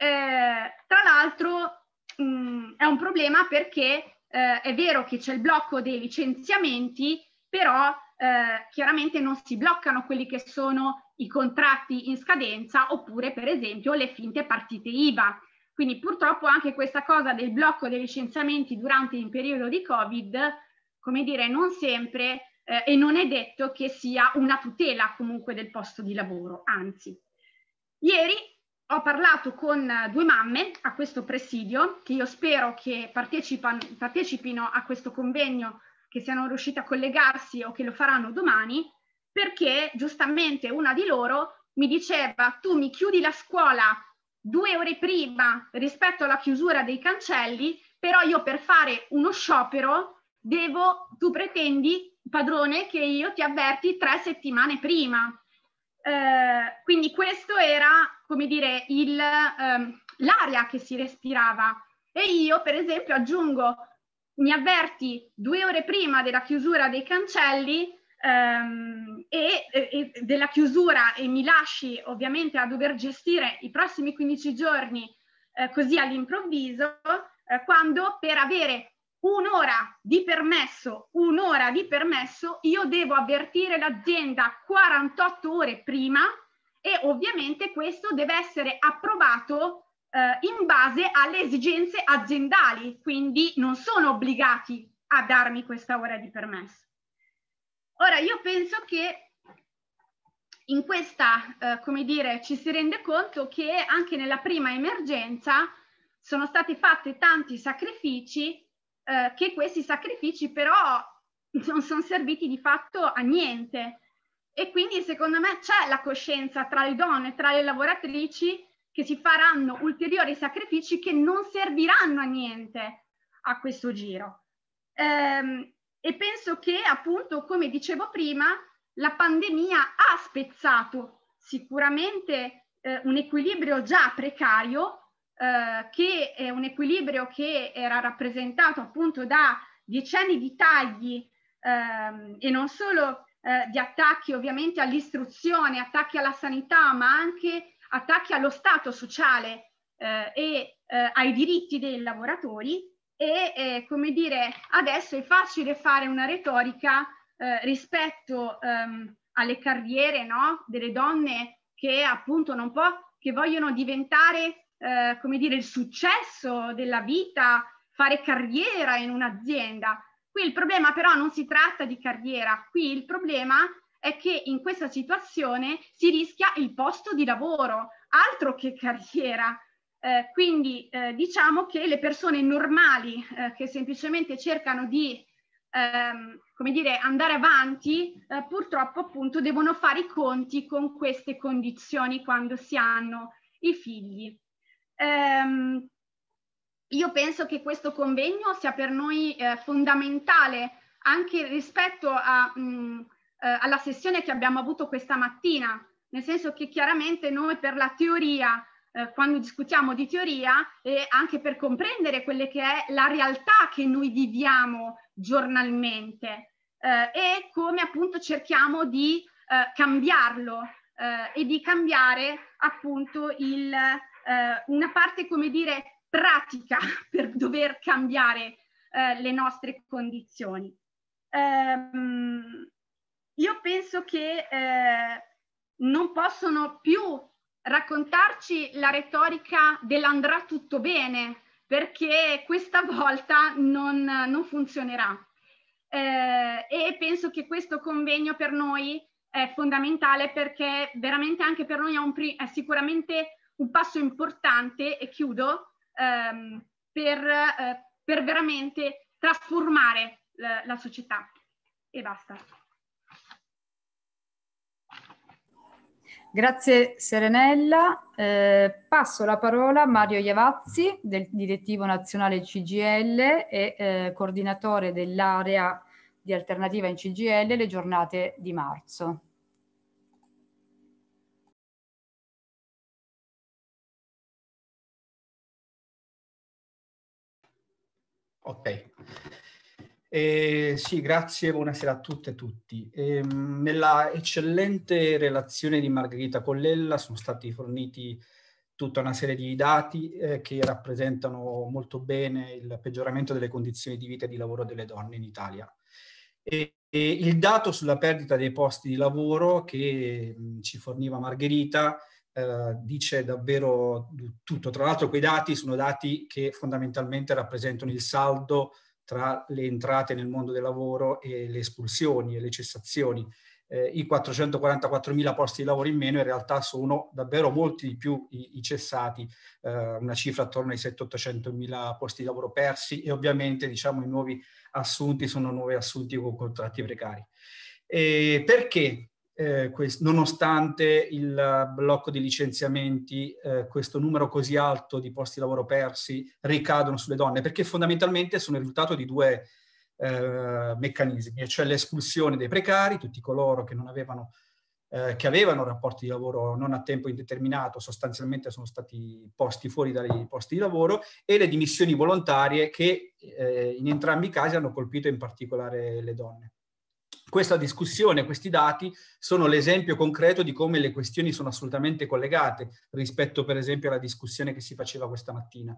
Eh, tra l'altro mh, mm, è un problema perché eh, è vero che c'è il blocco dei licenziamenti, però eh, chiaramente non si bloccano quelli che sono i contratti in scadenza oppure per esempio le finte partite IVA. Quindi purtroppo anche questa cosa del blocco dei licenziamenti durante il periodo di Covid, come dire, non sempre eh, e non è detto che sia una tutela comunque del posto di lavoro, anzi. Ieri ho parlato con due mamme a questo presidio che io spero che partecipino a questo convegno, che siano riuscite a collegarsi o che lo faranno domani, perché giustamente una di loro mi diceva tu mi chiudi la scuola due ore prima rispetto alla chiusura dei cancelli, però io per fare uno sciopero devo, tu pretendi, padrone, che io ti avverti tre settimane prima. Eh, quindi questo era, come dire, il, ehm, l'aria che si respirava. E io, per esempio, aggiungo, mi avverti due ore prima della chiusura dei cancelli ehm, e, e, della chiusura e mi lasci ovviamente a dover gestire i prossimi 15 giorni eh, così all'improvviso, eh, quando per avere un'ora di permesso, un'ora di permesso, io devo avvertire l'azienda 48 ore prima e ovviamente questo deve essere approvato eh, in base alle esigenze aziendali, quindi non sono obbligati a darmi questa ora di permesso. Ora io penso che in questa, eh, come dire, ci si rende conto che anche nella prima emergenza sono stati fatti tanti sacrifici eh, che questi sacrifici però non sono serviti di fatto a niente. E quindi secondo me c'è la coscienza tra le donne, tra le lavoratrici, che si faranno ulteriori sacrifici che non serviranno a niente a questo giro. Ehm, e penso che appunto, come dicevo prima, la pandemia ha spezzato sicuramente eh, un equilibrio già precario eh, che è un equilibrio che era rappresentato appunto da decenni di tagli ehm, e non solo eh, di attacchi ovviamente all'istruzione, attacchi alla sanità, ma anche attacchi allo Stato sociale eh, e eh, ai diritti dei lavoratori e eh, come dire adesso è facile fare una retorica rispetto ehm, alle carriere no? delle donne che appunto non può, che vogliono diventare eh, come dire, il successo della vita, fare carriera in un'azienda. Qui il problema però non si tratta di carriera, qui il problema è che in questa situazione si rischia il posto di lavoro, altro che carriera. Eh, quindi eh, diciamo che le persone normali eh, che semplicemente cercano di ehm, come dire, andare avanti, eh, purtroppo appunto devono fare i conti con queste condizioni quando si hanno i figli. Ehm, io penso che questo convegno sia per noi eh, fondamentale anche rispetto a, mh, mm, eh, alla sessione che abbiamo avuto questa mattina, nel senso che chiaramente noi per la teoria, eh, quando discutiamo di teoria, e anche per comprendere quelle che è la realtà che noi viviamo giornalmente eh, e come appunto cerchiamo di eh, cambiarlo eh, e di cambiare appunto il, eh, una parte, come dire, pratica per dover cambiare eh, le nostre condizioni. Ehm, io penso che eh, non possono più raccontarci la retorica dell'andrà tutto bene, perché questa volta non, non funzionerà. Eh, e penso che questo convegno per noi è fondamentale perché veramente anche per noi è, è sicuramente un passo importante, e chiudo, ehm, per, eh, per, veramente trasformare la, eh, la società. E basta. Grazie Serenella. Eh, passo la parola a Mario Iavazzi, del direttivo nazionale CGL e eh, coordinatore dell'area di alternativa in CGL le giornate di marzo. Ok. Eh, sì, grazie, buonasera a tutte e tutti. Eh, nella eccellente relazione di Margherita Collella sono stati forniti tutta una serie di dati eh, che rappresentano molto bene il peggioramento delle condizioni di vita e di lavoro delle donne in Italia. E, e il dato sulla perdita dei posti di lavoro che mh, ci forniva Margherita eh, dice davvero tutto. Tra l'altro quei dati sono dati che fondamentalmente rappresentano il saldo tra le entrate nel mondo del lavoro e le espulsioni e le cessazioni. Eh, I 444.000 posti di lavoro in meno in realtà sono davvero molti di più i, i cessati, eh, una cifra attorno ai 700-800.000 posti di lavoro persi e ovviamente diciamo, i nuovi assunti sono nuovi assunti con contratti precari. Eh, perché? eh, quest- nonostante il blocco di licenziamenti, eh, questo numero così alto di posti di lavoro persi ricadono sulle donne, perché fondamentalmente sono il risultato di due eh, meccanismi, cioè l'espulsione dei precari, tutti coloro che non avevano eh, che avevano rapporti di lavoro non a tempo indeterminato, sostanzialmente sono stati posti fuori dai posti di lavoro, e le dimissioni volontarie che eh, in entrambi i casi hanno colpito in particolare le donne questa discussione, questi dati sono l'esempio concreto di come le questioni sono assolutamente collegate rispetto per esempio alla discussione che si faceva questa mattina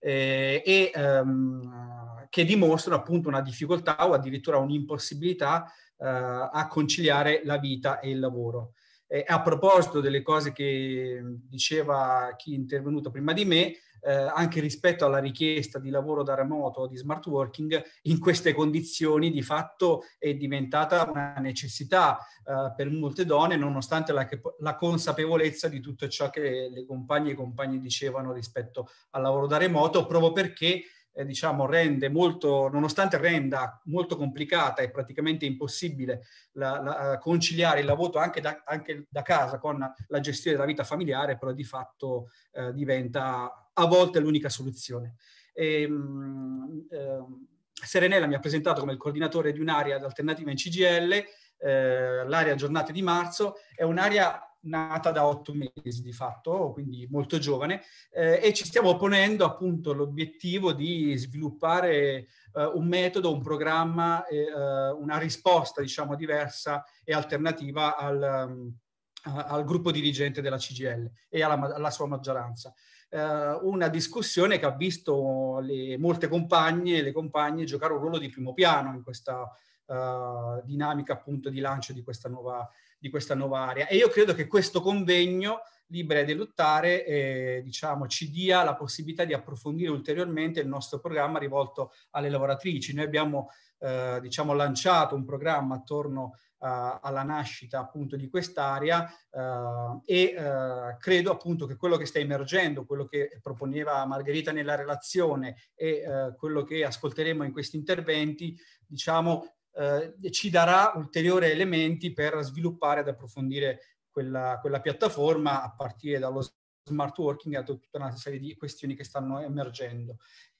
eh, e ehm, che dimostrano appunto una difficoltà o addirittura un'impossibilità eh, a conciliare la vita e il lavoro. Eh, a proposito delle cose che diceva chi è intervenuto prima di me, eh, anche rispetto alla richiesta di lavoro da remoto o di smart working, in queste condizioni di fatto è diventata una necessità eh, per molte donne, nonostante la, la, consapevolezza di tutto ciò che le compagne e i compagni dicevano rispetto al lavoro da remoto, proprio perché eh, diciamo, rende molto, nonostante renda molto complicata e praticamente impossibile la, la, eh, conciliare il lavoro anche da, anche da, casa con la gestione della vita familiare, però di fatto eh, diventa a volte l'unica soluzione. E, mh, eh, Serenella mi ha presentato come il coordinatore di un'area alternativa in CGL, eh, l'area giornate di marzo, è un'area nata da otto mesi di fatto, quindi molto giovane, eh, e ci stiamo ponendo appunto l'obiettivo di sviluppare eh, un metodo, un programma, eh, una risposta diciamo diversa e alternativa al, um, al gruppo dirigente della CGL e alla, alla sua maggioranza. Eh, una discussione che ha visto le, molte compagne e le compagne giocare un ruolo di primo piano in questa eh, dinamica appunto di lancio di questa nuova di questa nuova area. E io credo che questo convegno, Libera di Eluttare, eh, diciamo, ci dia la possibilità di approfondire ulteriormente il nostro programma rivolto alle lavoratrici. Noi abbiamo eh, diciamo, lanciato un programma attorno eh, alla nascita appunto di quest'area eh, e eh, credo appunto che quello che sta emergendo, quello che proponeva Margherita nella relazione e eh, quello che ascolteremo in questi interventi, diciamo, eh, ci darà ulteriori elementi per sviluppare ed approfondire quella, quella piattaforma a partire dallo smart working e da tutta una serie di questioni che stanno emergendo.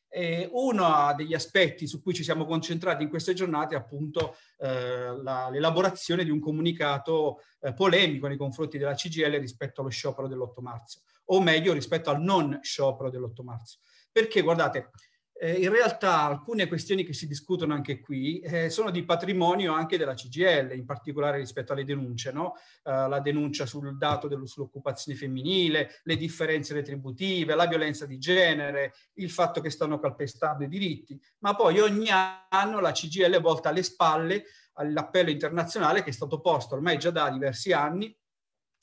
E uno degli aspetti su cui ci siamo concentrati in queste giornate è appunto eh, la, l'elaborazione di un comunicato eh, polemico nei confronti della CGL rispetto allo sciopero dell'8 marzo, o meglio rispetto al non sciopero dell'8 marzo. Perché guardate, eh, in realtà alcune questioni che si discutono anche qui eh, sono di patrimonio anche della CGL, in particolare rispetto alle denunce, no? eh, la denuncia sul dato dello, sull'occupazione femminile, le differenze retributive, la violenza di genere, il fatto che stanno calpestando i diritti, ma poi ogni anno la CGL volta le spalle all'appello internazionale che è stato posto ormai già da diversi anni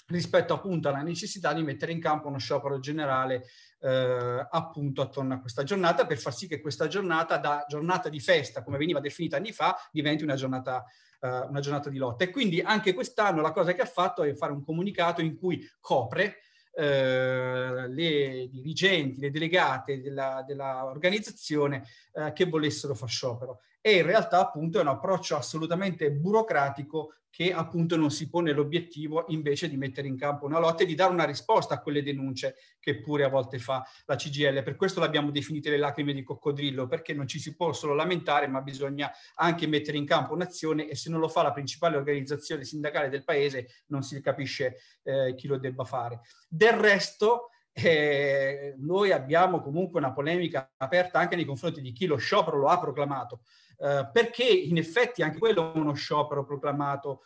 rispetto appunto alla necessità di mettere in campo uno sciopero generale eh, appunto attorno a questa giornata per far sì che questa giornata da giornata di festa, come veniva definita anni fa, diventi una giornata, eh, una giornata di lotta. E quindi anche quest'anno la cosa che ha fatto è fare un comunicato in cui copre eh, le dirigenti, le delegate dell'organizzazione della, della eh, che volessero far sciopero e in realtà appunto è un approccio assolutamente burocratico che appunto non si pone l'obiettivo invece di mettere in campo una lotta e di dare una risposta a quelle denunce che pure a volte fa la CGL. Per questo l'abbiamo definita le lacrime di coccodrillo, perché non ci si può solo lamentare, ma bisogna anche mettere in campo un'azione e se non lo fa la principale organizzazione sindacale del paese non si capisce eh, chi lo debba fare. Del resto, eh, noi abbiamo comunque una polemica aperta anche nei confronti di chi lo sciopero lo ha proclamato, eh, perché in effetti anche quello è uno sciopero proclamato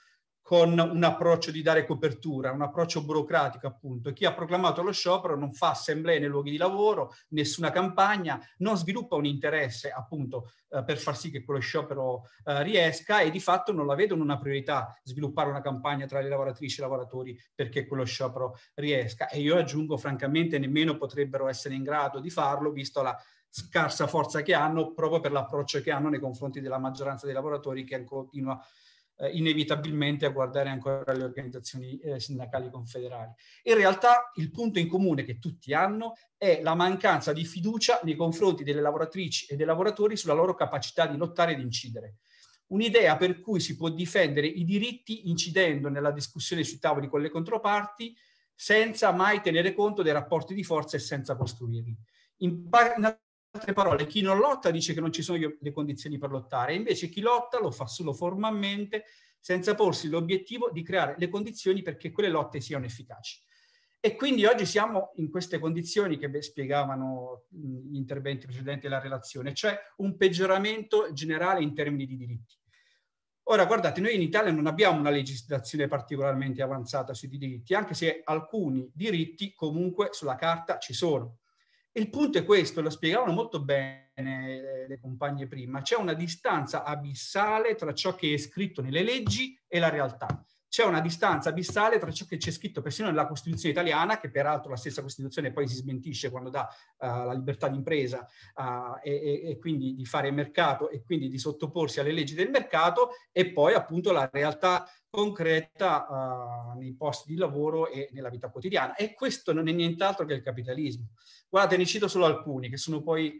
con un approccio di dare copertura, un approccio burocratico appunto. Chi ha proclamato lo sciopero non fa assemblee nei luoghi di lavoro, nessuna campagna, non sviluppa un interesse appunto eh, per far sì che quello sciopero eh, riesca e di fatto non la vedono una priorità sviluppare una campagna tra le lavoratrici e i lavoratori perché quello sciopero riesca. E io aggiungo francamente nemmeno potrebbero essere in grado di farlo visto la scarsa forza che hanno proprio per l'approccio che hanno nei confronti della maggioranza dei lavoratori che continua eh, inevitabilmente a guardare ancora le organizzazioni eh, sindacali confederali. In realtà il punto in comune che tutti hanno è la mancanza di fiducia nei confronti delle lavoratrici e dei lavoratori sulla loro capacità di lottare e di incidere. Un'idea per cui si può difendere i diritti incidendo nella discussione sui tavoli con le controparti senza mai tenere conto dei rapporti di forza e senza costruirli. In, altre parole, chi non lotta dice che non ci sono le condizioni per lottare, invece chi lotta lo fa solo formalmente, senza porsi l'obiettivo di creare le condizioni perché quelle lotte siano efficaci. E quindi oggi siamo in queste condizioni che spiegavano gli interventi precedenti della relazione, cioè un peggioramento generale in termini di diritti. Ora, guardate, noi in Italia non abbiamo una legislazione particolarmente avanzata sui diritti, anche se alcuni diritti comunque sulla carta ci sono il punto è questo, lo spiegavano molto bene eh, le compagne prima, c'è una distanza abissale tra ciò che è scritto nelle leggi e la realtà. C'è una distanza abissale tra ciò che c'è scritto persino nella Costituzione italiana, che peraltro la stessa Costituzione poi si smentisce quando dà uh, la libertà d'impresa uh, e, e, quindi di fare mercato e quindi di sottoporsi alle leggi del mercato, e poi appunto la realtà concreta uh, nei posti di lavoro e nella vita quotidiana. E questo non è nient'altro che il capitalismo. Guardate, ne cito solo alcuni, che sono poi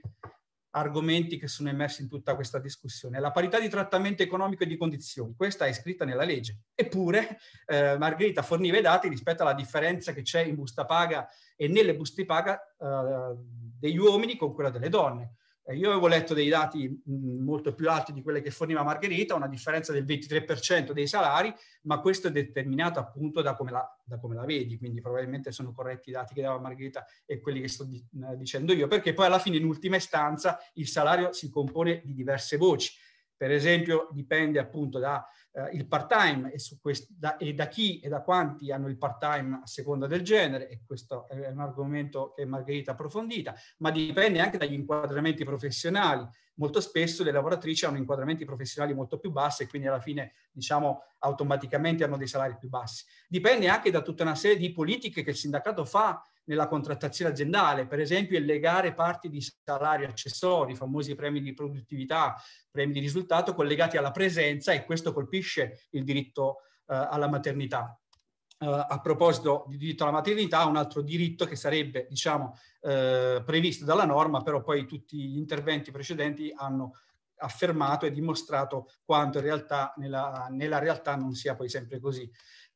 argomenti che sono emersi in tutta questa discussione. La parità di trattamento economico e di condizioni, questa è scritta nella legge. Eppure eh, Margherita forniva i dati rispetto alla differenza che c'è in busta paga e nelle buste paga eh, degli uomini con quella delle donne. Eh, io avevo letto dei dati molto più alti di quelli che forniva Margherita, una differenza del 23% dei salari, ma questo è determinato appunto da come, la, da come, la, vedi, quindi probabilmente sono corretti i dati che dava Margherita e quelli che sto di, dicendo io, perché poi alla fine in ultima istanza il salario si compone di diverse voci. Per esempio dipende appunto da eh, il part-time e, e, da chi e da quanti hanno il part-time a seconda del genere, e questo è un argomento che Margherita ha approfondita, ma dipende anche dagli inquadramenti professionali. Molto spesso le lavoratrici hanno inquadramenti professionali molto più bassi e quindi alla fine, diciamo, automaticamente hanno dei salari più bassi. Dipende anche da tutta una serie di politiche che il sindacato fa nella contrattazione aziendale, per esempio il legare parti di salari accessori, i famosi premi di produttività, premi di risultato collegati alla presenza e questo colpisce il diritto eh, alla maternità. Eh, a proposito di diritto alla maternità, un altro diritto che sarebbe diciamo, eh, previsto dalla norma, però poi tutti gli interventi precedenti hanno affermato e dimostrato quanto in realtà nella, nella realtà non sia poi sempre così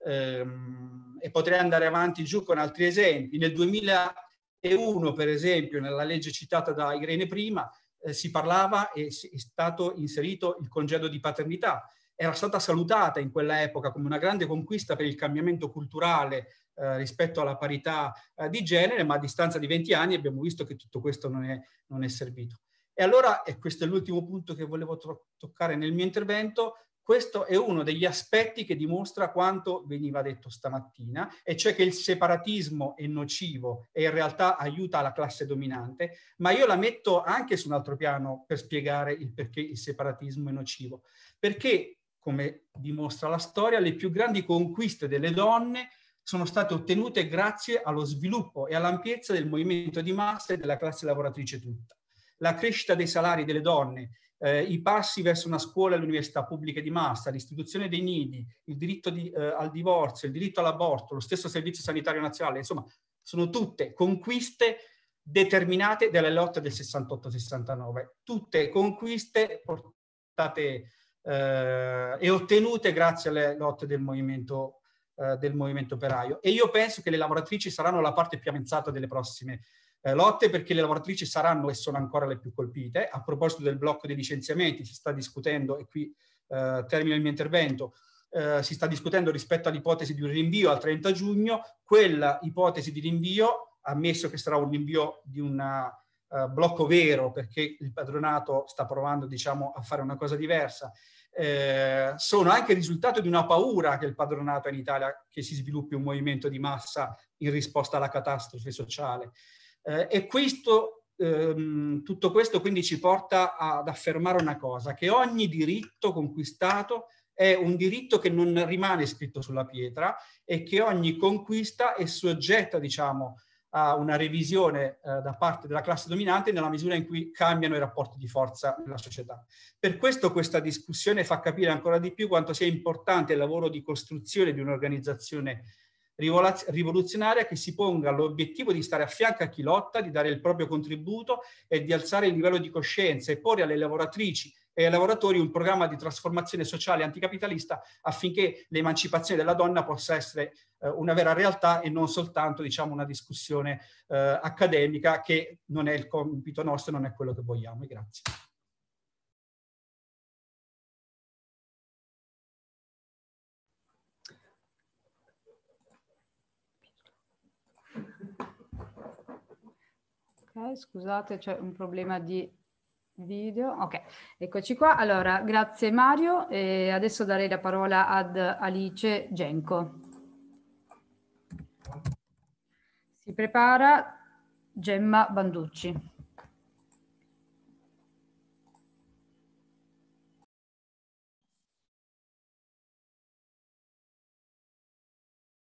ehm, e potrei andare avanti giù con altri esempi. Nel 2001, per esempio, nella legge citata da Irene prima, eh, si parlava e è stato inserito il congedo di paternità. Era stata salutata in quell'epoca come una grande conquista per il cambiamento culturale eh, rispetto alla parità eh, di genere, ma a distanza di 20 anni abbiamo visto che tutto questo non è, non è servito. E allora, e questo è l'ultimo punto che volevo to- toccare nel mio intervento, questo è uno degli aspetti che dimostra quanto veniva detto stamattina, e cioè che il separatismo è nocivo e in realtà aiuta la classe dominante, ma io la metto anche su un altro piano per spiegare il perché il separatismo è nocivo. Perché, come dimostra la storia, le più grandi conquiste delle donne sono state ottenute grazie allo sviluppo e all'ampiezza del movimento di massa e della classe lavoratrice tutta. La crescita dei salari delle donne eh, i passi verso una scuola e l'università pubbliche di massa, l'istituzione dei nidi, il diritto di, eh, al divorzio, il diritto all'aborto, lo stesso servizio sanitario nazionale, insomma, sono tutte conquiste determinate dalle lotte del 68-69, tutte conquiste portate eh, e ottenute grazie alle lotte del movimento, eh, del movimento operaio. E io penso che le lavoratrici saranno la parte più avanzata delle prossime eh, lotte perché le lavoratrici saranno e sono ancora le più colpite. A proposito del blocco dei licenziamenti, si sta discutendo, e qui eh, termino il mio intervento, eh, si sta discutendo rispetto all'ipotesi di un rinvio al 30 giugno, quella ipotesi di rinvio, ammesso che sarà un rinvio di un uh, blocco vero, perché il padronato sta provando diciamo, a fare una cosa diversa, eh, sono anche il risultato di una paura che il padronato in Italia che si sviluppi un movimento di massa in risposta alla catastrofe sociale. Eh, e questo, ehm, tutto questo quindi ci porta ad affermare una cosa, che ogni diritto conquistato è un diritto che non rimane scritto sulla pietra e che ogni conquista è soggetta, diciamo, a una revisione eh, da parte della classe dominante nella misura in cui cambiano i rapporti di forza nella società. Per questo questa discussione fa capire ancora di più quanto sia importante il lavoro di costruzione di un'organizzazione rivoluzionaria che si ponga l'obiettivo di stare a fianco a chi lotta, di dare il proprio contributo e di alzare il livello di coscienza e porre alle lavoratrici e ai lavoratori un programma di trasformazione sociale anticapitalista affinché l'emancipazione della donna possa essere eh, una vera realtà e non soltanto diciamo, una discussione eh, accademica che non è il compito nostro, non è quello che vogliamo. Grazie. Ok, scusate, c'è un problema di video. Ok, eccoci qua. Allora, grazie Mario. E adesso darei la parola ad Alice Genco. Si prepara Gemma Banducci.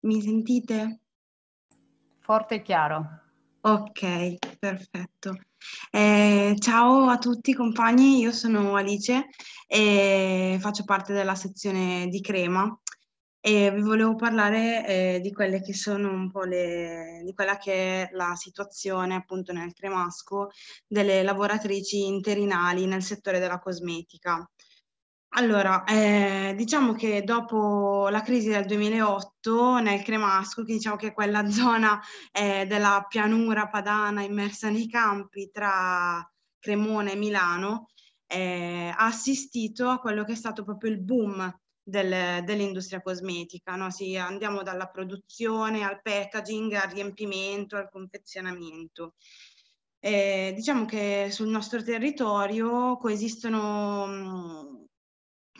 Mi sentite? Forte e chiaro. Ok, perfetto. Eh, ciao a tutti compagni, io sono Alice e faccio parte della sezione di crema e vi volevo parlare eh, di quelle che sono un po' le, di quella che è la situazione appunto nel cremasco delle lavoratrici interinali nel settore della cosmetica. Allora, eh, diciamo che dopo la crisi del 2008 nel Cremasco, che diciamo che è quella zona eh, della pianura padana immersa nei campi tra Cremona e Milano, eh, ha assistito a quello che è stato proprio il boom del, dell'industria cosmetica. No? Si, andiamo dalla produzione al packaging, al riempimento, al confezionamento. Eh, diciamo che sul nostro territorio coesistono... Mh, mm,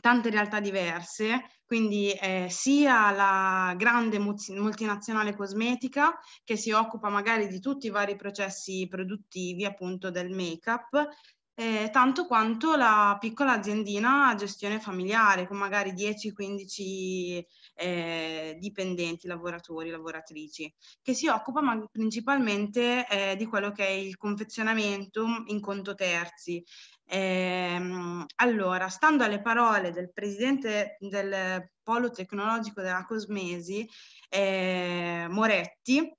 tante realtà diverse, quindi eh, sia la grande multinazionale cosmetica che si occupa magari di tutti i vari processi produttivi appunto del make-up, eh, tanto quanto la piccola aziendina a gestione familiare con magari 10-15 eh, dipendenti, lavoratori, lavoratrici, che si occupa ma principalmente eh, di quello che è il confezionamento in conto terzi. Eh, allora, stando alle parole del presidente del polo tecnologico della Cosmesi, eh, Moretti,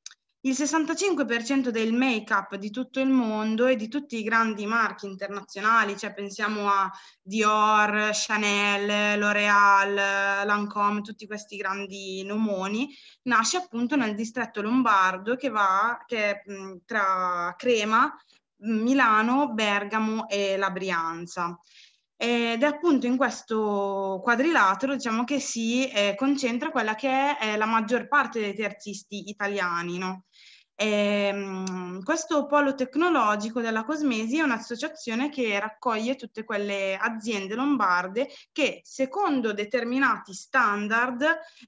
il 65% del make-up di tutto il mondo e di tutti i grandi marchi internazionali, cioè pensiamo a Dior, Chanel, L'Oreal, Lancome, tutti questi grandi nomoni, nasce appunto nel distretto lombardo che va che tra Crema, Milano, Bergamo e la Brianza. Ed è appunto in questo quadrilatero diciamo, che si eh, concentra quella che è eh, la maggior parte dei terzisti italiani. No? E, ehm, questo polo tecnologico della Cosmesi è un'associazione che raccoglie tutte quelle aziende lombarde che secondo determinati standard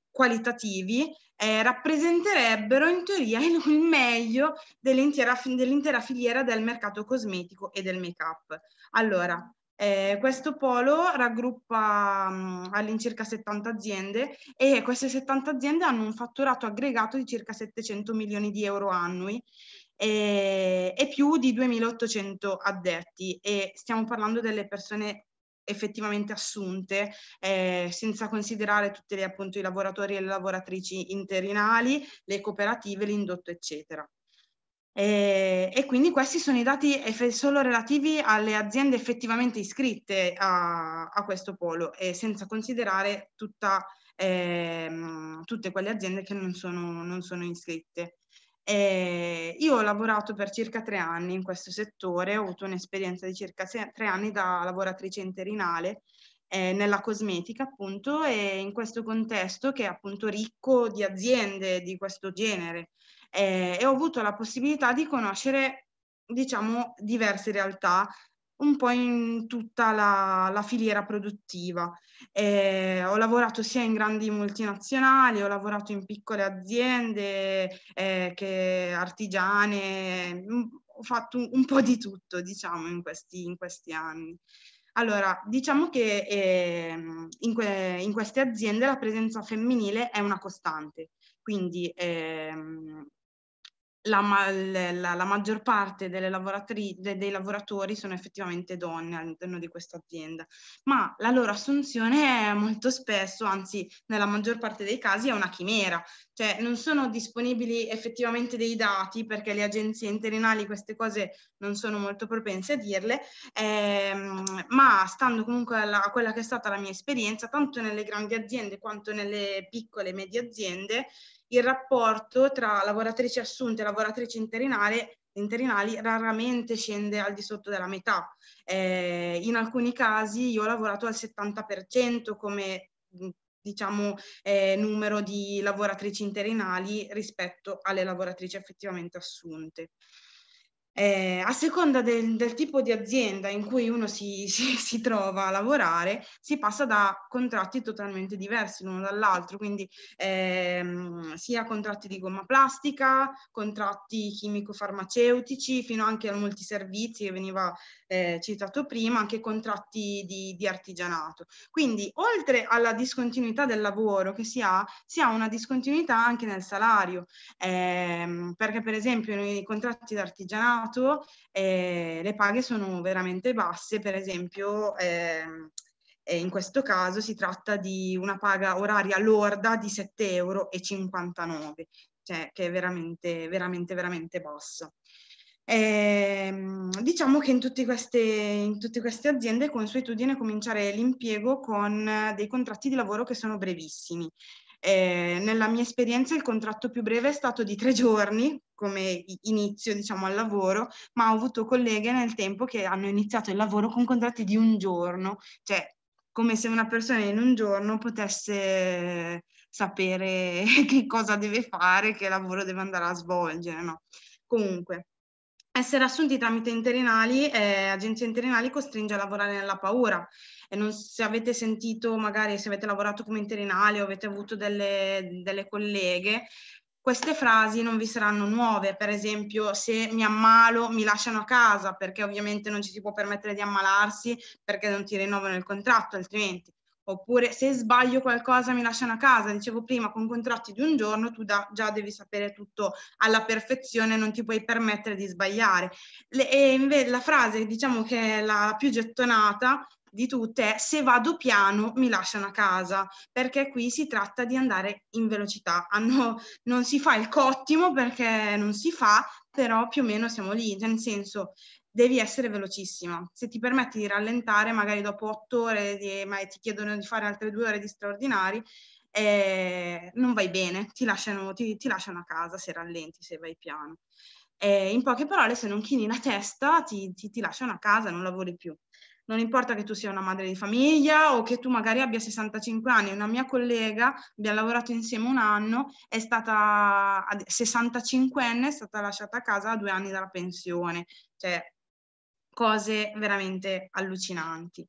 qualitativi eh, rappresenterebbero in teoria il, il meglio dell'intera, dell'intera filiera del mercato cosmetico e del make-up. Allora, eh, questo polo raggruppa mh, all'incirca 70 aziende e queste 70 aziende hanno un fatturato aggregato di circa 700 milioni di euro annui e, eh, e più di 2800 addetti e stiamo parlando delle persone effettivamente assunte eh, senza considerare tutti le, appunto, i lavoratori e le lavoratrici interinali, le cooperative, l'indotto eccetera. E, eh, e, quindi questi sono i dati eff- solo relativi alle aziende effettivamente iscritte a, a questo polo e senza considerare tutta, ehm, tutte quelle aziende che non sono, non sono iscritte. E eh, io ho lavorato per circa tre anni in questo settore, ho avuto un'esperienza di circa se- tre anni da lavoratrice interinale eh, nella cosmetica appunto e in questo contesto che è appunto ricco di aziende di questo genere eh, e ho avuto la possibilità di conoscere, diciamo, diverse realtà un po' in tutta la, la filiera produttiva. Eh, ho lavorato sia in grandi multinazionali, ho lavorato in piccole aziende, eh, che artigiane, mm, ho fatto un, un, po' di tutto, diciamo, in questi, in questi anni. Allora, diciamo che eh, in, que- in, queste aziende la presenza femminile è una costante, quindi ehm, la, la, la maggior parte delle lavoratori, de- dei lavoratori sono effettivamente donne all'interno di questa azienda, ma la loro assunzione è molto spesso, anzi nella maggior parte dei casi, è una chimera, cioè non sono disponibili effettivamente dei dati perché le agenzie interinali queste cose non sono molto propense a dirle, ehm, ma stando comunque alla, a quella che è stata la mia esperienza, tanto nelle grandi aziende quanto nelle piccole e medie aziende, il rapporto tra lavoratrici assunte e lavoratrici interinale interinali raramente scende al di sotto della metà. Eh, in alcuni casi io ho lavorato al 70% come diciamo, eh, numero di lavoratrici interinali rispetto alle lavoratrici effettivamente assunte. Eh, a seconda del, del, tipo di azienda in cui uno si, si, si, trova a lavorare, si passa da contratti totalmente diversi l'uno dall'altro, quindi ehm, sia contratti di gomma plastica, contratti chimico-farmaceutici, fino anche al multiservizi che veniva eh, citato prima, anche contratti di, di, artigianato. Quindi oltre alla discontinuità del lavoro che si ha, si ha una discontinuità anche nel salario, ehm, perché per esempio nei contratti di artigianato, mercato eh, le paghe sono veramente basse, per esempio ehm, eh, in questo caso si tratta di una paga oraria lorda di 7,59 euro, cioè che è veramente, veramente, veramente bassa. Eh, diciamo che in tutte, queste, in tutte queste aziende è consuetudine cominciare l'impiego con dei contratti di lavoro che sono brevissimi eh, nella mia esperienza il contratto più breve è stato di tre giorni come inizio diciamo al lavoro, ma ho avuto colleghe nel tempo che hanno iniziato il lavoro con contratti di un giorno, cioè come se una persona in un giorno potesse sapere che cosa deve fare, che lavoro deve andare a svolgere. No? Comunque, essere assunti tramite interinali, eh, agenzie interinali costringe a lavorare nella paura, e non, se avete sentito magari se avete lavorato come interinale o avete avuto delle, delle colleghe, queste frasi non vi saranno nuove, per esempio se mi ammalo mi lasciano a casa perché ovviamente non ci si può permettere di ammalarsi perché non ti rinnovano il contratto altrimenti, oppure se sbaglio qualcosa mi lasciano a casa, dicevo prima con contratti di un giorno tu da, già devi sapere tutto alla perfezione, non ti puoi permettere di sbagliare. Le, e invece la frase diciamo che è la più gettonata di tutte è se vado piano mi lasciano a casa, perché qui si tratta di andare in velocità. Hanno, non si fa il cottimo perché non si fa, però più o meno siamo lì, cioè nel senso devi essere velocissima. Se ti permetti di rallentare, magari dopo otto ore di, ma ti chiedono di fare altre due ore di straordinari, eh, non vai bene, ti lasciano, ti, ti lasciano, a casa se rallenti, se vai piano. Eh, in poche parole, se non chini la testa, ti, ti lasciano a casa, non lavori più non importa che tu sia una madre di famiglia o che tu magari abbia 65 anni, una mia collega, abbiamo lavorato insieme un anno, è stata 65enne, è stata lasciata a casa a due anni dalla pensione, cioè cose veramente allucinanti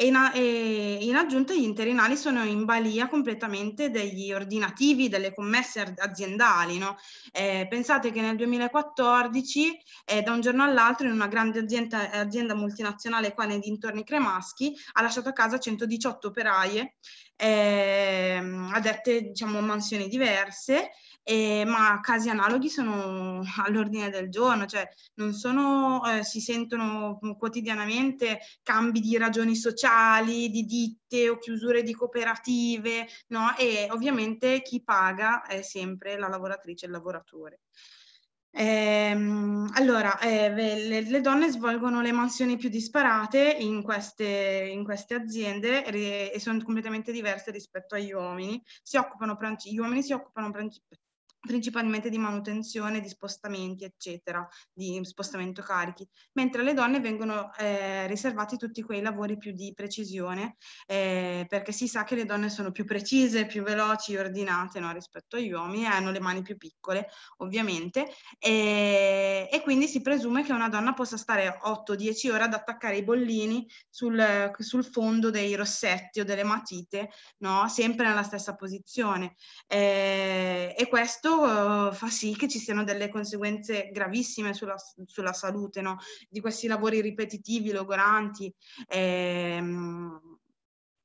e in, a, e in, aggiunta gli interinali sono in balia completamente degli ordinativi delle commesse aziendali. No? Eh, pensate che nel 2014 eh, da un giorno all'altro in una grande azienda, azienda multinazionale qua nei dintorni cremaschi ha lasciato a casa 118 operaie eh, adette diciamo mansioni diverse eh, ma casi analoghi sono all'ordine del giorno, cioè non sono, eh, si sentono quotidianamente cambi di ragioni sociali, di ditte o chiusure di cooperative, no? e ovviamente chi paga è sempre la lavoratrice e il lavoratore. Ehm, allora, eh, le, le, donne svolgono le mansioni più disparate in queste, in queste aziende e, e sono completamente diverse rispetto agli uomini. Si occupano, gli uomini si occupano principalmente di manutenzione, di spostamenti, eccetera, di spostamento carichi, mentre alle donne vengono eh, riservati tutti quei lavori più di precisione, eh, perché si sa che le donne sono più precise, più veloci, ordinate no, rispetto agli uomini, hanno le mani più piccole, ovviamente, e, e quindi si presume che una donna possa stare 8-10 ore ad attaccare i bollini sul, sul, fondo dei rossetti o delle matite, no? sempre nella stessa posizione. Eh, e questo questo uh, eh, fa sì che ci siano delle conseguenze gravissime sulla, sulla salute no? di questi lavori ripetitivi, logoranti. Ehm,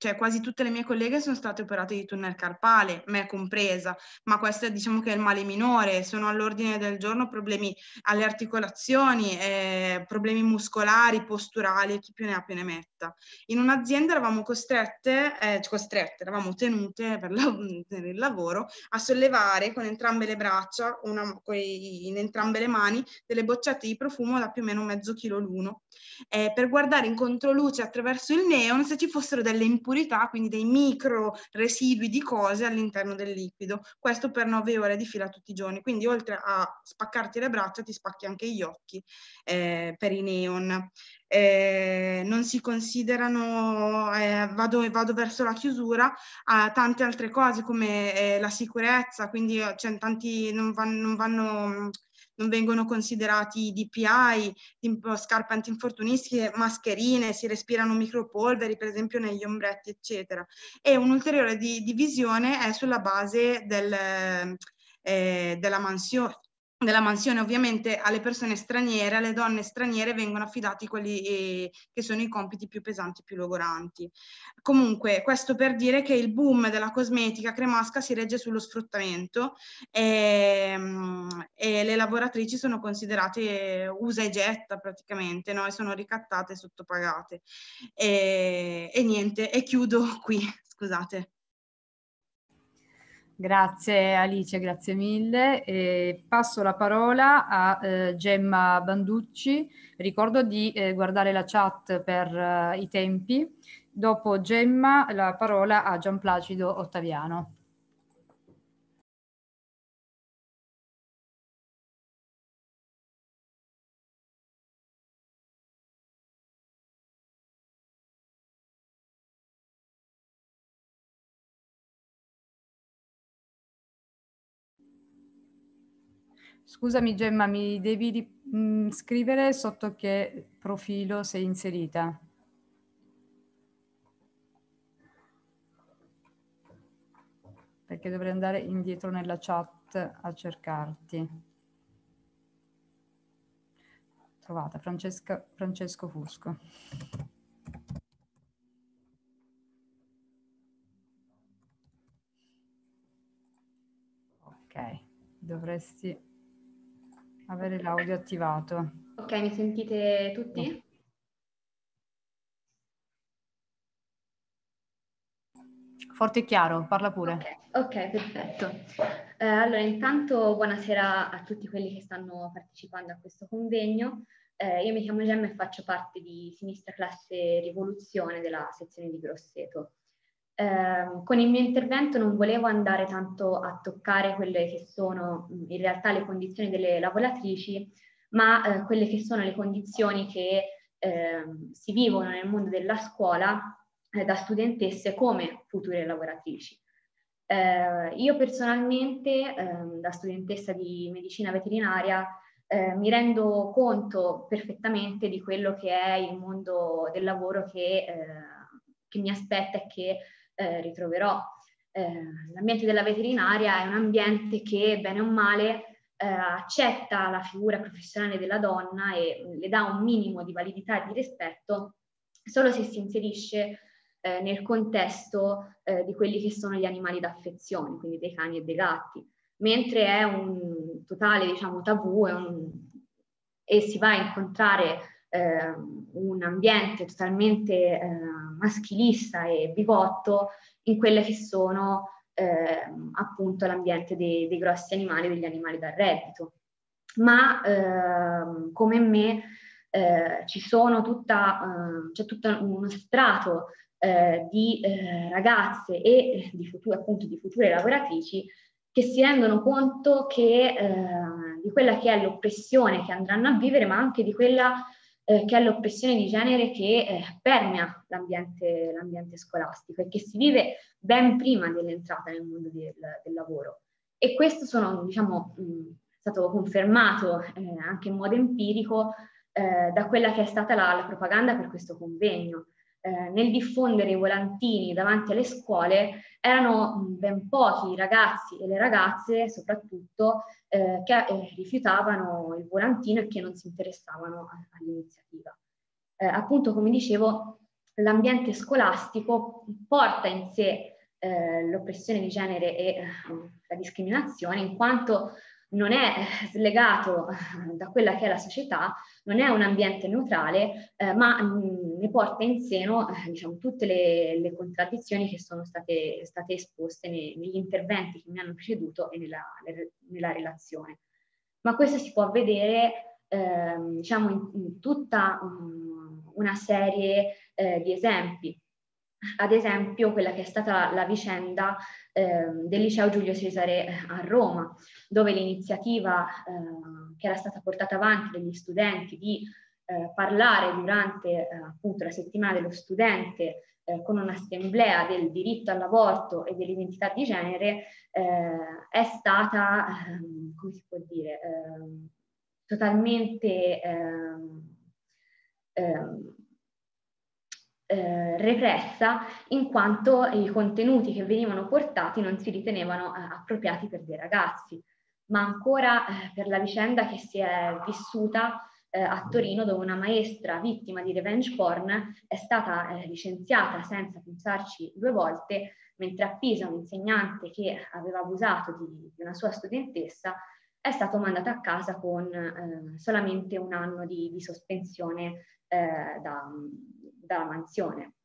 cioè quasi tutte le mie colleghe sono state operate di tunnel carpale, me compresa, ma questo è, diciamo che è il male minore, sono all'ordine del giorno problemi alle articolazioni, eh, problemi muscolari, posturali, chi più ne ha più ne metta. In un'azienda eravamo costrette, eh, costrette, eravamo tenute per, la, per il lavoro a sollevare con entrambe le braccia, una, in entrambe le mani, delle boccette di profumo da più o meno mezzo chilo l'uno, eh, per guardare in controluce attraverso il neon se ci fossero delle impugnazioni impurità, quindi dei micro residui di cose all'interno del liquido. Questo per nove ore di fila tutti i giorni. Quindi oltre a spaccarti le braccia ti spacchi anche gli occhi eh, per i neon. Eh, non si considerano, eh, vado, vado, verso la chiusura, a tante altre cose come eh, la sicurezza, quindi cioè, tanti non vanno, non vanno non vengono considerati DPI, scarpe antinfortunistiche, mascherine, si respirano micropolveri per esempio negli ombretti eccetera. E un'ulteriore di divisione è sulla base del, eh, della mansione, della mansione ovviamente alle persone straniere, alle donne straniere vengono affidati quelli eh, che sono i compiti più pesanti, più logoranti. Comunque questo per dire che il boom della cosmetica cremasca si regge sullo sfruttamento e, ehm, e le lavoratrici sono considerate usa e getta praticamente, no? e sono ricattate e sottopagate. E, e niente, e chiudo qui, scusate. Grazie Alice, grazie mille. E passo la parola a eh, Gemma Banducci. Ricordo di eh, guardare la chat per eh, i tempi. Dopo Gemma la parola a Gianplacido Ottaviano. Scusami Gemma, mi devi mh, mm, scrivere sotto che profilo sei inserita. Perché dovrei andare indietro nella chat a cercarti. Trovata Francesca, Francesco Fusco. Ok, dovresti avere l'audio attivato. Ok, mi sentite tutti? Forte e chiaro, parla pure. Ok, okay perfetto. Eh, allora, intanto buonasera a tutti quelli che stanno partecipando a questo convegno. Eh, io mi chiamo Gemma e faccio parte di Sinistra Classe Rivoluzione della sezione di Grosseto. Ehm, con il mio intervento non volevo andare tanto a toccare quelle che sono in realtà le condizioni delle lavoratrici, ma eh, quelle che sono le condizioni che eh, si vivono nel mondo della scuola eh, da studentesse come future lavoratrici. Eh, io personalmente, ehm, da studentessa di medicina veterinaria, eh, mi rendo conto perfettamente di quello che è il mondo del lavoro che che mi aspetta e che eh, ritroverò. Eh, l'ambiente della veterinaria è un ambiente che, bene o male, eh, accetta la figura professionale della donna e le dà un minimo di validità e di rispetto solo se si inserisce eh, nel contesto di quelli che sono gli animali d'affezione, quindi dei cani e dei gatti, mentre è un totale diciamo, tabù un... e si va a incontrare eh, un ambiente totalmente eh, maschilista e bigotto in quelle che sono eh, appunto l'ambiente dei, dei, grossi animali, degli animali da reddito. Ma eh, come me eh, ci sono tutta, ehm, c'è tutto uno strato eh, di eh, ragazze e eh, di future, appunto di future lavoratrici che si rendono conto che, ehm, di quella che è l'oppressione che andranno a vivere, ma anche di quella eh, che è l'oppressione di genere che eh, permea l'ambiente, l'ambiente, scolastico e che si vive ben prima dell'entrata nel mondo del, del lavoro. E questo sono, diciamo, mh, stato confermato eh, anche in modo empirico eh, da quella che è stata la, la propaganda per questo convegno. Eh, nel diffondere i volantini davanti alle scuole erano ben pochi i ragazzi e le ragazze soprattutto eh, che eh, rifiutavano il volantino e che non si interessavano all'iniziativa. Eh, appunto, come dicevo, l'ambiente scolastico porta in sé eh, l'oppressione di genere e la discriminazione in quanto non è slegato da quella che è la società, non è un ambiente neutrale, eh, ma mh, ne porta in seno eh, diciamo, tutte le, le, contraddizioni che sono state, state esposte nei, negli interventi che mi hanno preceduto e nella, nella relazione. Ma questo si può vedere eh, diciamo, in, in, tutta um, una serie eh, di esempi. Ad esempio quella che è stata la vicenda ehm, del liceo Giulio Cesare eh, a Roma, dove l'iniziativa ehm, che era stata portata avanti dagli studenti di eh, parlare durante eh, appunto la settimana dello studente eh, con un'assemblea del diritto all'aborto e dell'identità di genere eh, è stata, ehm, come si può dire, ehm, totalmente ehm, eh, repressa in quanto i contenuti che venivano portati non si ritenevano eh, appropriati per dei ragazzi. Ma ancora per la vicenda che si è vissuta eh, a Torino dove una maestra vittima di revenge porn è stata eh, licenziata senza pensarci due volte, mentre a Pisa un insegnante che aveva abusato di, di una sua studentessa è stato mandato a casa con eh, solamente un anno di, di sospensione eh, da, dalla mansione.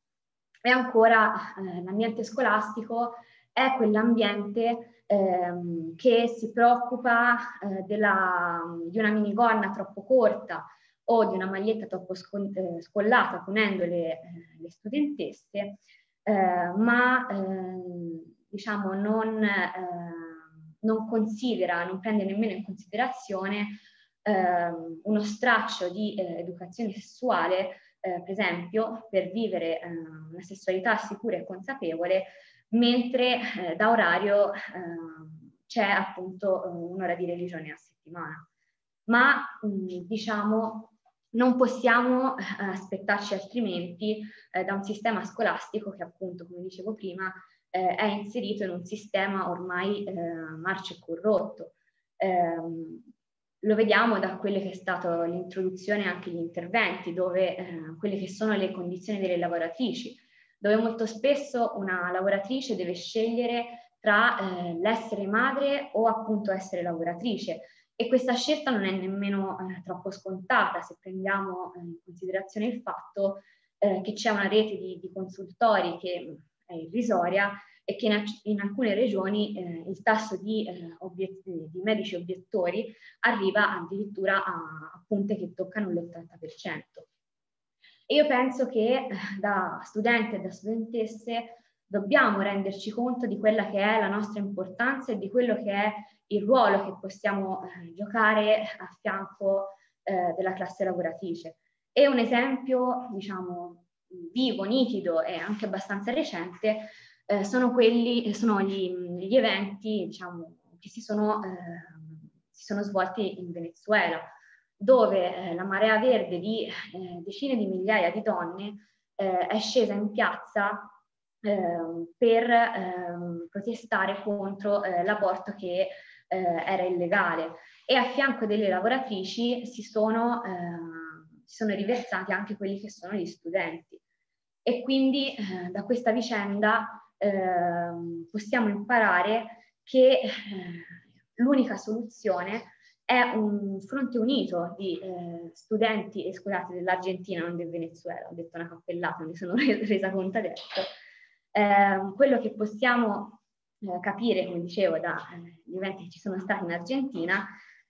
E ancora eh, l'ambiente scolastico è quell'ambiente ehm, che si preoccupa eh, della, di una minigonna troppo corta o di una maglietta troppo sco- eh, scollata, punendo le, eh, le studentesse, eh, ma ehm, diciamo non, eh, non, considera, non prende nemmeno in considerazione ehm, uno straccio di eh, educazione sessuale eh, per esempio, per vivere eh, una sessualità sicura e consapevole, mentre eh, da orario eh, c'è appunto eh, un'ora di religione a settimana. Ma mh, diciamo non possiamo eh, aspettarci altrimenti eh, da un sistema scolastico che appunto, come dicevo prima, è inserito in un sistema ormai marcio e corrotto. Ehm, lo vediamo da quelle che è stata l'introduzione anche gli interventi, dove eh, quelle che sono le condizioni delle lavoratrici, dove molto spesso una lavoratrice deve scegliere tra eh, l'essere madre o appunto essere lavoratrice. E questa scelta non è nemmeno eh, troppo scontata se prendiamo eh, in considerazione il fatto eh, che c'è una rete di, di, consultori che eh, è irrisoria e che in, in alcune regioni eh, il tasso di, obiet- di, medici obiettori arriva addirittura a, a punte che toccano l'80%. E io penso che eh, da studente e da studentesse dobbiamo renderci conto di quella che è la nostra importanza e di quello che è il ruolo che possiamo eh, giocare a fianco eh, della classe lavoratrice. E un esempio, diciamo, vivo, nitido e anche abbastanza recente eh, sono, quelli, sono gli, gli eventi diciamo, che si sono, eh, si sono svolti in Venezuela dove eh, la marea verde di eh, decine di migliaia di donne eh, è scesa in piazza ehm, per ehm, protestare contro eh, l'aborto che eh, era illegale e a fianco delle lavoratrici si sono, ehm, si sono riversati anche quelli che sono gli studenti. E quindi eh, da questa vicenda possiamo imparare che l'unica soluzione è un fronte unito di eh, studenti e scusate dell'Argentina, non del Venezuela, ho detto una cappellata, mi sono resa conto adesso. Eh, quello che possiamo eh, capire, come dicevo, dagli eh, eventi che ci sono stati in Argentina,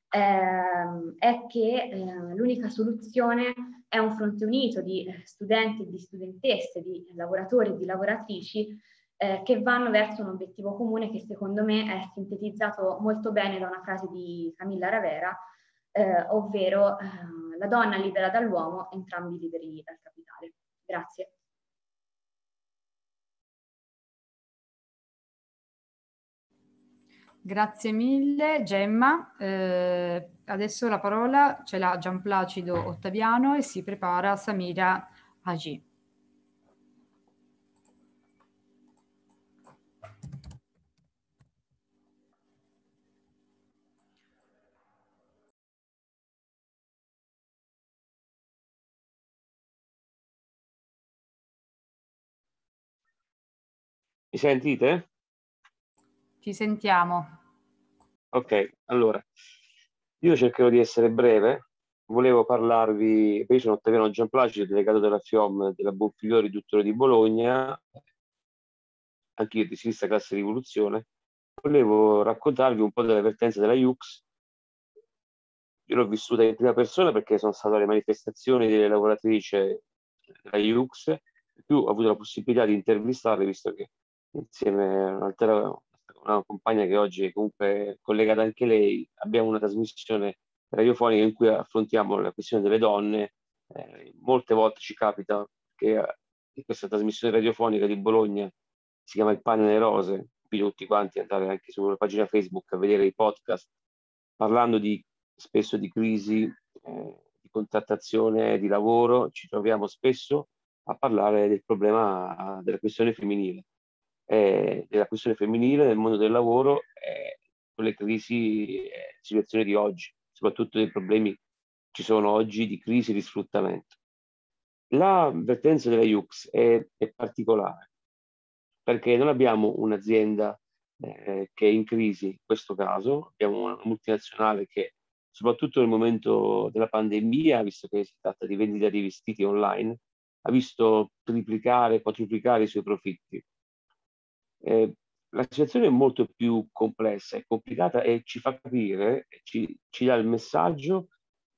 ehm, è che eh, l'unica soluzione è un fronte unito di eh, studenti e di studentesse, di lavoratori e di lavoratrici eh, che vanno verso un obiettivo comune che secondo me è sintetizzato molto bene da una frase di Camilla Ravera, eh, ovvero eh, la donna libera dall'uomo, entrambi liberi dal capitale. Grazie. Grazie mille Gemma. Eh, adesso la parola ce l'ha Gianplacido Ottaviano e si prepara Samira Agi. sentite? Ci sentiamo. Ok, allora, io cercherò di essere breve. Volevo parlarvi, io sono Ottaviano Gianplacido, delegato della FIOM della Bonfigliori Duttore di Bologna, anch'io di sinistra classe rivoluzione. Volevo raccontarvi un po' delle vertenze della IUX. Io l'ho vissuta in prima persona perché sono stato alle manifestazioni delle lavoratrici della IUX, più ho avuto la possibilità di intervistarle, visto che insieme a un'altra una compagna che oggi è comunque collegata anche lei, abbiamo una trasmissione radiofonica in cui affrontiamo la questione delle donne. Eh, molte volte ci capita che eh, questa trasmissione radiofonica di Bologna si chiama Il pane delle rose, invito tutti quanti ad andare anche sulla pagina Facebook a vedere i podcast parlando di, spesso di crisi, eh, di contrattazione, di lavoro, ci troviamo spesso a parlare del problema della questione femminile eh, della questione femminile nel mondo del lavoro eh, con le crisi, eh, situazioni di oggi, soprattutto dei problemi che ci sono oggi di crisi e di sfruttamento. La vertenza della IUX è, è particolare perché non abbiamo un'azienda eh, che è in crisi, in questo caso abbiamo una multinazionale che soprattutto nel momento della pandemia, visto che si tratta di vendita di vestiti online, ha visto triplicare, quadruplicare i suoi profitti eh, la situazione è molto più complessa e complicata e ci fa capire, ci, ci dà il messaggio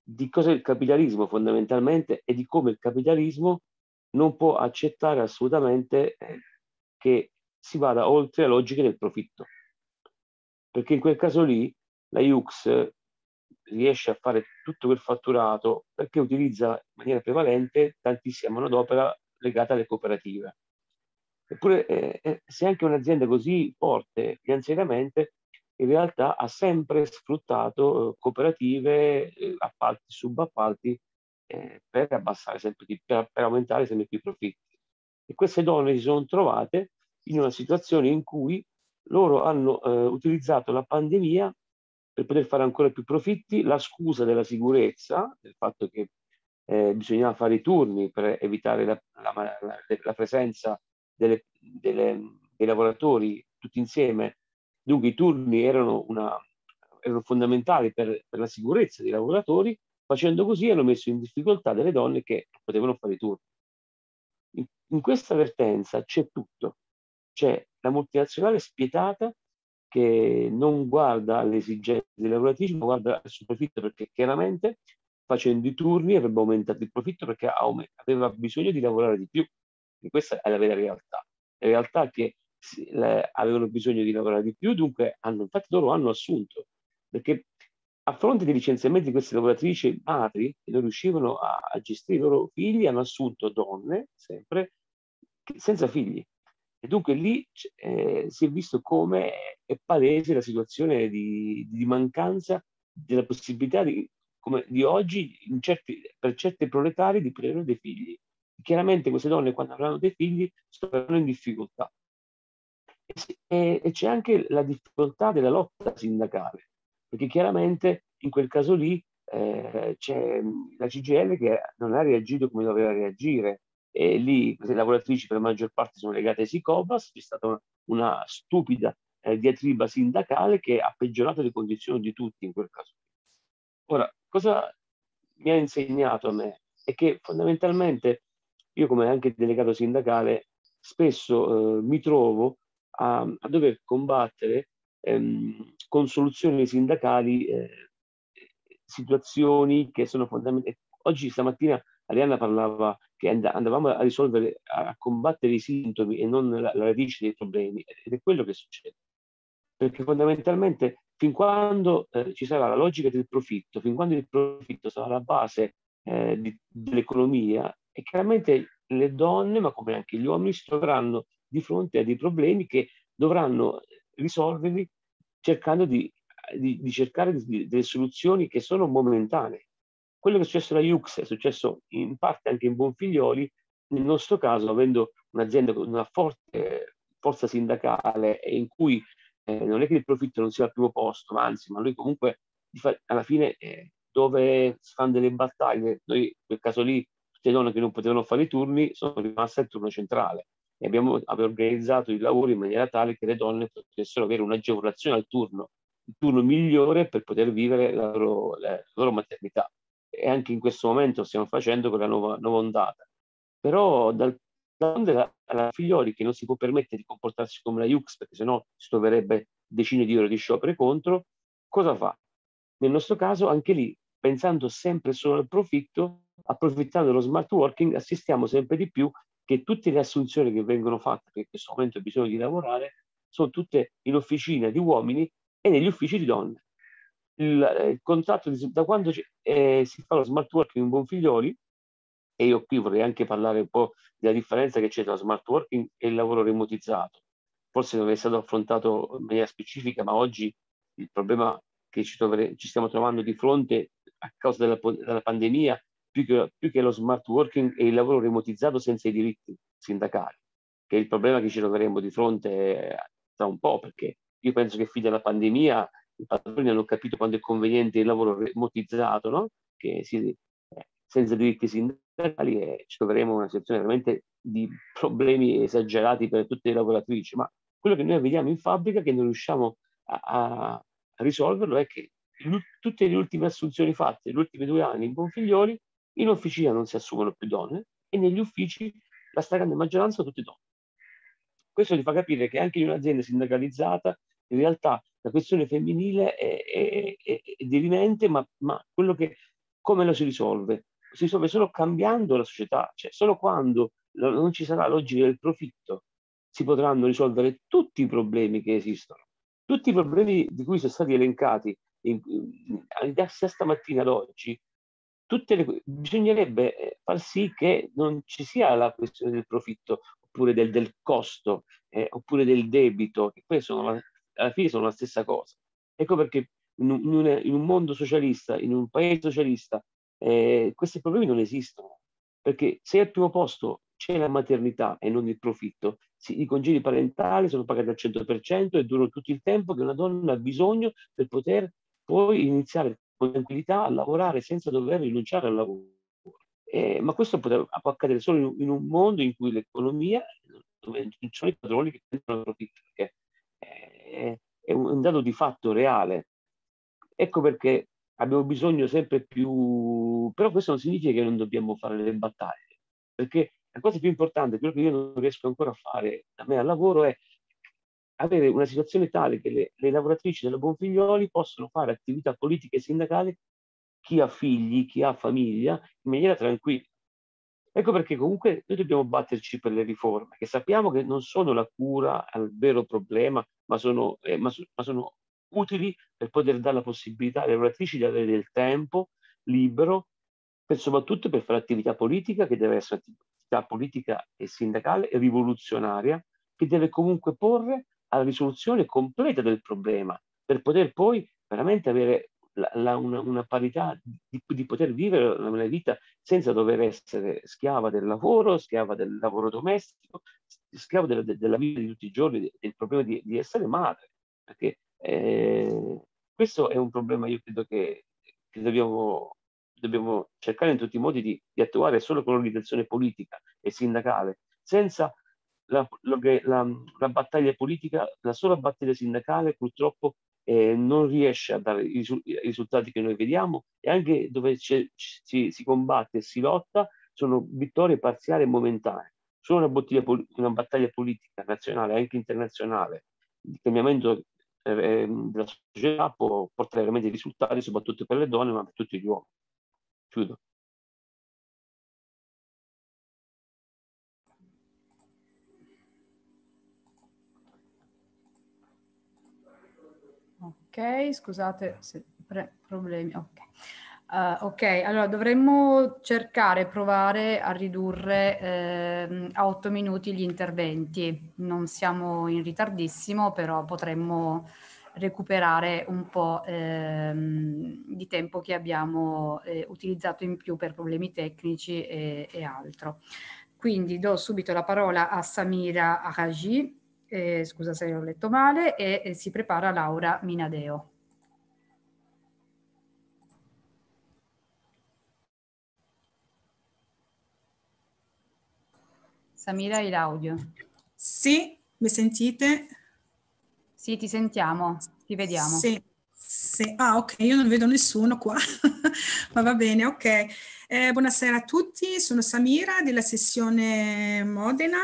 di cosa è il capitalismo fondamentalmente e di come il capitalismo non può accettare assolutamente eh, che si vada oltre la logica del profitto. Perché in quel caso lì la IUX riesce a fare tutto quel fatturato perché utilizza in maniera prevalente tantissima manodopera legata alle cooperative. Eppure, eh, eh, se anche un'azienda così forte finanziariamente, in realtà ha sempre sfruttato eh, cooperative, eh, appalti, subappalti eh, per abbassare sempre di, per, per aumentare sempre più i profitti. E queste donne si sono trovate in una situazione in cui loro hanno eh, utilizzato la pandemia per poter fare ancora più profitti, la scusa della sicurezza, del fatto che eh, bisognava fare i turni per evitare la, la, la, la presenza delle, delle, dei lavoratori tutti insieme. Dunque i turni erano, una, erano fondamentali per, per, la sicurezza dei lavoratori, facendo così hanno messo in difficoltà delle donne che potevano fare i turni. In, in questa vertenza c'è tutto, c'è la multinazionale spietata che non guarda alle esigenze dei lavoratori, ma guarda al suo profitto perché chiaramente facendo i turni avrebbe aumentato il profitto perché aveva bisogno di lavorare di più e questa è la vera realtà. La realtà è che avevano bisogno di lavorare di più, dunque hanno, infatti loro hanno assunto, perché a fronte dei licenziamenti di queste lavoratrici madri che non riuscivano a, a gestire i loro figli, hanno assunto donne, sempre, senza figli. E dunque lì eh, si è visto come è palese la situazione di, di mancanza della possibilità di, come, di oggi certi, per certi proletari di prendere dei figli chiaramente queste donne quando avranno dei figli saranno in difficoltà. E, e c'è anche la difficoltà della lotta sindacale, perché chiaramente in quel caso lì eh, c'è mm, la CGL che non ha reagito come doveva reagire e lì le lavoratrici per la maggior parte sono legate ai Sicobas, c'è stata una, una stupida eh, diatriba sindacale che ha peggiorato le condizioni di tutti in quel caso. Ora, cosa mi ha insegnato a me è che fondamentalmente io come anche delegato sindacale spesso eh, mi trovo a, a dover combattere ehm, con soluzioni sindacali eh, situazioni che sono fondamentali. Oggi stamattina Arianna parlava che andavamo a risolvere, a combattere i sintomi e non la, la radice dei problemi ed è quello che succede. Perché fondamentalmente fin quando eh, ci sarà la logica del profitto, fin quando il profitto sarà la base eh, dell'economia, e chiaramente le donne, ma come anche gli uomini, si troveranno di fronte a dei problemi che dovranno risolverli cercando di, di, di cercare di, delle soluzioni che sono momentanee. Quello che è successo alla Jux è successo in parte anche in Bonfiglioli, nel nostro caso avendo un'azienda con una forte forza sindacale e in cui eh, non è che il profitto non sia al primo posto, ma anzi, ma lui comunque alla fine eh, dove si fanno delle battaglie, noi in quel caso lì le donne che non potevano fare i turni sono rimaste al turno centrale e abbiamo, abbiamo organizzato i lavori in maniera tale che le donne potessero avere un'agevolazione al turno, il turno migliore per poter vivere la loro, la loro maternità. E anche in questo momento stiamo facendo quella nuova, nuova ondata. Però dal fondo la Figlioli che non si può permettere di comportarsi come la Jux perché sennò si troverebbe decine di ore di sciopero contro, cosa fa? Nel nostro caso anche lì, pensando sempre solo al profitto, approfittando dello smart working, assistiamo sempre di più che tutte le assunzioni che vengono fatte, che in questo momento ha bisogno di lavorare, sono tutte in officina di uomini e negli uffici di donne. Il, eh, il contratto di, da quando eh, si fa lo smart working in Bonfiglioli, e io qui vorrei anche parlare un po' della differenza che c'è tra smart working e il lavoro remotizzato. Forse non è stato affrontato in maniera specifica, ma oggi il problema che ci, trovere, ci stiamo trovando di fronte a causa della, della pandemia più che, più che lo smart working e il lavoro remotizzato senza i diritti sindacali, che è il problema che ci troveremo di fronte eh, tra un po', perché io penso che fin dalla pandemia i padroni hanno capito quando è conveniente il lavoro remotizzato, no? che si, eh, senza diritti sindacali eh, ci troveremo in una situazione veramente di problemi esagerati per tutte le lavoratrici, ma quello che noi vediamo in fabbrica che non riusciamo a, a risolverlo è che tutte le ultime assunzioni fatte, gli ultimi due anni in Bonfiglioli, in officina non si assumono più donne e negli uffici la stragrande maggioranza sono tutte donne. Questo ti fa capire che anche in un'azienda sindacalizzata in realtà la questione femminile è, è, è, è dirimente, ma, ma che, come la si risolve? Si risolve solo cambiando la società, cioè solo quando non ci sarà logica del profitto si potranno risolvere tutti i problemi che esistono. Tutti i problemi di cui sono stati elencati in, in, da stamattina ad oggi le, bisognerebbe eh, far sì che non ci sia la questione del profitto oppure del, del costo eh, oppure del debito, che poi sono la, alla fine sono la stessa cosa. Ecco perché in un, in un, in un mondo socialista, in un paese socialista, eh, questi problemi non esistono. Perché se al primo posto c'è la maternità e non il profitto, si, i congedi parentali sono pagati al 100% e durano tutto il tempo che una donna ha bisogno per poter poi iniziare tranquillità a lavorare senza dover rinunciare al lavoro. Eh, ma questo può, può accadere solo in, un mondo in cui l'economia, dove ci sono i padroni che prendono profitto, perché eh, è, è un dato di fatto reale. Ecco perché abbiamo bisogno sempre più, però questo non significa che non dobbiamo fare le battaglie, perché la cosa più importante, quello che io non riesco ancora a fare da me al lavoro è avere una situazione tale che le, le lavoratrici della Bonfiglioli possano fare attività politica e sindacale chi ha figli, chi ha famiglia, in maniera tranquilla. Ecco perché comunque noi dobbiamo batterci per le riforme, che sappiamo che non sono la cura al vero problema, ma sono, eh, ma, ma sono utili per poter dare la possibilità alle lavoratrici di avere del tempo libero, per, soprattutto per fare attività politica, che deve essere attività politica e sindacale e rivoluzionaria, che deve comunque porre alla risoluzione completa del problema per poter poi veramente avere la, la, una, una, parità di, di, poter vivere la vita senza dover essere schiava del lavoro, schiava del lavoro domestico, schiava della, della vita di tutti i giorni, del problema di, di essere madre. Perché eh, questo è un problema, io credo che, che dobbiamo, dobbiamo, cercare in tutti i modi di, di attuare solo con l'organizzazione politica e sindacale, senza la, la, la, battaglia politica, la sola battaglia sindacale purtroppo eh, non riesce a dare i risultati che noi vediamo e anche dove ci, si combatte e si lotta sono vittorie parziali e momentanee. Solo una, una battaglia politica nazionale e anche internazionale di cambiamento eh, ehm, della società può portare veramente risultati soprattutto per le donne ma per tutti gli uomini. Chiudo. Ok, scusate se problemi. Okay. Uh, ok, allora dovremmo cercare, provare a ridurre eh, a 8 minuti gli interventi. Non siamo in ritardissimo, però potremmo recuperare un po' ehm, di tempo che abbiamo eh, utilizzato in più per problemi tecnici e, e altro. Quindi do subito la parola a Samira Araji, eh, scusa se ho letto male, e, e si prepara Laura Minadeo. Samira, hai l'audio? Sì, mi sentite? Sì, ti sentiamo, ti vediamo. Sì, sì. Ah, ok, io non vedo nessuno qua, ma va bene, ok. Eh, buonasera a tutti, sono Samira della sessione Modena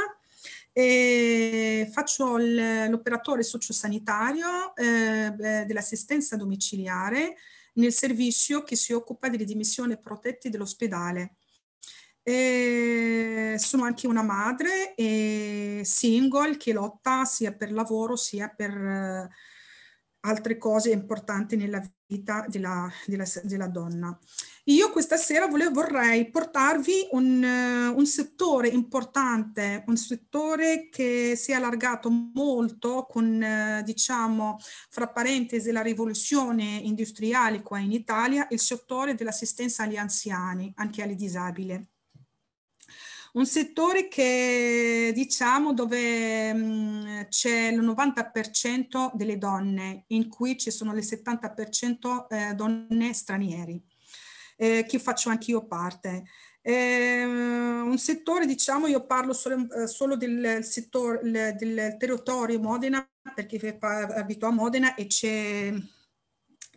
e faccio l'operatore sociosanitario eh, dell'assistenza domiciliare nel servizio che si occupa delle dimissioni protette dell'ospedale. E sono anche una madre e single che lotta sia per lavoro sia per eh, altre cose importanti nella vita della, della, della donna. Io questa sera volevo, vorrei portarvi un, eh, un, settore importante, un settore che si è allargato molto con, eh, diciamo, fra parentesi, la rivoluzione industriale qua in Italia, il settore dell'assistenza agli anziani, anche alle disabili un settore che diciamo dove mm, c'è il 90% delle donne, in cui ci sono le 70% eh, donne stranieri eh, che faccio anch'io parte. Eh, un settore, diciamo, io parlo solo, eh, solo del settore del, territorio Modena, perché abito a Modena e c'è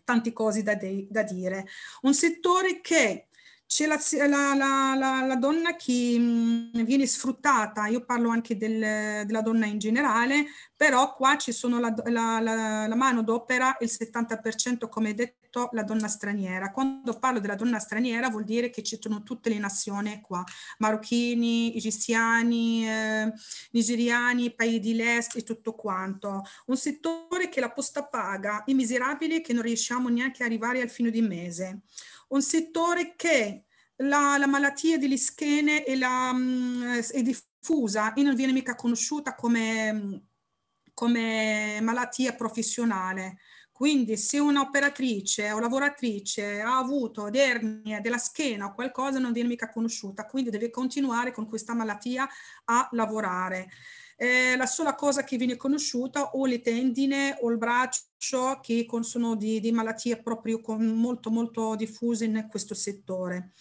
tante cose da, de, da dire. Un settore che c'è la, la, la, la, donna che mm, viene sfruttata, io parlo anche del, della donna in generale, però qua ci sono la, mano d'opera, il 70% come detto detto la donna straniera. Quando parlo della donna straniera vuol dire che ci sono tutte le nazioni qua, marocchini, egiziani, eh, nigeriani, paesi dell'est e tutto quanto. Un settore che la posta paga è miserabile che non riusciamo neanche ad arrivare al fine di mese. Un settore che la, la malattia delle schiene è, la, mm, è diffusa e non viene mica conosciuta come mm, come malattia professionale. Quindi se un'operatrice o lavoratrice ha avuto dermia della schiena o qualcosa non viene mica conosciuta, quindi deve continuare con questa malattia a lavorare. Eh, la sola cosa che viene conosciuta o le tendine o il braccio che sono di, di malattie proprio con, molto molto diffuse in questo settore.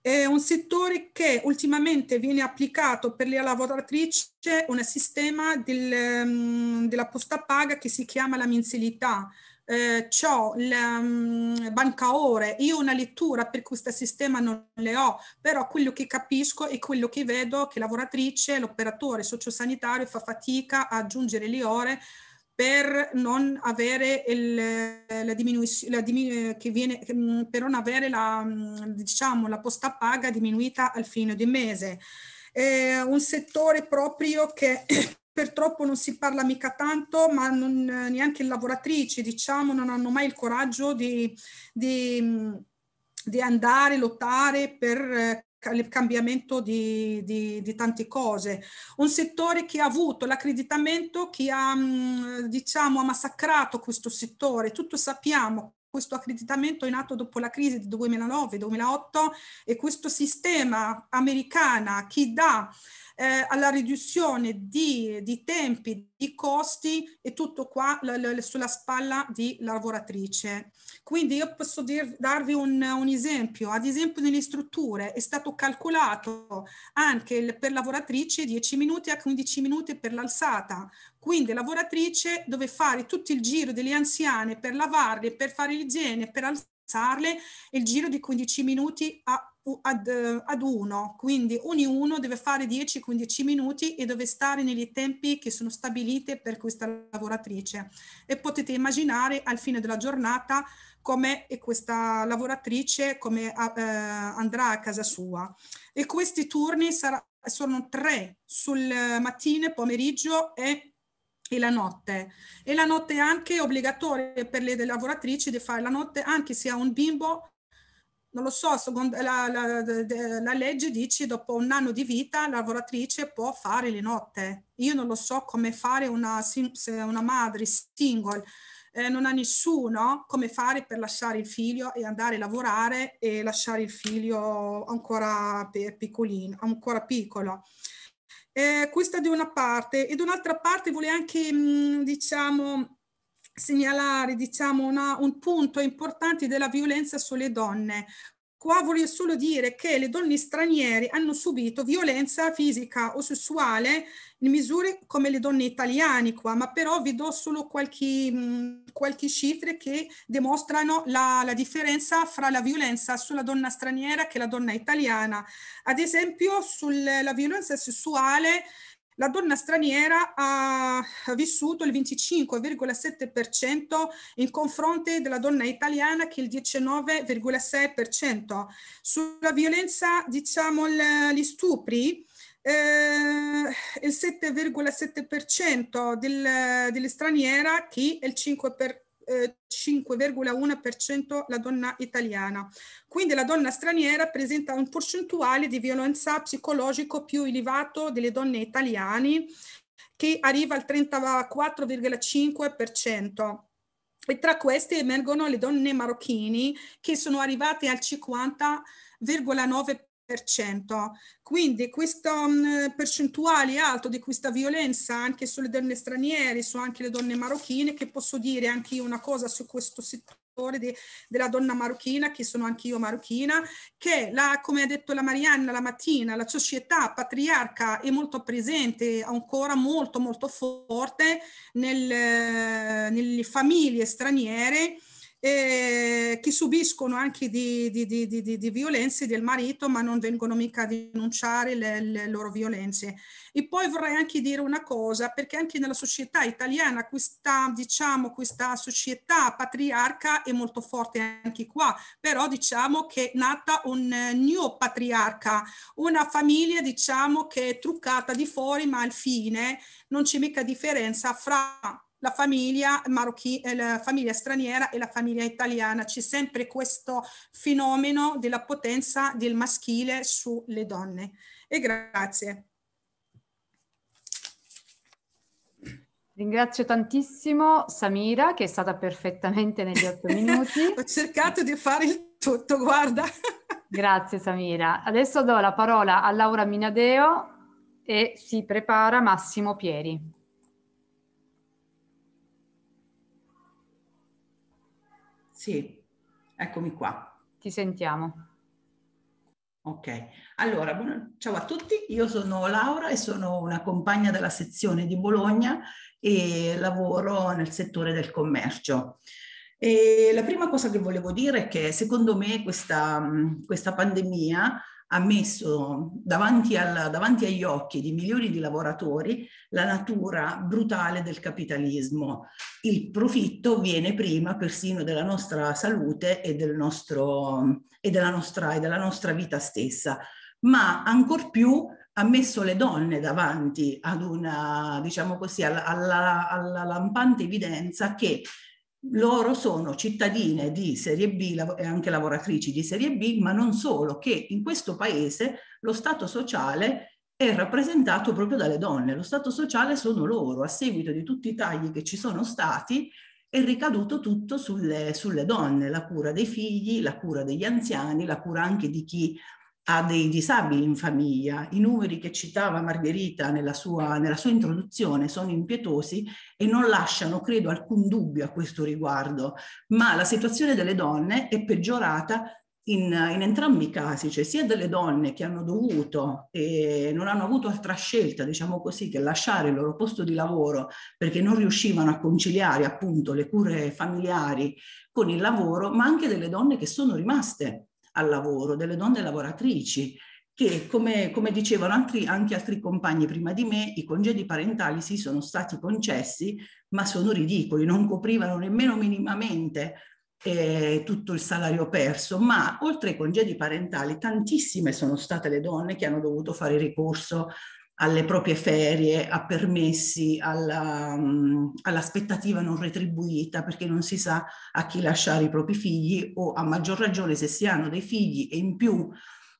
È un settore che ultimamente viene applicato per le lavoratrici un sistema del, mm, della posta paga che si chiama la mensilità eh, ho la um, mm, banca ore, io una lettura per questo sistema non le ho, però quello che capisco e quello che vedo che lavoratrice, l'operatore sociosanitario fa fatica a aggiungere le ore per non avere il, la diminuzione diminu- eh, che viene mm, per non avere la, mm, diciamo, la posta paga diminuita al fine di mese. È eh, un settore proprio che purtroppo non si parla mica tanto, ma non, eh, neanche le lavoratrici, diciamo, non hanno mai il coraggio di, di, mm, di andare, lottare per eh, il cambiamento di, di, di, tante cose. Un settore che ha avuto l'accreditamento, che ha, mm, diciamo, ha massacrato questo settore. Tutto sappiamo, questo accreditamento è nato dopo la crisi del 2009-2008 e questo sistema americano che dà eh, alla riduzione di, di, tempi, di costi e tutto qua l, l, sulla spalla di lavoratrice. Quindi io posso dir, darvi un, un, esempio, ad esempio nelle strutture è stato calcolato anche il, per lavoratrice 10 minuti a 15 minuti per l'alzata, quindi lavoratrice dove fare tutto il giro delle anziane per lavarle, per fare l'igiene, per alzare pensarle, il giro di 15 minuti a, ad, eh, ad, uno, quindi ognuno deve fare 10-15 minuti e deve stare negli tempi che sono stabiliti per questa lavoratrice. E potete immaginare al fine della giornata come questa lavoratrice come, eh, andrà a casa sua. E questi turni sarà, sono tre sul mattino, pomeriggio e e la notte. E la notte è anche obbligatoria per le lavoratrici di fare la notte, anche se ha un bimbo, non lo so, secondo la, la, la legge dice dopo un anno di vita la lavoratrice può fare le notte. Io non lo so come fare una, una madre single, eh, non ha nessuno come fare per lasciare il figlio e andare a lavorare e lasciare il figlio ancora piccolino, ancora piccolo. Eh, questa da una parte e da un'altra parte vuole anche, mm, diciamo, segnalare diciamo, una, un punto importante della violenza sulle donne, qua voglio solo dire che le donne straniere hanno subito violenza fisica o sessuale in misure come le donne italiane qua, ma però vi do solo qualche, mh, qualche cifre che dimostrano la, la, differenza fra la violenza sulla donna straniera che la donna italiana. Ad esempio sulla violenza sessuale la donna straniera ha vissuto il 25,7% in confronto della donna italiana che il 19,6%. Sulla violenza, diciamo, gli stupri, eh, il 7,7% del, delle straniere che è il 5%. Per, eh, 5,1% la donna italiana. Quindi la donna straniera presenta un percentuale di violenza psicologico più elevato delle donne italiane che arriva al 34,5%. E tra queste emergono le donne marocchine che sono arrivate al 50,9% quindi questo mm, percentuale alto di questa violenza anche sulle donne straniere, su anche le donne marocchine, che posso dire anche io una cosa su questo settore di, della donna marocchina, che sono anch'io marocchina, che la, come ha detto la Marianna la mattina, la società patriarca è molto presente, ancora molto molto forte nel, eh, nelle famiglie straniere eh, che subiscono anche di, di, di, di, violenze del marito ma non vengono mica a denunciare le, le, loro violenze. E poi vorrei anche dire una cosa, perché anche nella società italiana questa, diciamo, questa società patriarca è molto forte anche qua, però diciamo che è nata un eh, new una famiglia diciamo che è truccata di fuori ma al fine non c'è mica differenza fra la famiglia, marocchi, eh, la famiglia straniera e la famiglia italiana. C'è sempre questo fenomeno della potenza del maschile sulle donne. E grazie. Ringrazio tantissimo Samira che è stata perfettamente negli otto minuti. Ho cercato di fare il tutto, guarda. Grazie Samira. Adesso do la parola a Laura Minadeo e si prepara Massimo Pieri. Sì, eccomi qua. Ti sentiamo. Ok, allora, buona... ciao a tutti, io sono Laura e sono una compagna della sezione di Bologna e lavoro nel settore del commercio. E la prima cosa che volevo dire è che secondo me questa, questa pandemia ha messo davanti, alla, davanti, agli occhi di milioni di lavoratori la natura brutale del capitalismo. Il profitto viene prima persino della nostra salute e, del nostro, e, della, nostra, e della nostra vita stessa, ma ancor più ha messo le donne davanti ad una, diciamo così, alla, alla, alla lampante evidenza che loro sono cittadine di serie B e anche lavoratrici di serie B, ma non solo, che in questo paese lo Stato sociale è rappresentato proprio dalle donne. Lo Stato sociale sono loro, a seguito di tutti i tagli che ci sono stati, è ricaduto tutto sulle, sulle donne, la cura dei figli, la cura degli anziani, la cura anche di chi ha dei disabili in famiglia. I numeri che citava Margherita nella sua, nella sua introduzione sono impietosi e non lasciano, credo, alcun dubbio a questo riguardo, ma la situazione delle donne è peggiorata in, in, entrambi i casi, cioè sia delle donne che hanno dovuto e non hanno avuto altra scelta, diciamo così, che lasciare il loro posto di lavoro perché non riuscivano a conciliare appunto le cure familiari con il lavoro, ma anche delle donne che sono rimaste al lavoro, delle donne lavoratrici che come, come dicevano altri, anche altri compagni prima di me, i congedi parentali sì sono stati concessi, ma sono ridicoli, non coprivano nemmeno minimamente eh, tutto il salario perso, ma oltre ai congedi parentali tantissime sono state le donne che hanno dovuto fare ricorso alle proprie ferie, a permessi, alla, um, all'aspettativa non retribuita perché non si sa a chi lasciare i propri figli o a maggior ragione se si hanno dei figli e in più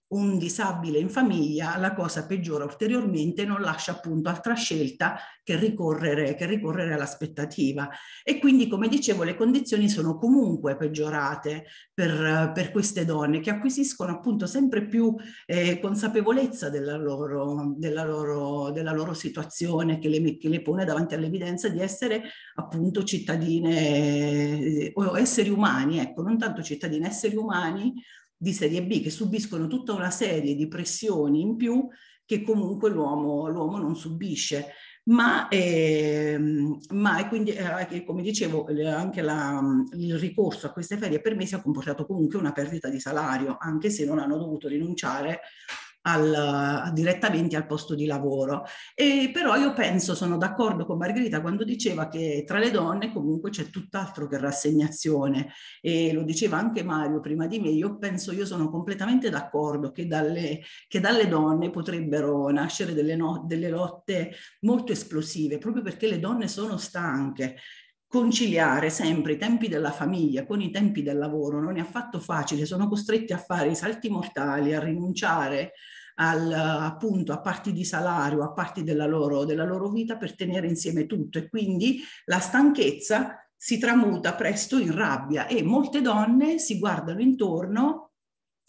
un disabile in famiglia, la cosa peggiora ulteriormente, non lascia appunto altra scelta che ricorrere, che ricorrere all'aspettativa. E quindi, come dicevo, le condizioni sono comunque peggiorate per, per queste donne che acquisiscono appunto sempre più eh, consapevolezza della loro, della, loro, della loro situazione che le, che le pone davanti all'evidenza di essere appunto cittadine eh, o esseri umani, ecco, non tanto cittadine, esseri umani di serie B che subiscono tutta una serie di pressioni in più che comunque l'uomo, l'uomo non subisce. Ma, ehm, ma quindi, eh, come dicevo, anche la, il ricorso a queste ferie per me si è comportato comunque una perdita di salario, anche se non hanno dovuto rinunciare al, direttamente al posto di lavoro. E però io penso, sono d'accordo con Margherita quando diceva che tra le donne comunque c'è tutt'altro che rassegnazione e lo diceva anche Mario prima di me, io penso, io sono completamente d'accordo che dalle, che dalle donne potrebbero nascere delle, no, delle lotte molto esplosive, proprio perché le donne sono stanche conciliare sempre i tempi della famiglia con i tempi del lavoro non è affatto facile, sono costretti a fare i salti mortali, a rinunciare al, appunto a parti di salario, a parti della loro, della loro vita per tenere insieme tutto e quindi la stanchezza si tramuta presto in rabbia e molte donne si guardano intorno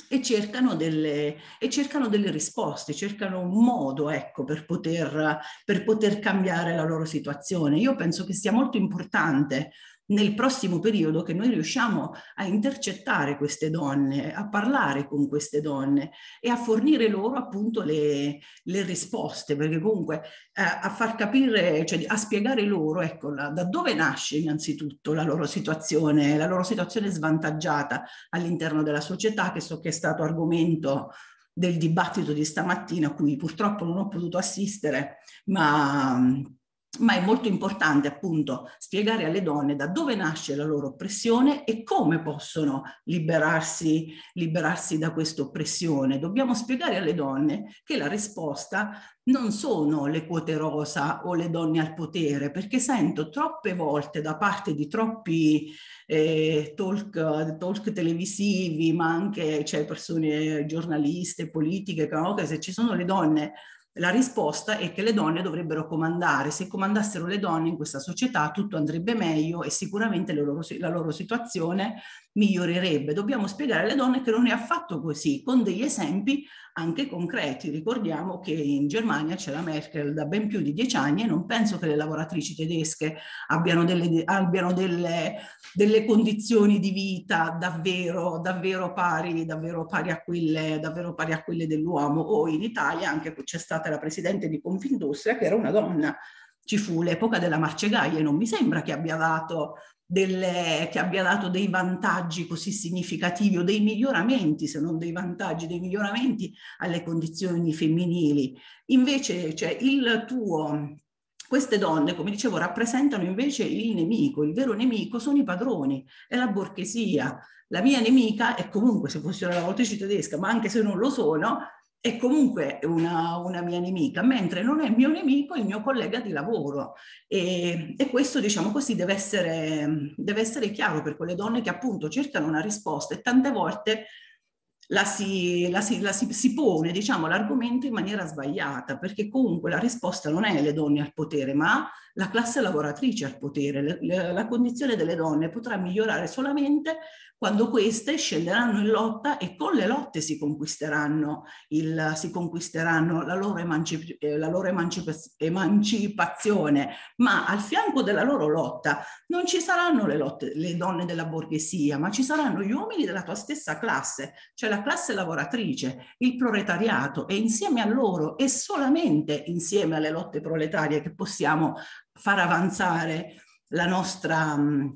e cercano delle, e cercano delle risposte, cercano un modo ecco, per, poter, per poter cambiare la loro situazione. Io penso che sia molto importante nel prossimo periodo che noi riusciamo a intercettare queste donne, a parlare con queste donne e a fornire loro appunto le, le risposte, perché comunque eh, a far capire, cioè a spiegare loro ecco, la, da dove nasce innanzitutto la loro situazione, la loro situazione svantaggiata all'interno della società, che so che è stato argomento del dibattito di stamattina a cui purtroppo non ho potuto assistere, ma ma è molto importante appunto spiegare alle donne da dove nasce la loro oppressione e come possono liberarsi, liberarsi da questa oppressione. Dobbiamo spiegare alle donne che la risposta non sono le quote rosa o le donne al potere, perché sento troppe volte da parte di troppi eh, talk, talk, televisivi, ma anche cioè, persone giornaliste, politiche, che se ci sono le donne la risposta è che le donne dovrebbero comandare. Se comandassero le donne in questa società tutto andrebbe meglio e sicuramente loro, la loro situazione migliorerebbe. Dobbiamo spiegare alle donne che non è affatto così, con degli esempi anche concreti. Ricordiamo che in Germania c'è la Merkel da ben più di dieci anni e non penso che le lavoratrici tedesche abbiano delle, abbiano delle, delle condizioni di vita davvero, davvero, pari, davvero, pari a quelle, davvero pari a quelle dell'uomo. O in Italia anche c'è stata la presidente di Confindustria che era una donna ci fu l'epoca della marcegaia e non mi sembra che abbia dato delle, eh, che abbia dato dei vantaggi così significativi o dei miglioramenti, se non dei vantaggi, dei miglioramenti alle condizioni femminili. Invece, cioè, il tuo, queste donne, come dicevo, rappresentano invece il nemico, il vero nemico sono i padroni, è la borghesia. La mia nemica è comunque, se fossi una lavoratrice tedesca, ma anche se non lo sono, è comunque una, una, mia nemica, mentre non è mio nemico il mio collega di lavoro. E, e questo, diciamo così, deve essere, deve essere, chiaro per quelle donne che appunto cercano una risposta e tante volte la si, la si, la si, si pone, diciamo, l'argomento in maniera sbagliata, perché comunque la risposta non è le donne al potere, ma la classe lavoratrice al potere. La, la condizione delle donne potrà migliorare solamente quando queste scenderanno in lotta e con le lotte si conquisteranno, il, si conquisteranno la loro, emancip, eh, la loro emancipa, emancipazione, ma al fianco della loro lotta non ci saranno le, lotte, le donne della borghesia, ma ci saranno gli uomini della tua stessa classe, cioè la classe lavoratrice, il proletariato e insieme a loro e solamente insieme alle lotte proletarie che possiamo far avanzare la nostra, mm,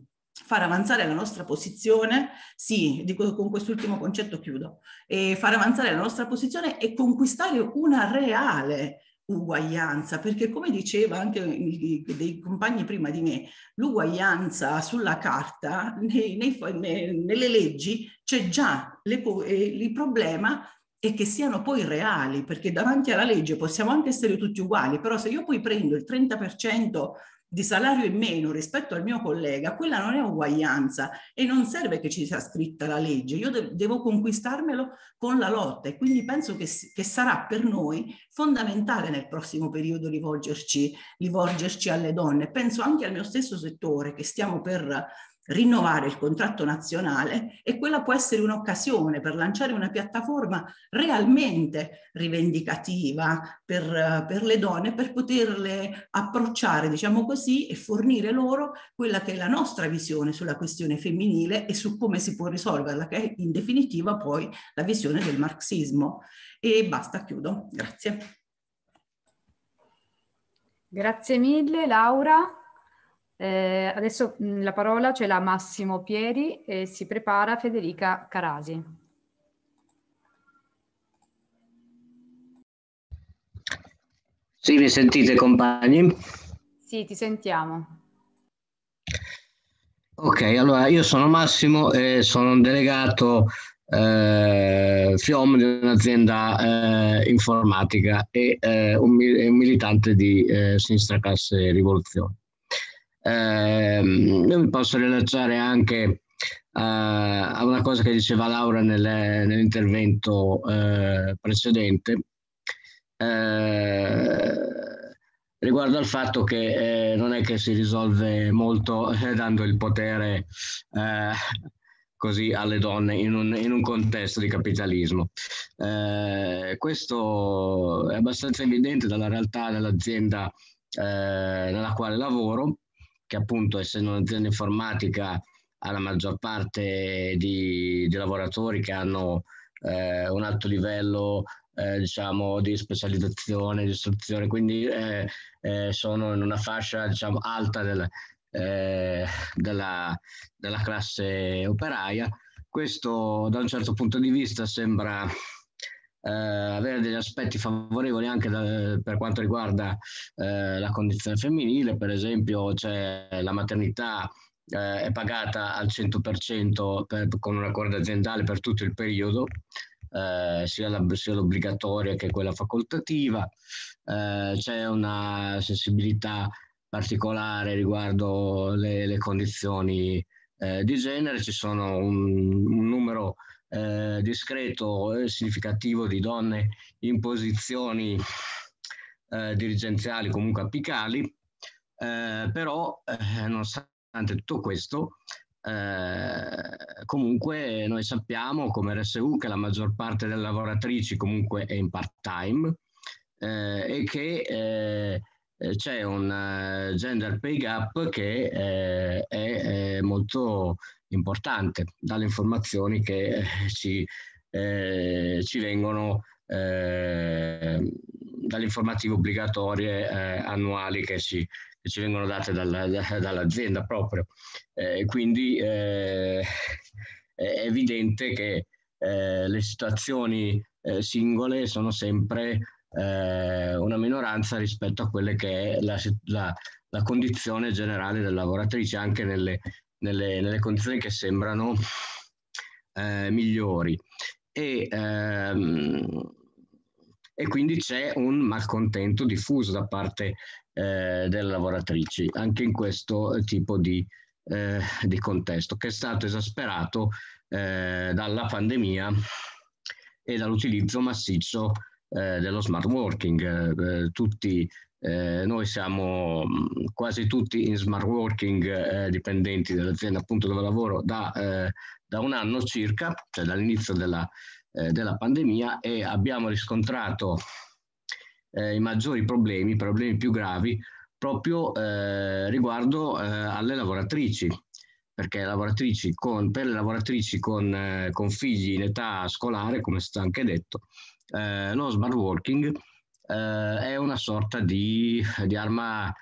far avanzare la nostra posizione, sì, dico, con quest'ultimo concetto chiudo, e far avanzare la nostra posizione e conquistare una reale uguaglianza, perché come diceva anche il, dei compagni prima di me, l'uguaglianza sulla carta, nei, nei, nelle leggi c'è già le, eh, il problema e che siano poi reali, perché davanti alla legge possiamo anche essere tutti uguali, però se io poi prendo il 30% di salario in meno rispetto al mio collega, quella non è uguaglianza e non serve che ci sia scritta la legge, io de- devo conquistarmelo con la lotta e quindi penso che, che sarà per noi fondamentale nel prossimo periodo rivolgerci, rivolgerci alle donne. Penso anche al mio stesso settore che stiamo per rinnovare il contratto nazionale e quella può essere un'occasione per lanciare una piattaforma realmente rivendicativa per, per, le donne, per poterle approcciare, diciamo così, e fornire loro quella che è la nostra visione sulla questione femminile e su come si può risolverla, che è in definitiva poi la visione del marxismo. E basta, chiudo. Grazie. Grazie mille Laura. Eh, adesso mh, mm, la parola ce l'ha Massimo Pieri e si prepara Federica Carasi. Sì, mi sentite compagni? Sì, ti sentiamo. Ok, allora io sono Massimo e sono un delegato eh, FIOM di un'azienda eh, informatica e eh, un, un, militante di eh, Sinistra Classe Rivoluzione eh, io mi posso rilacciare anche a, eh, a una cosa che diceva Laura nel, nell'intervento eh, precedente eh, riguardo al fatto che eh, non è che si risolve molto eh, dando il potere eh, così alle donne in un, in un contesto di capitalismo. Eh, questo è abbastanza evidente dalla realtà dell'azienda nella quale lavoro che appunto essendo un'azienda informatica ha la maggior parte di, di lavoratori che hanno eh, un alto livello eh, diciamo, di specializzazione, di istruzione, quindi eh, eh sono in una fascia diciamo, alta del, eh, della, della classe operaia. Questo da un certo punto di vista sembra eh, avere degli aspetti favorevoli anche da, per quanto riguarda eh, la condizione femminile, per esempio c'è cioè la maternità eh, è pagata al 100% per, con un accordo aziendale per tutto il periodo, eh, sia, la, sia, l'obbligatoria che quella facoltativa. Eh, c'è una sensibilità particolare riguardo le, le condizioni eh, di genere, ci sono un, un numero eh, discreto e significativo di donne in posizioni eh, dirigenziali comunque apicali, eh, però eh, nonostante tutto questo eh, comunque noi sappiamo come RSU che la maggior parte delle lavoratrici comunque è in part time eh, e che eh, c'è un eh, gender pay gap che eh, è, è molto importante dalle informazioni che ci, eh, ci vengono eh, dalle informative obbligatorie eh, annuali che ci, che ci, vengono date dalla, da, dall'azienda proprio. quindi è evidente che le situazioni singole sono sempre eh, una minoranza rispetto a quelle che è la, la, la condizione generale del lavoratrice, anche nelle, nelle, nelle condizioni che sembrano eh, migliori. E, ehm, e quindi c'è un malcontento diffuso da parte eh, delle lavoratrici, anche in questo tipo di, eh, di contesto, che è stato esasperato eh, dalla pandemia e dall'utilizzo massiccio eh, dello smart working. Eh, eh, tutti, noi siamo quasi tutti in smart working dipendenti dell'azienda appunto dove lavoro da, da un anno circa, cioè dall'inizio della, della pandemia e abbiamo riscontrato i maggiori problemi, i problemi più gravi proprio eh, riguardo eh, alle lavoratrici, perché lavoratrici con, per le lavoratrici con, eh, con, figli in età scolare, come è stato anche detto, eh, lo smart working eh, è una sorta di, di arma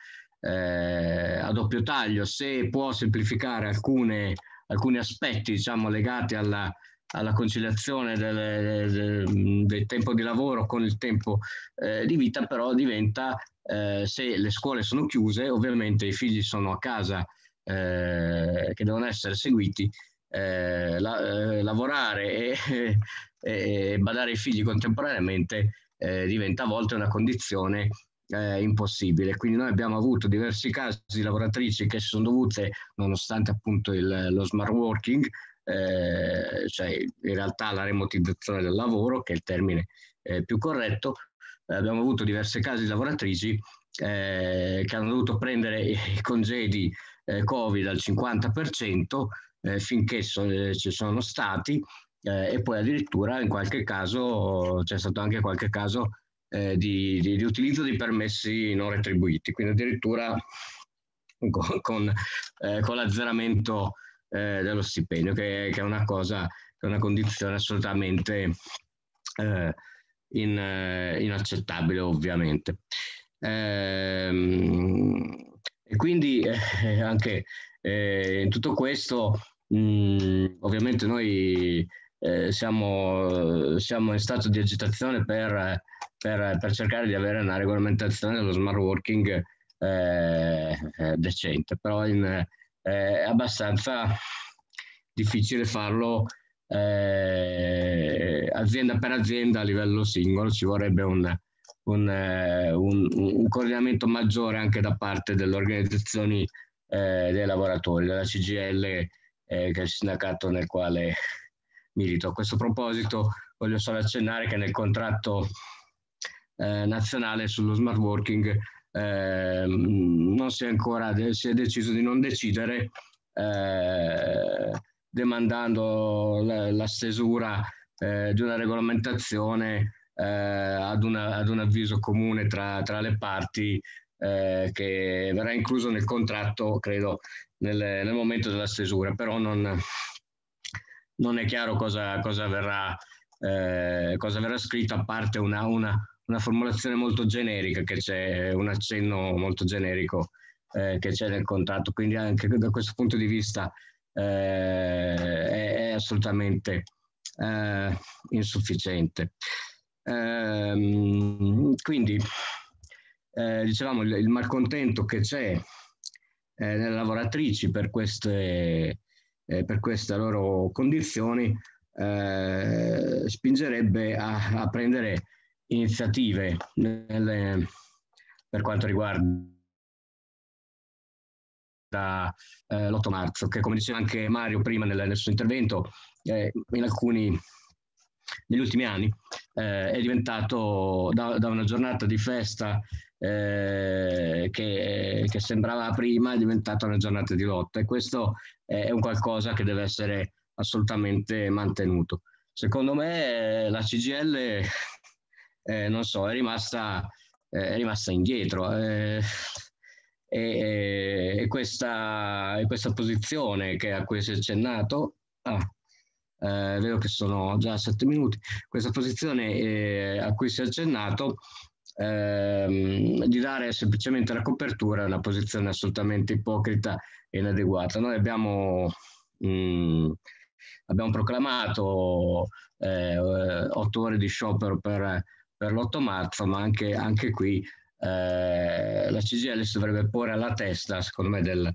eh, a doppio taglio, se può semplificare alcune, alcuni aspetti diciamo, legati alla, alla conciliazione del, del, del, tempo di lavoro con il tempo eh, di vita, però diventa, eh, se le scuole sono chiuse, ovviamente i figli sono a casa eh, che devono essere seguiti eh, la, eh, lavorare e, e, badare i figli contemporaneamente eh, diventa a volte una condizione eh, impossibile. Quindi noi abbiamo avuto diversi casi di lavoratrici che si sono dovute, nonostante appunto il, lo smart working, eh, cioè in realtà la remotizzazione del lavoro, che è il termine eh, più corretto, abbiamo avuto diversi casi di lavoratrici che hanno dovuto prendere i congedi Covid al 50%, eh, finché so, eh, ci sono stati eh, e poi addirittura in qualche caso c'è stato anche qualche caso eh, di, di, di, utilizzo di permessi non retribuiti, quindi addirittura con, con, eh, con l'azzeramento dello stipendio, che, che, è una cosa, che è una condizione assolutamente in, inaccettabile ovviamente. Ehm, e quindi eh, anche eh, in tutto questo, mh, ovviamente noi eh, siamo, siamo, in stato di agitazione per, per, per, cercare di avere una regolamentazione dello smart working eh, eh, decente, però in, eh, è abbastanza difficile farlo azienda per azienda a livello singolo, ci vorrebbe un, un, un, un, coordinamento maggiore anche da parte delle organizzazioni eh, dei lavoratori, della CGL, eh, che è il sindacato nel quale milito. A questo proposito voglio solo accennare che nel contratto eh, nazionale sullo smart working ehm, non si è ancora de- si è deciso di non decidere eh, demandando la, la stesura eh, di una regolamentazione eh, ad, una, ad, un avviso comune tra, tra le parti eh, che verrà incluso nel contratto, credo, nel, nel momento della stesura, però non, non è chiaro cosa, cosa, verrà, eh, cosa, verrà, scritto, a parte una, una, una formulazione molto generica, che c'è un accenno molto generico eh, che c'è nel contratto, quindi anche da questo punto di vista eh, è, è, assolutamente eh, insufficiente. Ehm, quindi eh, dicevamo, il, il, malcontento che c'è eh, nelle lavoratrici per queste, eh, per queste loro condizioni eh, spingerebbe a, a, prendere iniziative nelle, per quanto riguarda da, eh, l'8 marzo, che come diceva anche Mario prima nel, nel suo intervento, eh, in alcuni, negli ultimi anni eh, è diventato da, da, una giornata di festa eh, che, che, sembrava prima è diventata una giornata di lotta e questo è un qualcosa che deve essere assolutamente mantenuto. Secondo me eh, la CGL, eh, non so, è rimasta, eh, è rimasta indietro eh, e, e, questa, e, questa, posizione che, a cui si è accennato... Ah, eh, vedo che sono già sette minuti, questa posizione eh, a cui si è accennato ehm, di dare semplicemente la copertura è una posizione assolutamente ipocrita e inadeguata. Noi abbiamo, mh, mm, abbiamo proclamato eh, otto ore di sciopero per, per l'8 marzo, ma anche, anche qui eh, la CGL si dovrebbe porre alla testa, secondo me, del,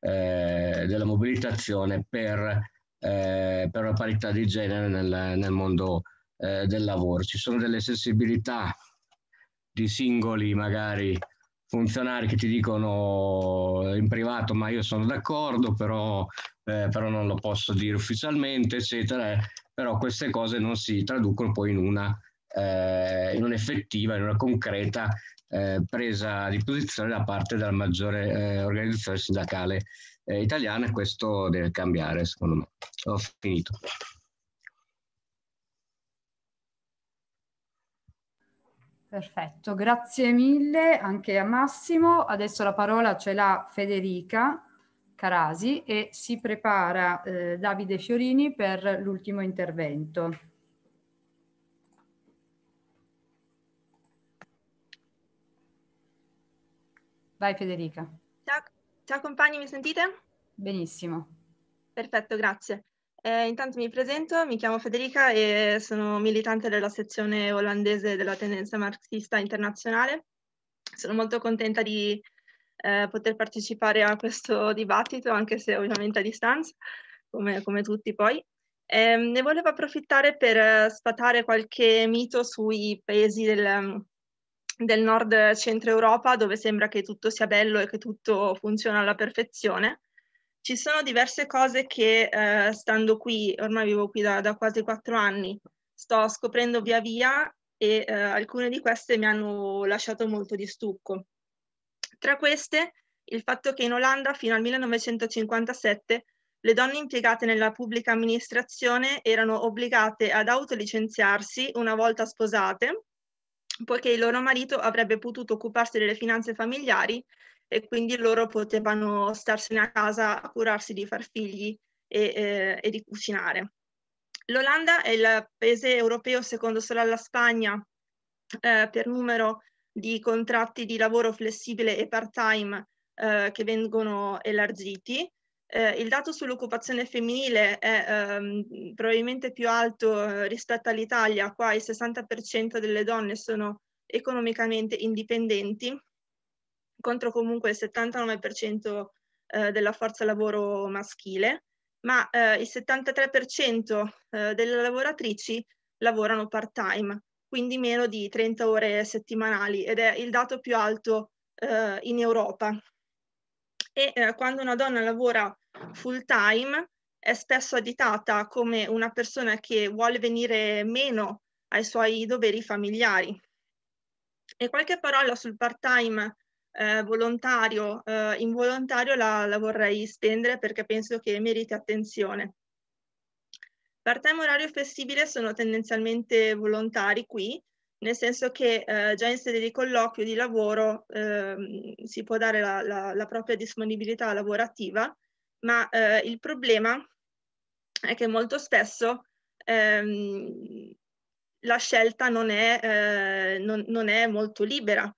eh, della mobilitazione per, eh, per, la parità di genere nel, nel mondo eh, del lavoro. Ci sono delle sensibilità di singoli magari funzionari che ti dicono in privato ma io sono d'accordo però, eh, però non lo posso dire ufficialmente eccetera eh. però queste cose non si traducono poi in una eh, in un'effettiva, in una concreta eh, presa di posizione da parte della maggiore eh, organizzazione sindacale eh, italiana e questo deve cambiare secondo me. Ho finito. Perfetto, grazie mille anche a Massimo. Adesso la parola ce l'ha Federica Carasi e si prepara eh, Davide Fiorini per l'ultimo intervento. Vai Federica. Ciao, ciao compagni, mi sentite? Benissimo. Perfetto, grazie. Eh, intanto mi presento, mi chiamo Federica e sono militante della sezione olandese della tendenza marxista internazionale. Sono molto contenta di eh, poter partecipare a questo dibattito, anche se ovviamente a distanza, come, come tutti poi. Eh, ne volevo approfittare per eh, sfatare qualche mito sui paesi del, del nord centro Europa, dove sembra che tutto sia bello e che tutto funziona alla perfezione. Ci sono diverse cose che, eh, stando qui, ormai vivo qui da, da, quasi quattro anni, sto scoprendo via via e eh, alcune di queste mi hanno lasciato molto di stucco. Tra queste, il fatto che in Olanda fino al 1957 le donne impiegate nella pubblica amministrazione erano obbligate ad autolicenziarsi una volta sposate, poiché il loro marito avrebbe potuto occuparsi delle finanze familiari e quindi loro potevano starsene a casa a curarsi di far figli e, eh, e di cucinare. L'Olanda è il paese europeo secondo solo alla Spagna eh, per numero di contratti di lavoro flessibile e part-time eh, che vengono elargiti. Eh, il dato sull'occupazione femminile è ehm, probabilmente più alto eh, rispetto all'Italia, qua il 60% delle donne sono economicamente indipendenti contro comunque il 79% eh, della forza lavoro maschile, ma eh, il 73% eh, delle lavoratrici lavorano part-time, quindi meno di 30 ore settimanali ed è il dato più alto eh, in Europa. E eh, quando una donna lavora full-time è spesso additata come una persona che vuole venire meno ai suoi doveri familiari. E qualche parola sul part-time eh, volontario, eh, involontario, la, la, vorrei spendere perché penso che meriti attenzione. Part-time orario flessibile sono tendenzialmente volontari qui, nel senso che eh, già in sede di colloquio di lavoro ehm, si può dare la, la, la, propria disponibilità lavorativa, ma eh, il problema è che molto spesso ehm, la scelta non è, eh, non, non è molto libera.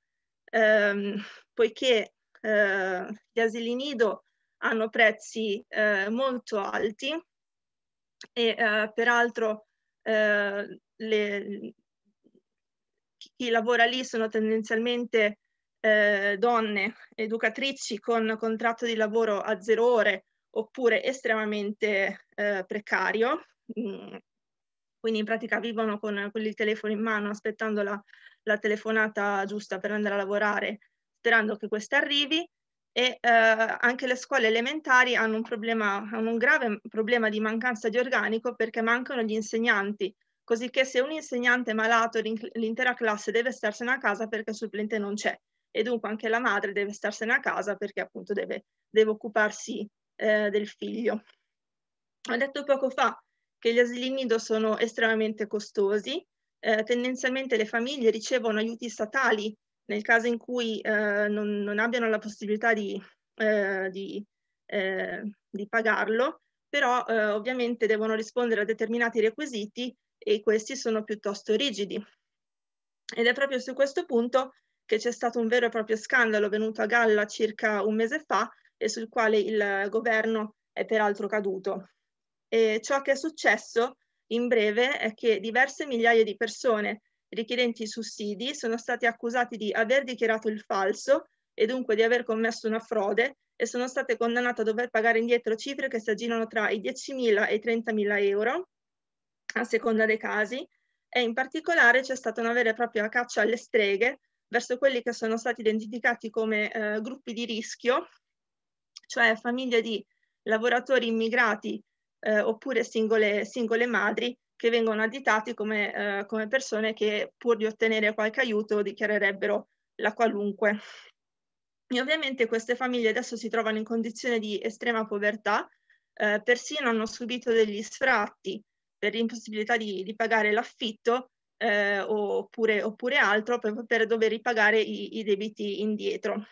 Um, poiché eh, gli asili nido hanno prezzi eh, molto alti e eh, peraltro eh, le, chi lavora lì sono tendenzialmente eh, donne educatrici con contratto di lavoro a zero ore oppure estremamente eh, precario, mm. quindi in pratica vivono con, con, il telefono in mano aspettando la, la telefonata giusta per andare a lavorare sperando che questo arrivi e eh, anche le scuole elementari hanno un, problema, hanno un grave problema di mancanza di organico perché mancano gli insegnanti, così che se un insegnante è malato l'intera classe deve starsene a casa perché il supplente non c'è e dunque anche la madre deve starsene a casa perché appunto deve, deve occuparsi eh, del figlio. Ho detto poco fa che gli asili nido sono estremamente costosi, eh, tendenzialmente le famiglie ricevono aiuti statali nel caso in cui eh, non, non, abbiano la possibilità di, eh, di, eh, di pagarlo, però eh, ovviamente devono rispondere a determinati requisiti e questi sono piuttosto rigidi. Ed è proprio su questo punto che c'è stato un vero e proprio scandalo venuto a galla circa un mese fa e sul quale il governo è peraltro caduto. E ciò che è successo in breve è che diverse migliaia di persone richiedenti sussidi sono stati accusati di aver dichiarato il falso e dunque di aver commesso una frode e sono state condannate a dover pagare indietro cifre che si aggirano tra i 10.000 e i 30.000 euro a seconda dei casi e in particolare c'è stata una vera e propria caccia alle streghe verso quelli che sono stati identificati come eh, gruppi di rischio, cioè famiglie di lavoratori immigrati eh, oppure singole, singole madri che vengono additati come, eh, come persone che pur di ottenere qualche aiuto dichiarerebbero la qualunque. E ovviamente queste famiglie adesso si trovano in condizione di estrema povertà, eh, persino hanno subito degli sfratti per l'impossibilità di, di pagare l'affitto eh, oppure, oppure, altro per, per dover ripagare i, i debiti indietro.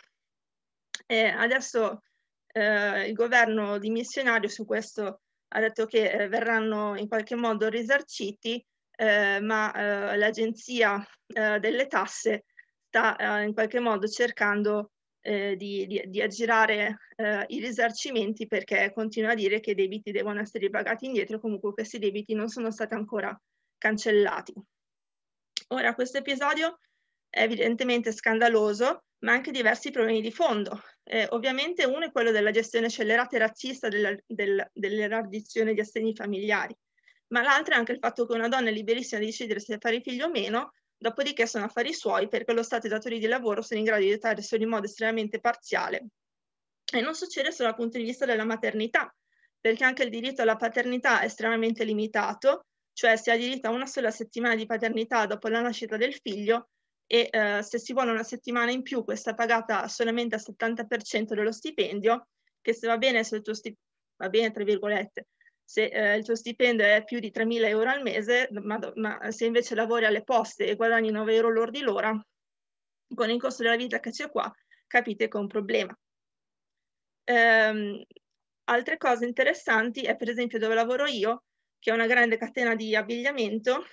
E adesso eh, il governo dimissionario su questo ha detto che eh, verranno in qualche modo risarciti, eh, ma eh, l'agenzia eh, delle tasse sta eh, in qualche modo cercando di, di, di, aggirare i risarcimenti perché continua a dire che i debiti devono essere ripagati indietro, comunque questi debiti non sono stati ancora cancellati. Ora, questo episodio è evidentemente scandaloso ma anche diversi problemi di fondo. Eh, ovviamente uno è quello della gestione scellerata e razzista della, del, dell'eradizione di assegni familiari, ma l'altro è anche il fatto che una donna è liberissima di decidere se fare figli o meno, dopodiché sono affari suoi perché lo Stato e i datori di lavoro sono in grado di aiutare solo in modo estremamente parziale. E non succede solo dal punto di vista della maternità, perché anche il diritto alla paternità è estremamente limitato, cioè si ha diritto a una sola settimana di paternità dopo la nascita del figlio, e eh, se si vuole una settimana in più questa è pagata solamente al 70% dello stipendio, che se va bene, se il tuo stipendio, va bene tra virgolette, se eh, il tuo stipendio è più di 3.000 euro al mese, ma, ma, se invece lavori alle poste e guadagni 9 euro lordi l'ora, con il costo della vita che c'è qua, capite che è un problema. Ehm, altre cose interessanti è per esempio dove lavoro io, che è una grande catena di abbigliamento,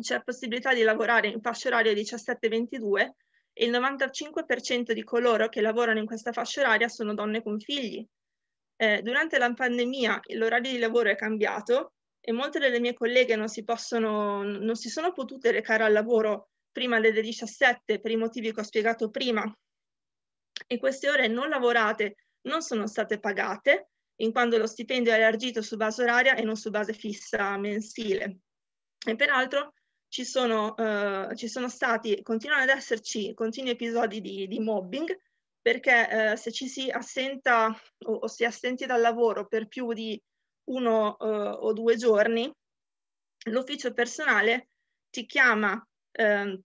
c'è possibilità di lavorare in fascia oraria 17-22 e il 95% di coloro che lavorano in questa fascia oraria sono donne con figli. Eh, durante la pandemia l'orario di lavoro è cambiato e molte delle mie colleghe non si, possono, non si sono potute recare al lavoro prima delle 17 per i motivi che ho spiegato prima. E queste ore non lavorate non sono state pagate, in quanto lo stipendio è elargito su base oraria e non su base fissa mensile. E peraltro ci sono, eh, ci sono stati, continuano ad esserci continui episodi di, di mobbing, perché eh, se ci si assenta o, o, si è assenti dal lavoro per più di uno eh, o due giorni, l'ufficio personale ti chiama ehm,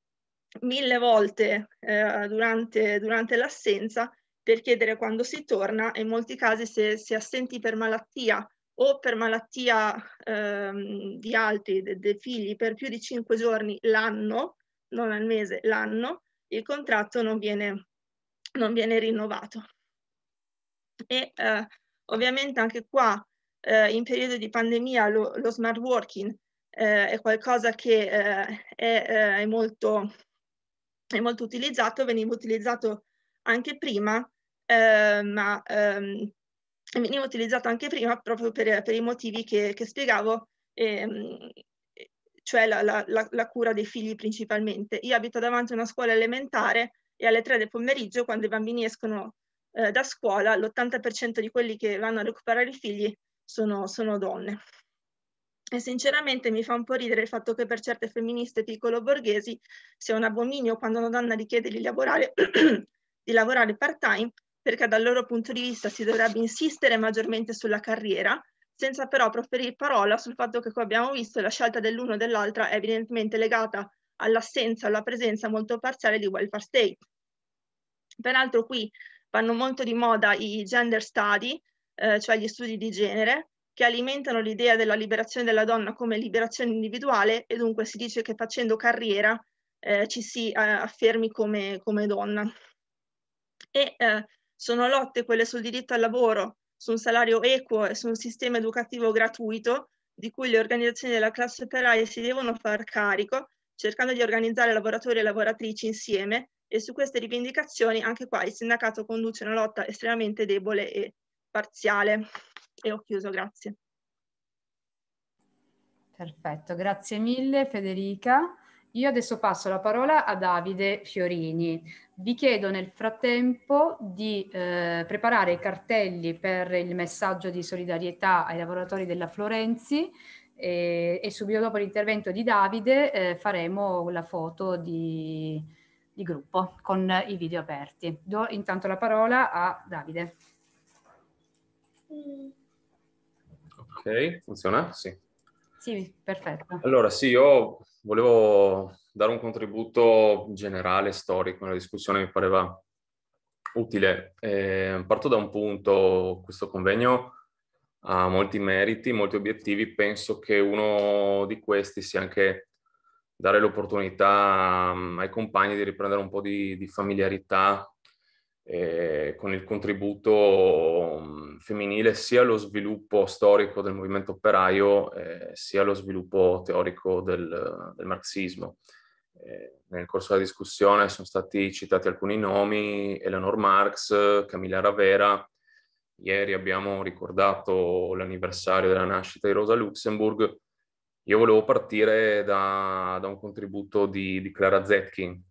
mille volte eh, durante, durante l'assenza per chiedere quando si torna e in molti casi se si assenti per malattia o per malattia ehm, di altri dei de figli per più di 5 giorni l'anno, non al mese, l'anno, il contratto non viene, non viene rinnovato. E eh, ovviamente anche qua eh, in periodo di pandemia lo, lo smart working eh, è qualcosa che eh, è, eh, è, molto, è molto utilizzato, veniva utilizzato anche prima, eh, ma ehm, veniva utilizzato anche prima proprio per, per i motivi che, che spiegavo, ehm, cioè la, la, la, la, cura dei figli principalmente. Io abito davanti a una scuola elementare e alle tre del pomeriggio, quando i bambini escono eh, da scuola, l'80% di quelli che vanno a recuperare i figli sono, sono donne. E sinceramente mi fa un po' ridere il fatto che per certe femministe piccolo borghesi sia un abominio quando una donna richiede di lavorare, di lavorare part-time perché dal loro punto di vista si dovrebbe insistere maggiormente sulla carriera, senza però proferire parola sul fatto che come abbiamo visto la scelta dell'uno o dell'altra è evidentemente legata all'assenza o alla presenza molto parziale di welfare state. Peraltro qui vanno molto di moda i gender study, eh, cioè gli studi di genere, che alimentano l'idea della liberazione della donna come liberazione individuale e dunque si dice che facendo carriera eh, ci si eh, affermi come, come, donna. E eh, sono lotte quelle sul diritto al lavoro, su un salario equo e su un sistema educativo gratuito di cui le organizzazioni della classe operaia si devono far carico, cercando di organizzare lavoratori e lavoratrici insieme e su queste rivendicazioni anche qua il sindacato conduce una lotta estremamente debole e parziale. E ho chiuso, grazie. Perfetto, grazie mille Federica. Io adesso passo la parola a Davide Fiorini. Vi chiedo nel frattempo di eh, preparare i cartelli per il messaggio di solidarietà ai lavoratori della Florenzi e, e subito dopo l'intervento di Davide eh, faremo la foto di, di, gruppo con i video aperti. Do intanto la parola a Davide. Ok, funziona? Sì. Sì, perfetto. Allora sì, io volevo dare un contributo generale, storico, nella discussione mi pareva utile. Eh, parto da un punto, questo convegno ha molti meriti, molti obiettivi, penso che uno di questi sia anche dare l'opportunità mm, ai compagni di riprendere un po' di, di familiarità eh, con il contributo mm, femminile sia allo sviluppo storico del movimento operaio eh, sia allo sviluppo teorico del, del marxismo. Eh, nel corso della discussione sono stati citati alcuni nomi, Eleanor Marx, Camilla Ravera, ieri abbiamo ricordato l'anniversario della nascita di Rosa Luxemburg, io volevo partire da, da un contributo di, di Clara Zetkin,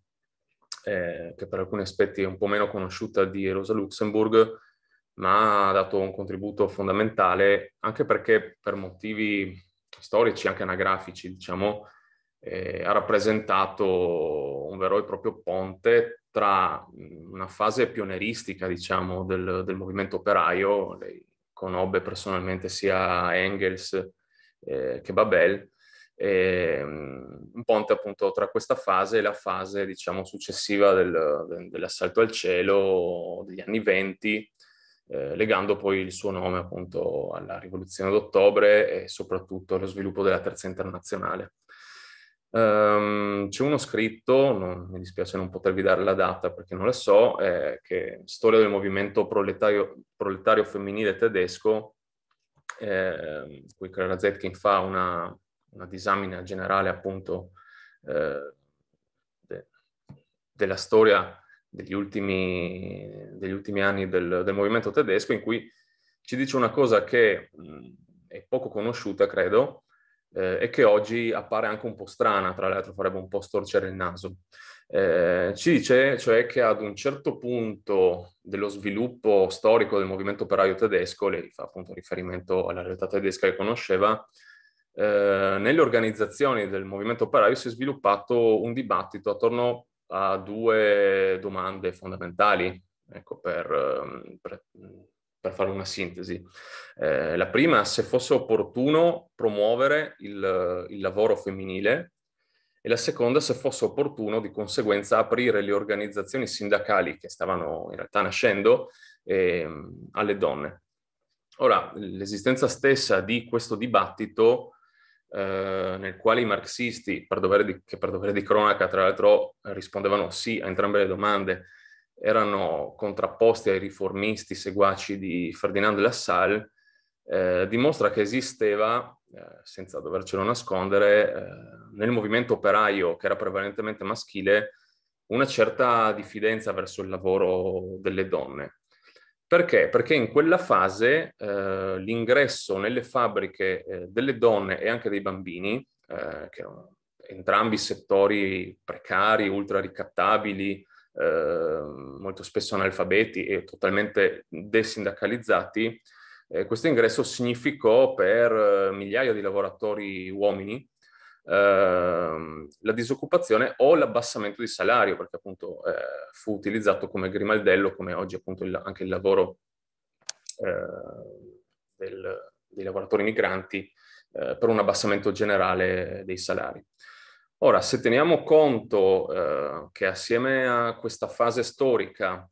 eh, che per alcuni aspetti è un po' meno conosciuta di Rosa Luxemburg, ma ha dato un contributo fondamentale anche perché per motivi storici, anche anagrafici, diciamo, eh, ha rappresentato un vero e proprio ponte tra una fase pionieristica, diciamo, del, del movimento operaio, lei conobbe personalmente sia Engels eh, che Babel, eh, un ponte appunto tra questa fase e la fase, diciamo, successiva del, dell'assalto al cielo degli anni venti, eh, legando poi il suo nome appunto alla rivoluzione d'ottobre e soprattutto allo sviluppo della terza internazionale. Um, c'è uno scritto, non, mi dispiace non potervi dare la data perché non la so, eh, che storia del movimento proletario, proletario femminile tedesco, eh, in cui Clara Zetkin fa una, una disamina generale appunto eh, de, della storia degli ultimi, degli ultimi anni del, del, movimento tedesco, in cui ci dice una cosa che mh, mm, è poco conosciuta, credo, eh, e che oggi appare anche un po' strana, tra l'altro farebbe un po' storcere il naso. Eh, ci dice cioè che ad un certo punto dello sviluppo storico del movimento operaio tedesco, lei fa appunto riferimento alla realtà tedesca che conosceva, eh, nelle organizzazioni del movimento operaio si è sviluppato un dibattito attorno a due domande fondamentali ecco, per, ehm, per per fare una sintesi. Eh, la prima, se fosse opportuno promuovere il, il lavoro femminile e la seconda, se fosse opportuno di conseguenza aprire le organizzazioni sindacali che stavano in realtà nascendo eh, alle donne. Ora, l'esistenza stessa di questo dibattito eh, nel quale i marxisti, per di, che per dovere di cronaca tra l'altro rispondevano sì a entrambe le domande, erano contrapposti ai riformisti seguaci di Ferdinando de La Salle, eh, dimostra che esisteva, eh, senza dovercelo nascondere, eh, nel movimento operaio, che era prevalentemente maschile, una certa diffidenza verso il lavoro delle donne. Perché? Perché in quella fase eh, l'ingresso nelle fabbriche eh, delle donne e anche dei bambini, eh, che erano entrambi settori precari, ultra ricattabili, Ehm, molto spesso analfabeti e totalmente desindacalizzati, eh, questo ingresso significò per eh, migliaia di lavoratori uomini Uh, la disoccupazione o l'abbassamento di salario, perché appunto eh, fu utilizzato come grimaldello, come oggi appunto il, anche il lavoro eh, del, dei lavoratori migranti eh, per un abbassamento generale dei salari. Ora, se teniamo conto eh, che assieme a questa fase storica,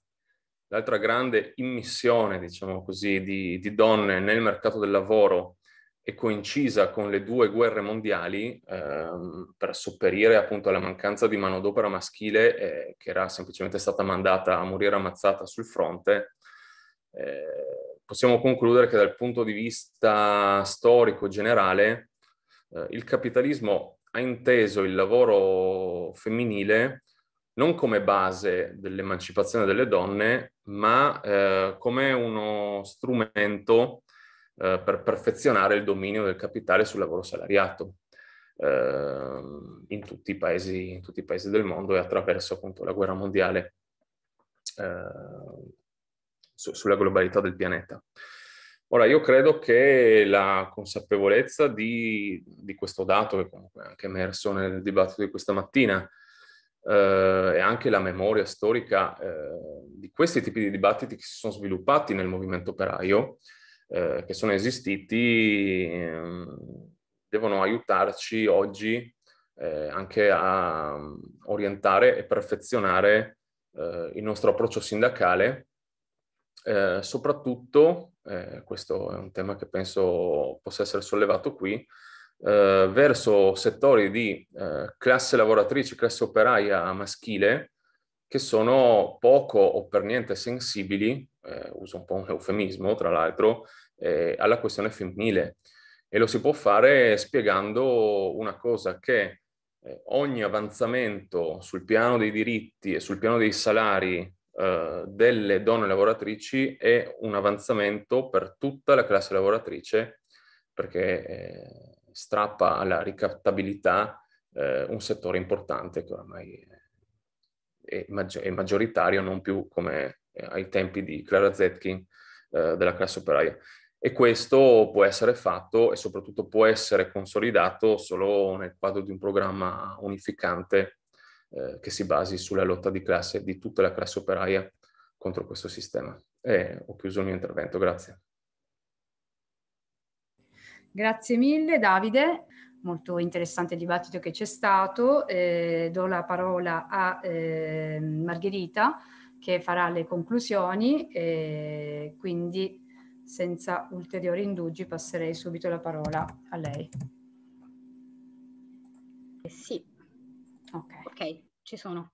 l'altra grande immissione, diciamo così, di, di, donne nel mercato del lavoro è coincisa con le due guerre mondiali eh, per sopperire appunto alla mancanza di manodopera maschile eh, che era semplicemente stata mandata a morire ammazzata sul fronte, eh, possiamo concludere che dal punto di vista storico generale eh, il capitalismo ha inteso il lavoro femminile non come base dell'emancipazione delle donne, ma eh, come uno strumento eh, per perfezionare il dominio del capitale sul lavoro salariato eh, in, tutti paesi, in, tutti i paesi, del mondo e attraverso appunto la guerra mondiale eh, su, sulla globalità del pianeta. Ora, io credo che la consapevolezza di, di questo dato, che comunque è anche emerso nel dibattito di questa mattina, eh, e anche la memoria storica eh, di questi tipi di dibattiti che si sono sviluppati nel movimento operaio, eh, che sono esistiti, ehm, devono aiutarci oggi eh, anche a mm, orientare e perfezionare eh, il nostro approccio sindacale, eh, soprattutto eh, questo è un tema che penso possa essere sollevato qui, eh, verso settori di eh, classe lavoratrice, classe operaia maschile, che sono poco o per niente sensibili, eh, uso un po' un eufemismo tra l'altro, eh, alla questione femminile. E lo si può fare spiegando una cosa che eh, ogni avanzamento sul piano dei diritti e sul piano dei salari eh, delle donne lavoratrici è un avanzamento per tutta la classe lavoratrice perché eh, strappa alla ricattabilità eh, un settore importante che oramai è, maggi- è maggioritario, non più come eh, ai tempi di Clara Zetkin eh, della classe operaia. E questo può essere fatto e soprattutto può essere consolidato solo nel quadro di un programma unificante eh, che si basi sulla lotta di classe di tutta la classe operaia contro questo sistema. E ho chiuso il mio intervento, grazie. Grazie mille Davide, molto interessante il dibattito che c'è stato. Eh, do la parola a eh, Margherita che farà le conclusioni e quindi senza ulteriori indugi passerei subito la parola a lei. Sì, Ok. Ok, ci sono.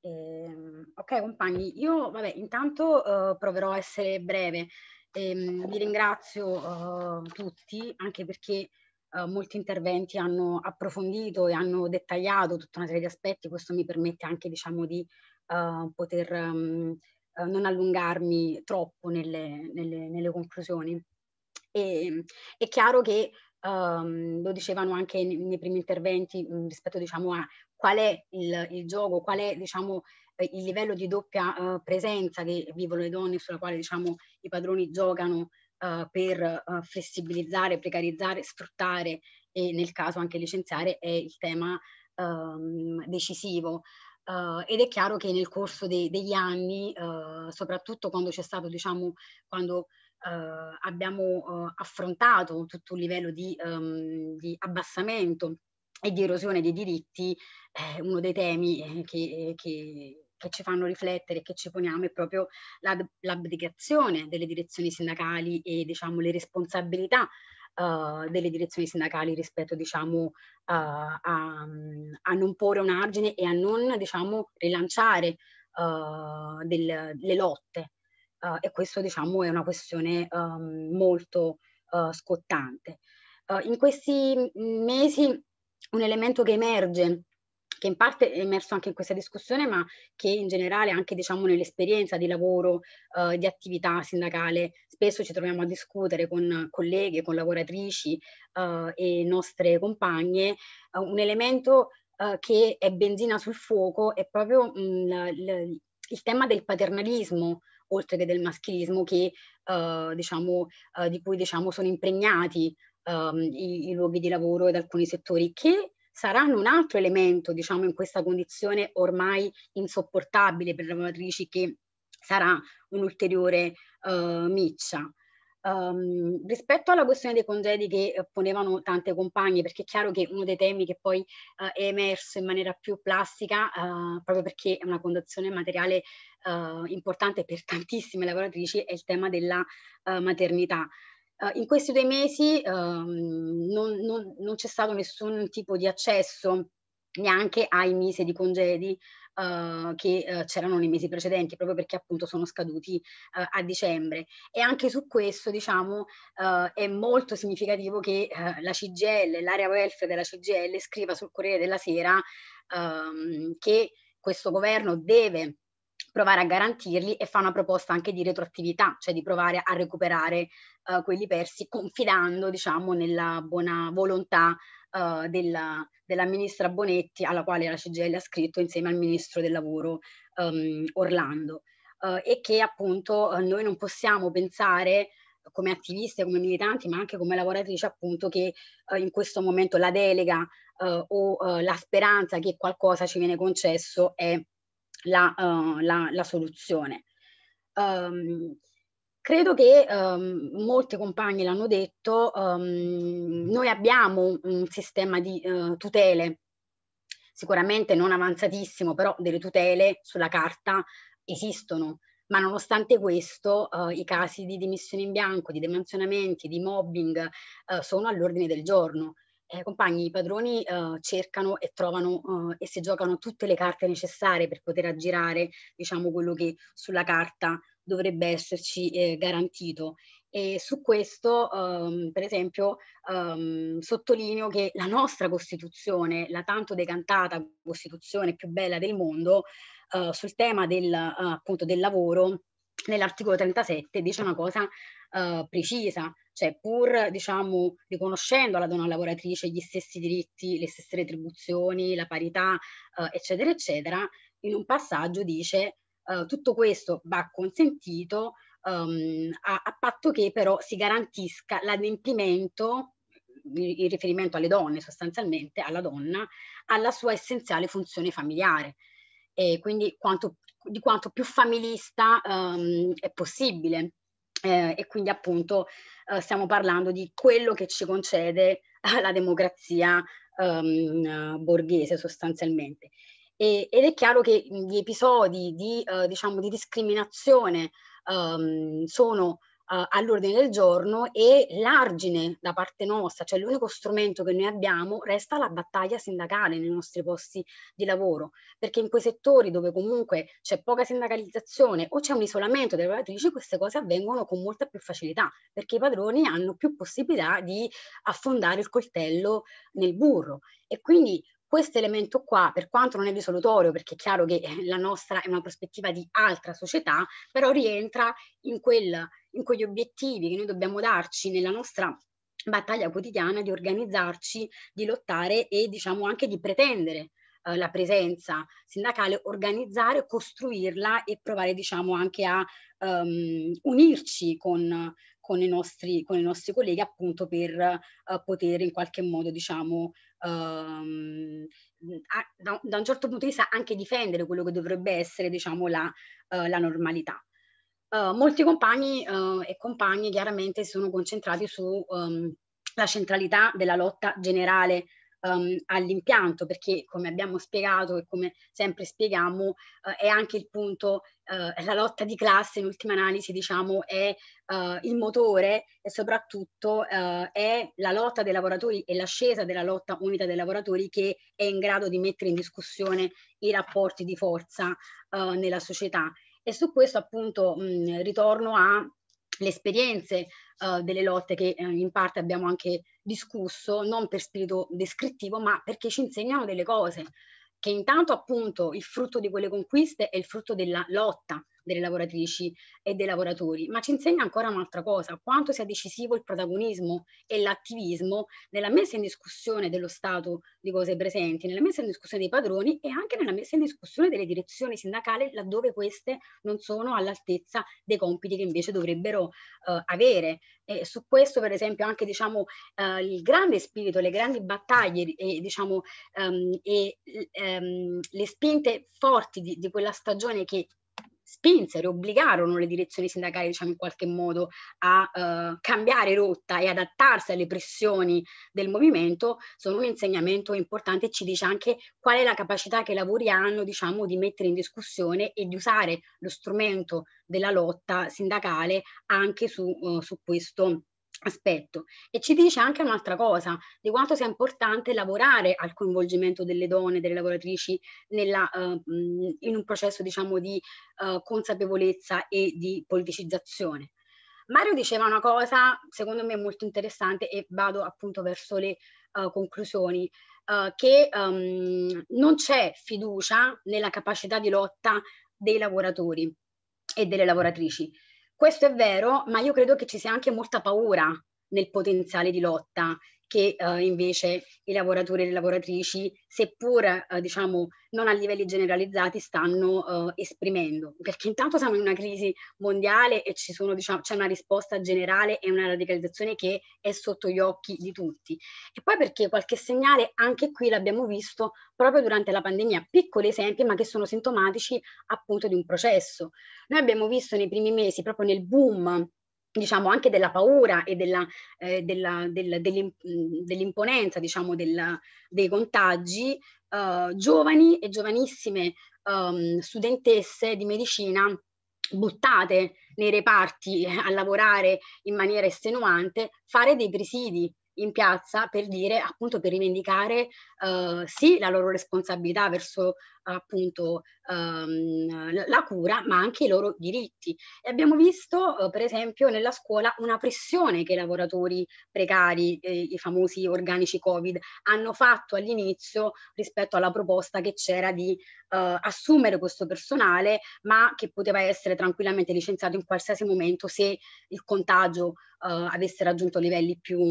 Ehm, ok compagni, io vabbè intanto uh, proverò a essere breve. Ehm, vi ringrazio uh, tutti anche perché uh, molti interventi hanno approfondito e hanno dettagliato tutta una serie di aspetti, questo mi permette anche diciamo di poter um, non allungarmi troppo nelle, nelle, nelle conclusioni. E, ehm, è chiaro che um, lo dicevano anche nei, nei primi interventi mh, mm, rispetto diciamo, a qual è il, il gioco, qual è diciamo, eh, il livello di doppia uh, presenza che vivono le donne sulla quale diciamo, i padroni giocano uh, per uh, flessibilizzare, precarizzare, sfruttare e nel caso anche licenziare è il tema um, decisivo. Uh, ed è chiaro che nel corso de- degli anni, uh, soprattutto quando c'è stato, diciamo, quando eh, abbiamo eh, affrontato tutto un livello di, um, di abbassamento e di erosione dei diritti, eh, uno dei temi eh, che, che, che, ci fanno riflettere e che ci poniamo è proprio l'abdicazione delle direzioni sindacali e diciamo, le responsabilità uh, delle direzioni sindacali rispetto diciamo, uh, a, a, non porre un argine e a non diciamo, rilanciare uh, del, le lotte uh, e questo diciamo è una questione um, molto uh, scottante. Uh, in questi mesi un elemento che emerge che in parte è emerso anche in questa discussione, ma che in generale anche diciamo, nell'esperienza di lavoro, eh, di attività sindacale, spesso ci troviamo a discutere con colleghe, con lavoratrici eh, e nostre compagne, eh, un elemento che è benzina sul fuoco è proprio mh, mm, l- l- il tema del paternalismo oltre che del maschilismo che, eh, diciamo, eh, di cui diciamo, sono impregnati ehm, i, i, luoghi di lavoro ed alcuni settori che saranno un altro elemento diciamo, in questa condizione ormai insopportabile per le lavoratrici che sarà un'ulteriore eh, miccia. Um, rispetto alla questione dei congedi che eh, ponevano tante compagne, perché è chiaro che uno dei temi che poi eh, è emerso in maniera più plastica, eh, proprio perché è una condizione materiale eh, importante per tantissime lavoratrici, è il tema della eh, maternità. Uh, in questi due mesi uh, non, non, non, c'è stato nessun tipo di accesso neanche ai mesi di congedi uh, che uh, c'erano nei mesi precedenti, proprio perché appunto sono scaduti uh, a dicembre. E anche su questo, diciamo, è molto significativo che la CGL, l'area welfare della CGL, scriva sul Corriere della Sera um, che questo governo deve provare a garantirli e fa una proposta anche di retroattività, cioè di provare a recuperare quelli persi confidando diciamo nella buona volontà eh, della, della, ministra Bonetti, alla quale la CGL ha scritto insieme al ministro del lavoro ehm, Orlando, eh, e che appunto eh, noi non possiamo pensare come attiviste, come militanti, ma anche come lavoratrici, appunto, che eh, in questo momento la delega eh, o eh, la speranza che qualcosa ci viene concesso è la, eh, la, la soluzione. Um, Credo che um, molte compagne l'hanno detto, um, noi abbiamo un sistema di uh, tutele, sicuramente non avanzatissimo, però delle tutele sulla carta esistono, ma nonostante questo uh, i casi di dimissioni in bianco, di demansionamenti, di mobbing uh, sono all'ordine del giorno. Eh, compagni, i padroni eh, cercano e trovano eh, e si giocano tutte le carte necessarie per poter aggirare diciamo, quello che sulla carta dovrebbe esserci eh, garantito. E su questo, ehm, per esempio, ehm, sottolineo che la nostra Costituzione, la tanto decantata Costituzione più bella del mondo, eh, sul tema del, eh, appunto, del lavoro, nell'articolo 37 dice una cosa eh, precisa, cioè pur diciamo, riconoscendo alla donna lavoratrice gli stessi diritti, le stesse retribuzioni, la parità, eh, eccetera, eccetera, in un passaggio dice eh, tutto questo va consentito um, a, a patto che però si garantisca l'adempimento in riferimento alle donne sostanzialmente, alla donna, alla sua essenziale funzione familiare. E quindi quanto di quanto più familista um, è possibile. Eh, e quindi appunto eh, stiamo parlando di quello che ci concede la democrazia um, borghese sostanzialmente. E, ed è chiaro che gli episodi di, uh, diciamo, di discriminazione um, sono uh, all'ordine del giorno e l'argine da parte nostra, cioè l'unico strumento che noi abbiamo, resta la battaglia sindacale nei nostri posti di lavoro, perché in quei settori dove comunque c'è poca sindacalizzazione o c'è un isolamento delle lavoratrici, queste cose avvengono con molta più facilità, perché i padroni hanno più possibilità di affondare il coltello nel burro. E quindi questo elemento qua, per quanto non è risolutorio, perché è chiaro che eh, la nostra è una prospettiva di altra società, però rientra in quel in quegli obiettivi che noi dobbiamo darci nella nostra battaglia quotidiana di organizzarci, di lottare e diciamo anche di pretendere eh, la presenza sindacale, organizzare, costruirla e provare diciamo anche a um, unirci con, con, i nostri, con i nostri colleghi appunto per uh, poter in qualche modo diciamo um, a, da, da, un certo punto di vista anche difendere quello che dovrebbe essere diciamo la, uh, la normalità. Ehm, molti compagni uh, e compagni chiaramente si sono concentrati sulla ehm, um, centralità della lotta generale um, all'impianto, perché come abbiamo spiegato e come sempre spieghiamo, uh, è anche il punto, eh, la lotta di classe in ultima analisi diciamo è eh, il motore e soprattutto è la lotta dei lavoratori e l'ascesa della lotta unita dei lavoratori che è in grado di mettere in discussione i rapporti di forza nella società e su questo appunto mh, ritorno alle esperienze uh, delle lotte che uh, in parte abbiamo anche discusso, non per spirito descrittivo, ma perché ci insegnano delle cose, che intanto appunto il frutto di quelle conquiste è il frutto della lotta, delle lavoratrici e dei lavoratori, ma ci insegna ancora un'altra cosa, quanto sia decisivo il protagonismo e l'attivismo nella messa in discussione dello stato di cose presenti, nella messa in discussione dei padroni e anche nella messa in discussione delle direzioni sindacali laddove queste non sono all'altezza dei compiti che invece dovrebbero eh, avere. E su questo, per esempio, anche diciamo, eh, il grande spirito, le grandi battaglie e, diciamo, um, e um, le spinte forti di, di quella stagione che spinsero, obbligarono le direzioni sindacali, diciamo in qualche modo, a eh, cambiare rotta e adattarsi alle pressioni del movimento, sono un insegnamento importante e ci dice anche qual è la capacità che i lavori hanno, diciamo, di mettere in discussione e di usare lo strumento della lotta sindacale anche su, uh, su questo aspetto e ci dice anche un'altra cosa di quanto sia importante lavorare al coinvolgimento delle donne, delle lavoratrici nella, uh, in un processo diciamo di uh, consapevolezza e di politicizzazione. Mario diceva una cosa secondo me molto interessante e vado appunto verso le uh, conclusioni, che um, non c'è fiducia nella capacità di lotta dei lavoratori e delle lavoratrici questo è vero, ma io credo che ci sia anche molta paura nel potenziale di lotta che eh, invece i lavoratori e le lavoratrici, seppur eh, diciamo non a livelli generalizzati, stanno eh, esprimendo. Perché intanto siamo in una crisi mondiale e sono, diciamo, c'è una risposta generale e una radicalizzazione che è sotto gli occhi di tutti. E poi perché qualche segnale anche qui l'abbiamo visto proprio durante la pandemia, piccoli esempi ma che sono sintomatici appunto di un processo. Noi abbiamo visto nei primi mesi, proprio nel boom diciamo anche della paura e della, eh, della, del, mm, dell'imponenza diciamo, del, dei contagi, eh, giovani e giovanissime ehm, studentesse di medicina buttate nei reparti a lavorare in maniera estenuante, fare dei presidi in piazza per dire, appunto, per rivendicare uh, sì la loro responsabilità verso appunto um, la cura, ma anche i loro diritti. E abbiamo visto, uh, per esempio, nella scuola una pressione che i lavoratori precari, eh, i famosi organici Covid, hanno fatto all'inizio rispetto alla proposta che c'era di uh, assumere questo personale, ma che poteva essere tranquillamente licenziato in qualsiasi momento se il contagio uh, avesse raggiunto livelli più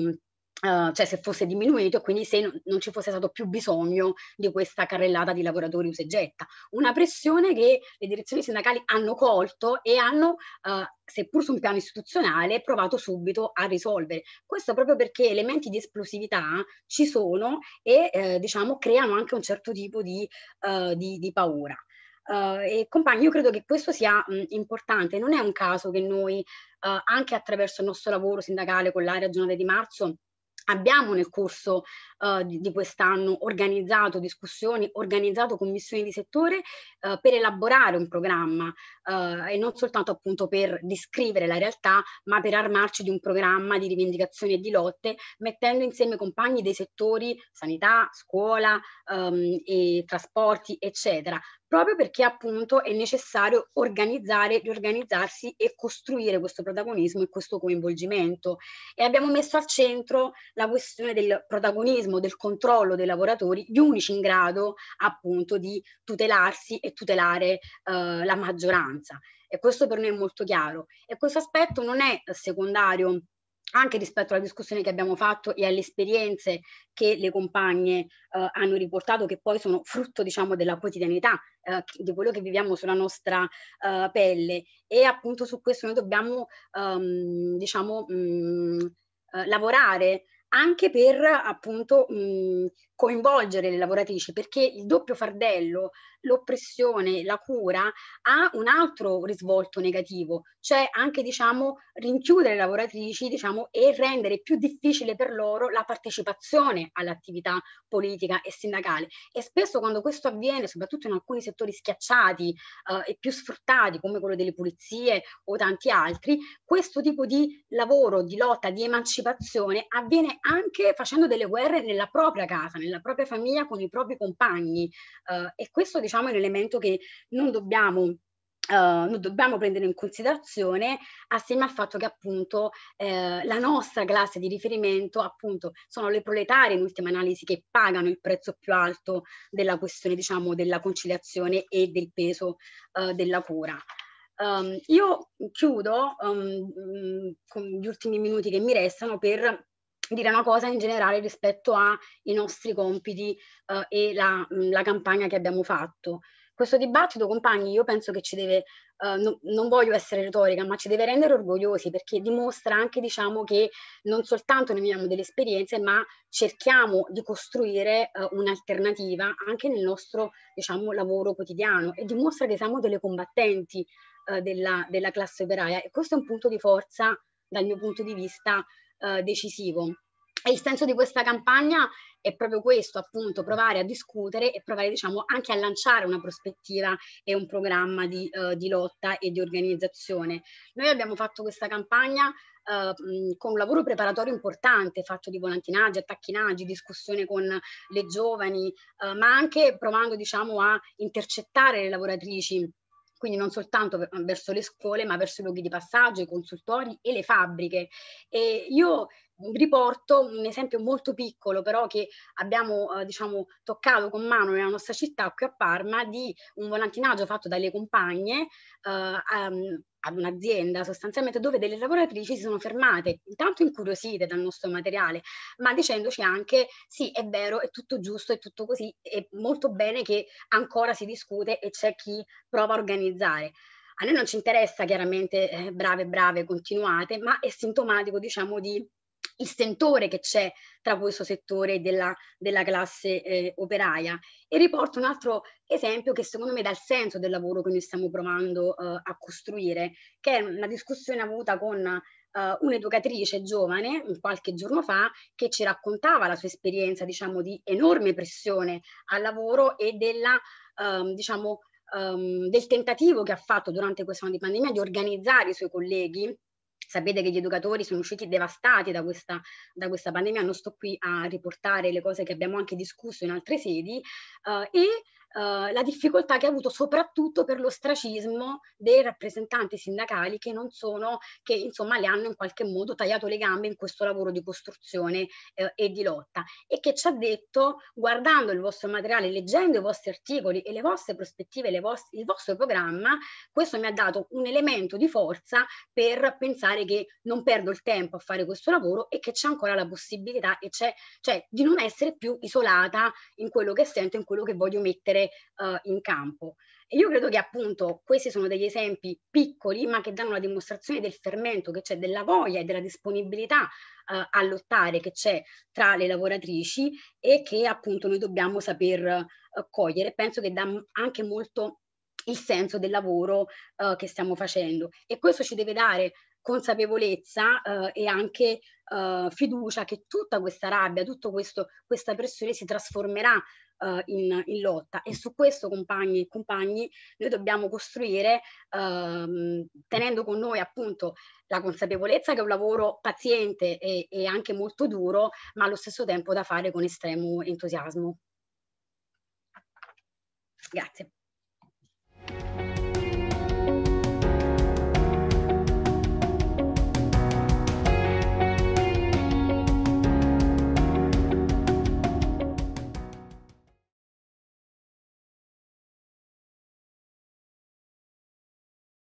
Uh, cioè se fosse diminuito e quindi se non, non, ci fosse stato più bisogno di questa carrellata di lavoratori usegetta. Una pressione che le direzioni sindacali hanno colto e hanno, uh, seppur su un piano istituzionale, provato subito a risolvere. Questo proprio perché elementi di esplosività ci sono e eh, diciamo creano anche un certo tipo di, uh, di, di paura. Uh, e compagni, io credo che questo sia mh, importante, non è un caso che noi, anche attraverso il nostro lavoro sindacale con l'area giornata di marzo, Abbiamo nel corso uh, di, di, quest'anno organizzato discussioni, organizzato commissioni di settore uh, per elaborare un programma uh, e non soltanto appunto per descrivere la realtà, ma per armarci di un programma di rivendicazioni e di lotte, mettendo insieme compagni dei settori sanità, scuola, um, e trasporti, eccetera, proprio perché appunto è necessario organizzare, riorganizzarsi e costruire questo protagonismo e questo coinvolgimento. E abbiamo messo al centro la questione del protagonismo, del controllo dei lavoratori, gli unici in grado appunto di tutelarsi e tutelare eh, la maggioranza. E questo per noi è molto chiaro. E questo aspetto non è secondario anche rispetto alla discussione che abbiamo fatto e alle esperienze che le compagne eh, hanno riportato, che poi sono frutto diciamo, della quotidianità, eh, di quello che viviamo sulla nostra eh, pelle. E appunto su questo noi dobbiamo um, diciamo, mh, mm, eh, lavorare anche per appunto mh, mm, coinvolgere le lavoratrici perché il doppio fardello, l'oppressione, la cura ha un altro risvolto negativo, cioè anche diciamo rinchiudere le lavoratrici diciamo, e rendere più difficile per loro la partecipazione all'attività politica e sindacale e spesso quando questo avviene soprattutto in alcuni settori schiacciati eh, e più sfruttati come quello delle pulizie o tanti altri, questo tipo di lavoro, di lotta, di emancipazione avviene anche facendo delle guerre nella propria casa nella propria famiglia, con i propri compagni. Eh, e questo diciamo è un elemento che non dobbiamo Uh, eh, noi dobbiamo prendere in considerazione assieme al fatto che appunto eh, la nostra classe di riferimento appunto sono le proletarie in ultima analisi che pagano il prezzo più alto della questione diciamo della conciliazione e del peso uh, della cura. Um, io chiudo um, con gli ultimi minuti che mi restano per dire una cosa in generale rispetto ai nostri compiti eh, e la, mm, la, campagna che abbiamo fatto. Questo dibattito, compagni, io penso che ci deve, eh, no, non voglio essere retorica, ma ci deve rendere orgogliosi perché dimostra anche, diciamo, che non soltanto noi abbiamo delle esperienze, ma cerchiamo di costruire eh, un'alternativa anche nel nostro, diciamo, lavoro quotidiano e dimostra che siamo delle combattenti eh, della, della classe operaia e questo è un punto di forza dal mio punto di vista eh, decisivo. E il senso di questa campagna è proprio questo, appunto, provare a discutere e provare, diciamo, anche a lanciare una prospettiva e un programma di, eh, di lotta e di organizzazione. Noi abbiamo fatto questa campagna Uh, con un lavoro preparatorio importante fatto di volantinaggi, attacchinaggi, discussione con le giovani, uh, ma anche provando diciamo, a intercettare le lavoratrici quindi non soltanto verso le scuole, ma verso i luoghi di passaggio, i consultori e le fabbriche. E io riporto un esempio molto piccolo, però che abbiamo eh, diciamo, toccato con mano nella nostra città, qui a Parma, di un volantinaggio fatto dalle compagne eh, um, ad un'azienda sostanzialmente dove delle lavoratrici si sono fermate, intanto incuriosite dal nostro materiale, ma dicendoci anche sì, è vero, è tutto giusto, è tutto così, è molto bene che ancora si discute e c'è chi prova a organizzare. A noi non ci interessa chiaramente eh, brave, brave, continuate, ma è sintomatico diciamo di il stentore che c'è tra questo settore della, della classe eh, operaia. E riporto un altro esempio che secondo me dà il senso del lavoro che noi stiamo provando eh, a costruire, che è una discussione avuta con Uh, un'educatrice giovane qualche giorno fa che ci raccontava la sua esperienza diciamo di enorme pressione al lavoro e della um, diciamo um, del tentativo che ha fatto durante questa pandemia di organizzare i suoi colleghi Sapete che gli educatori sono usciti devastati da questa, da questa pandemia, non sto qui a riportare le cose che abbiamo anche discusso in altre sedi, eh, e eh, la difficoltà che ha avuto soprattutto per l'ostracismo dei rappresentanti sindacali che non sono, che insomma le hanno in qualche modo tagliato le gambe in questo lavoro di costruzione eh, e di lotta e che ci ha detto guardando il vostro materiale, leggendo i vostri articoli e le vostre prospettive, le vost- il vostro programma, questo mi ha dato un elemento di forza per pensare che non perdo il tempo a fare questo lavoro e che c'è ancora la possibilità e c'è, cioè di non essere più isolata in quello che sento, in quello che voglio mettere uh, in campo. E io credo che appunto questi sono degli esempi piccoli, ma che danno la dimostrazione del fermento che c'è, della voglia e della disponibilità uh, a lottare che c'è tra le lavoratrici e che appunto noi dobbiamo saper uh, cogliere. Penso che dà anche molto il senso del lavoro uh, che stiamo facendo e questo ci deve dare consapevolezza uh, e anche uh, fiducia che tutta questa rabbia, tutta questa pressione si trasformerà uh, in, in, lotta e su questo compagni e compagni noi dobbiamo costruire uh, tenendo con noi appunto la consapevolezza che è un lavoro paziente e, e anche molto duro ma allo stesso tempo da fare con estremo entusiasmo. Grazie.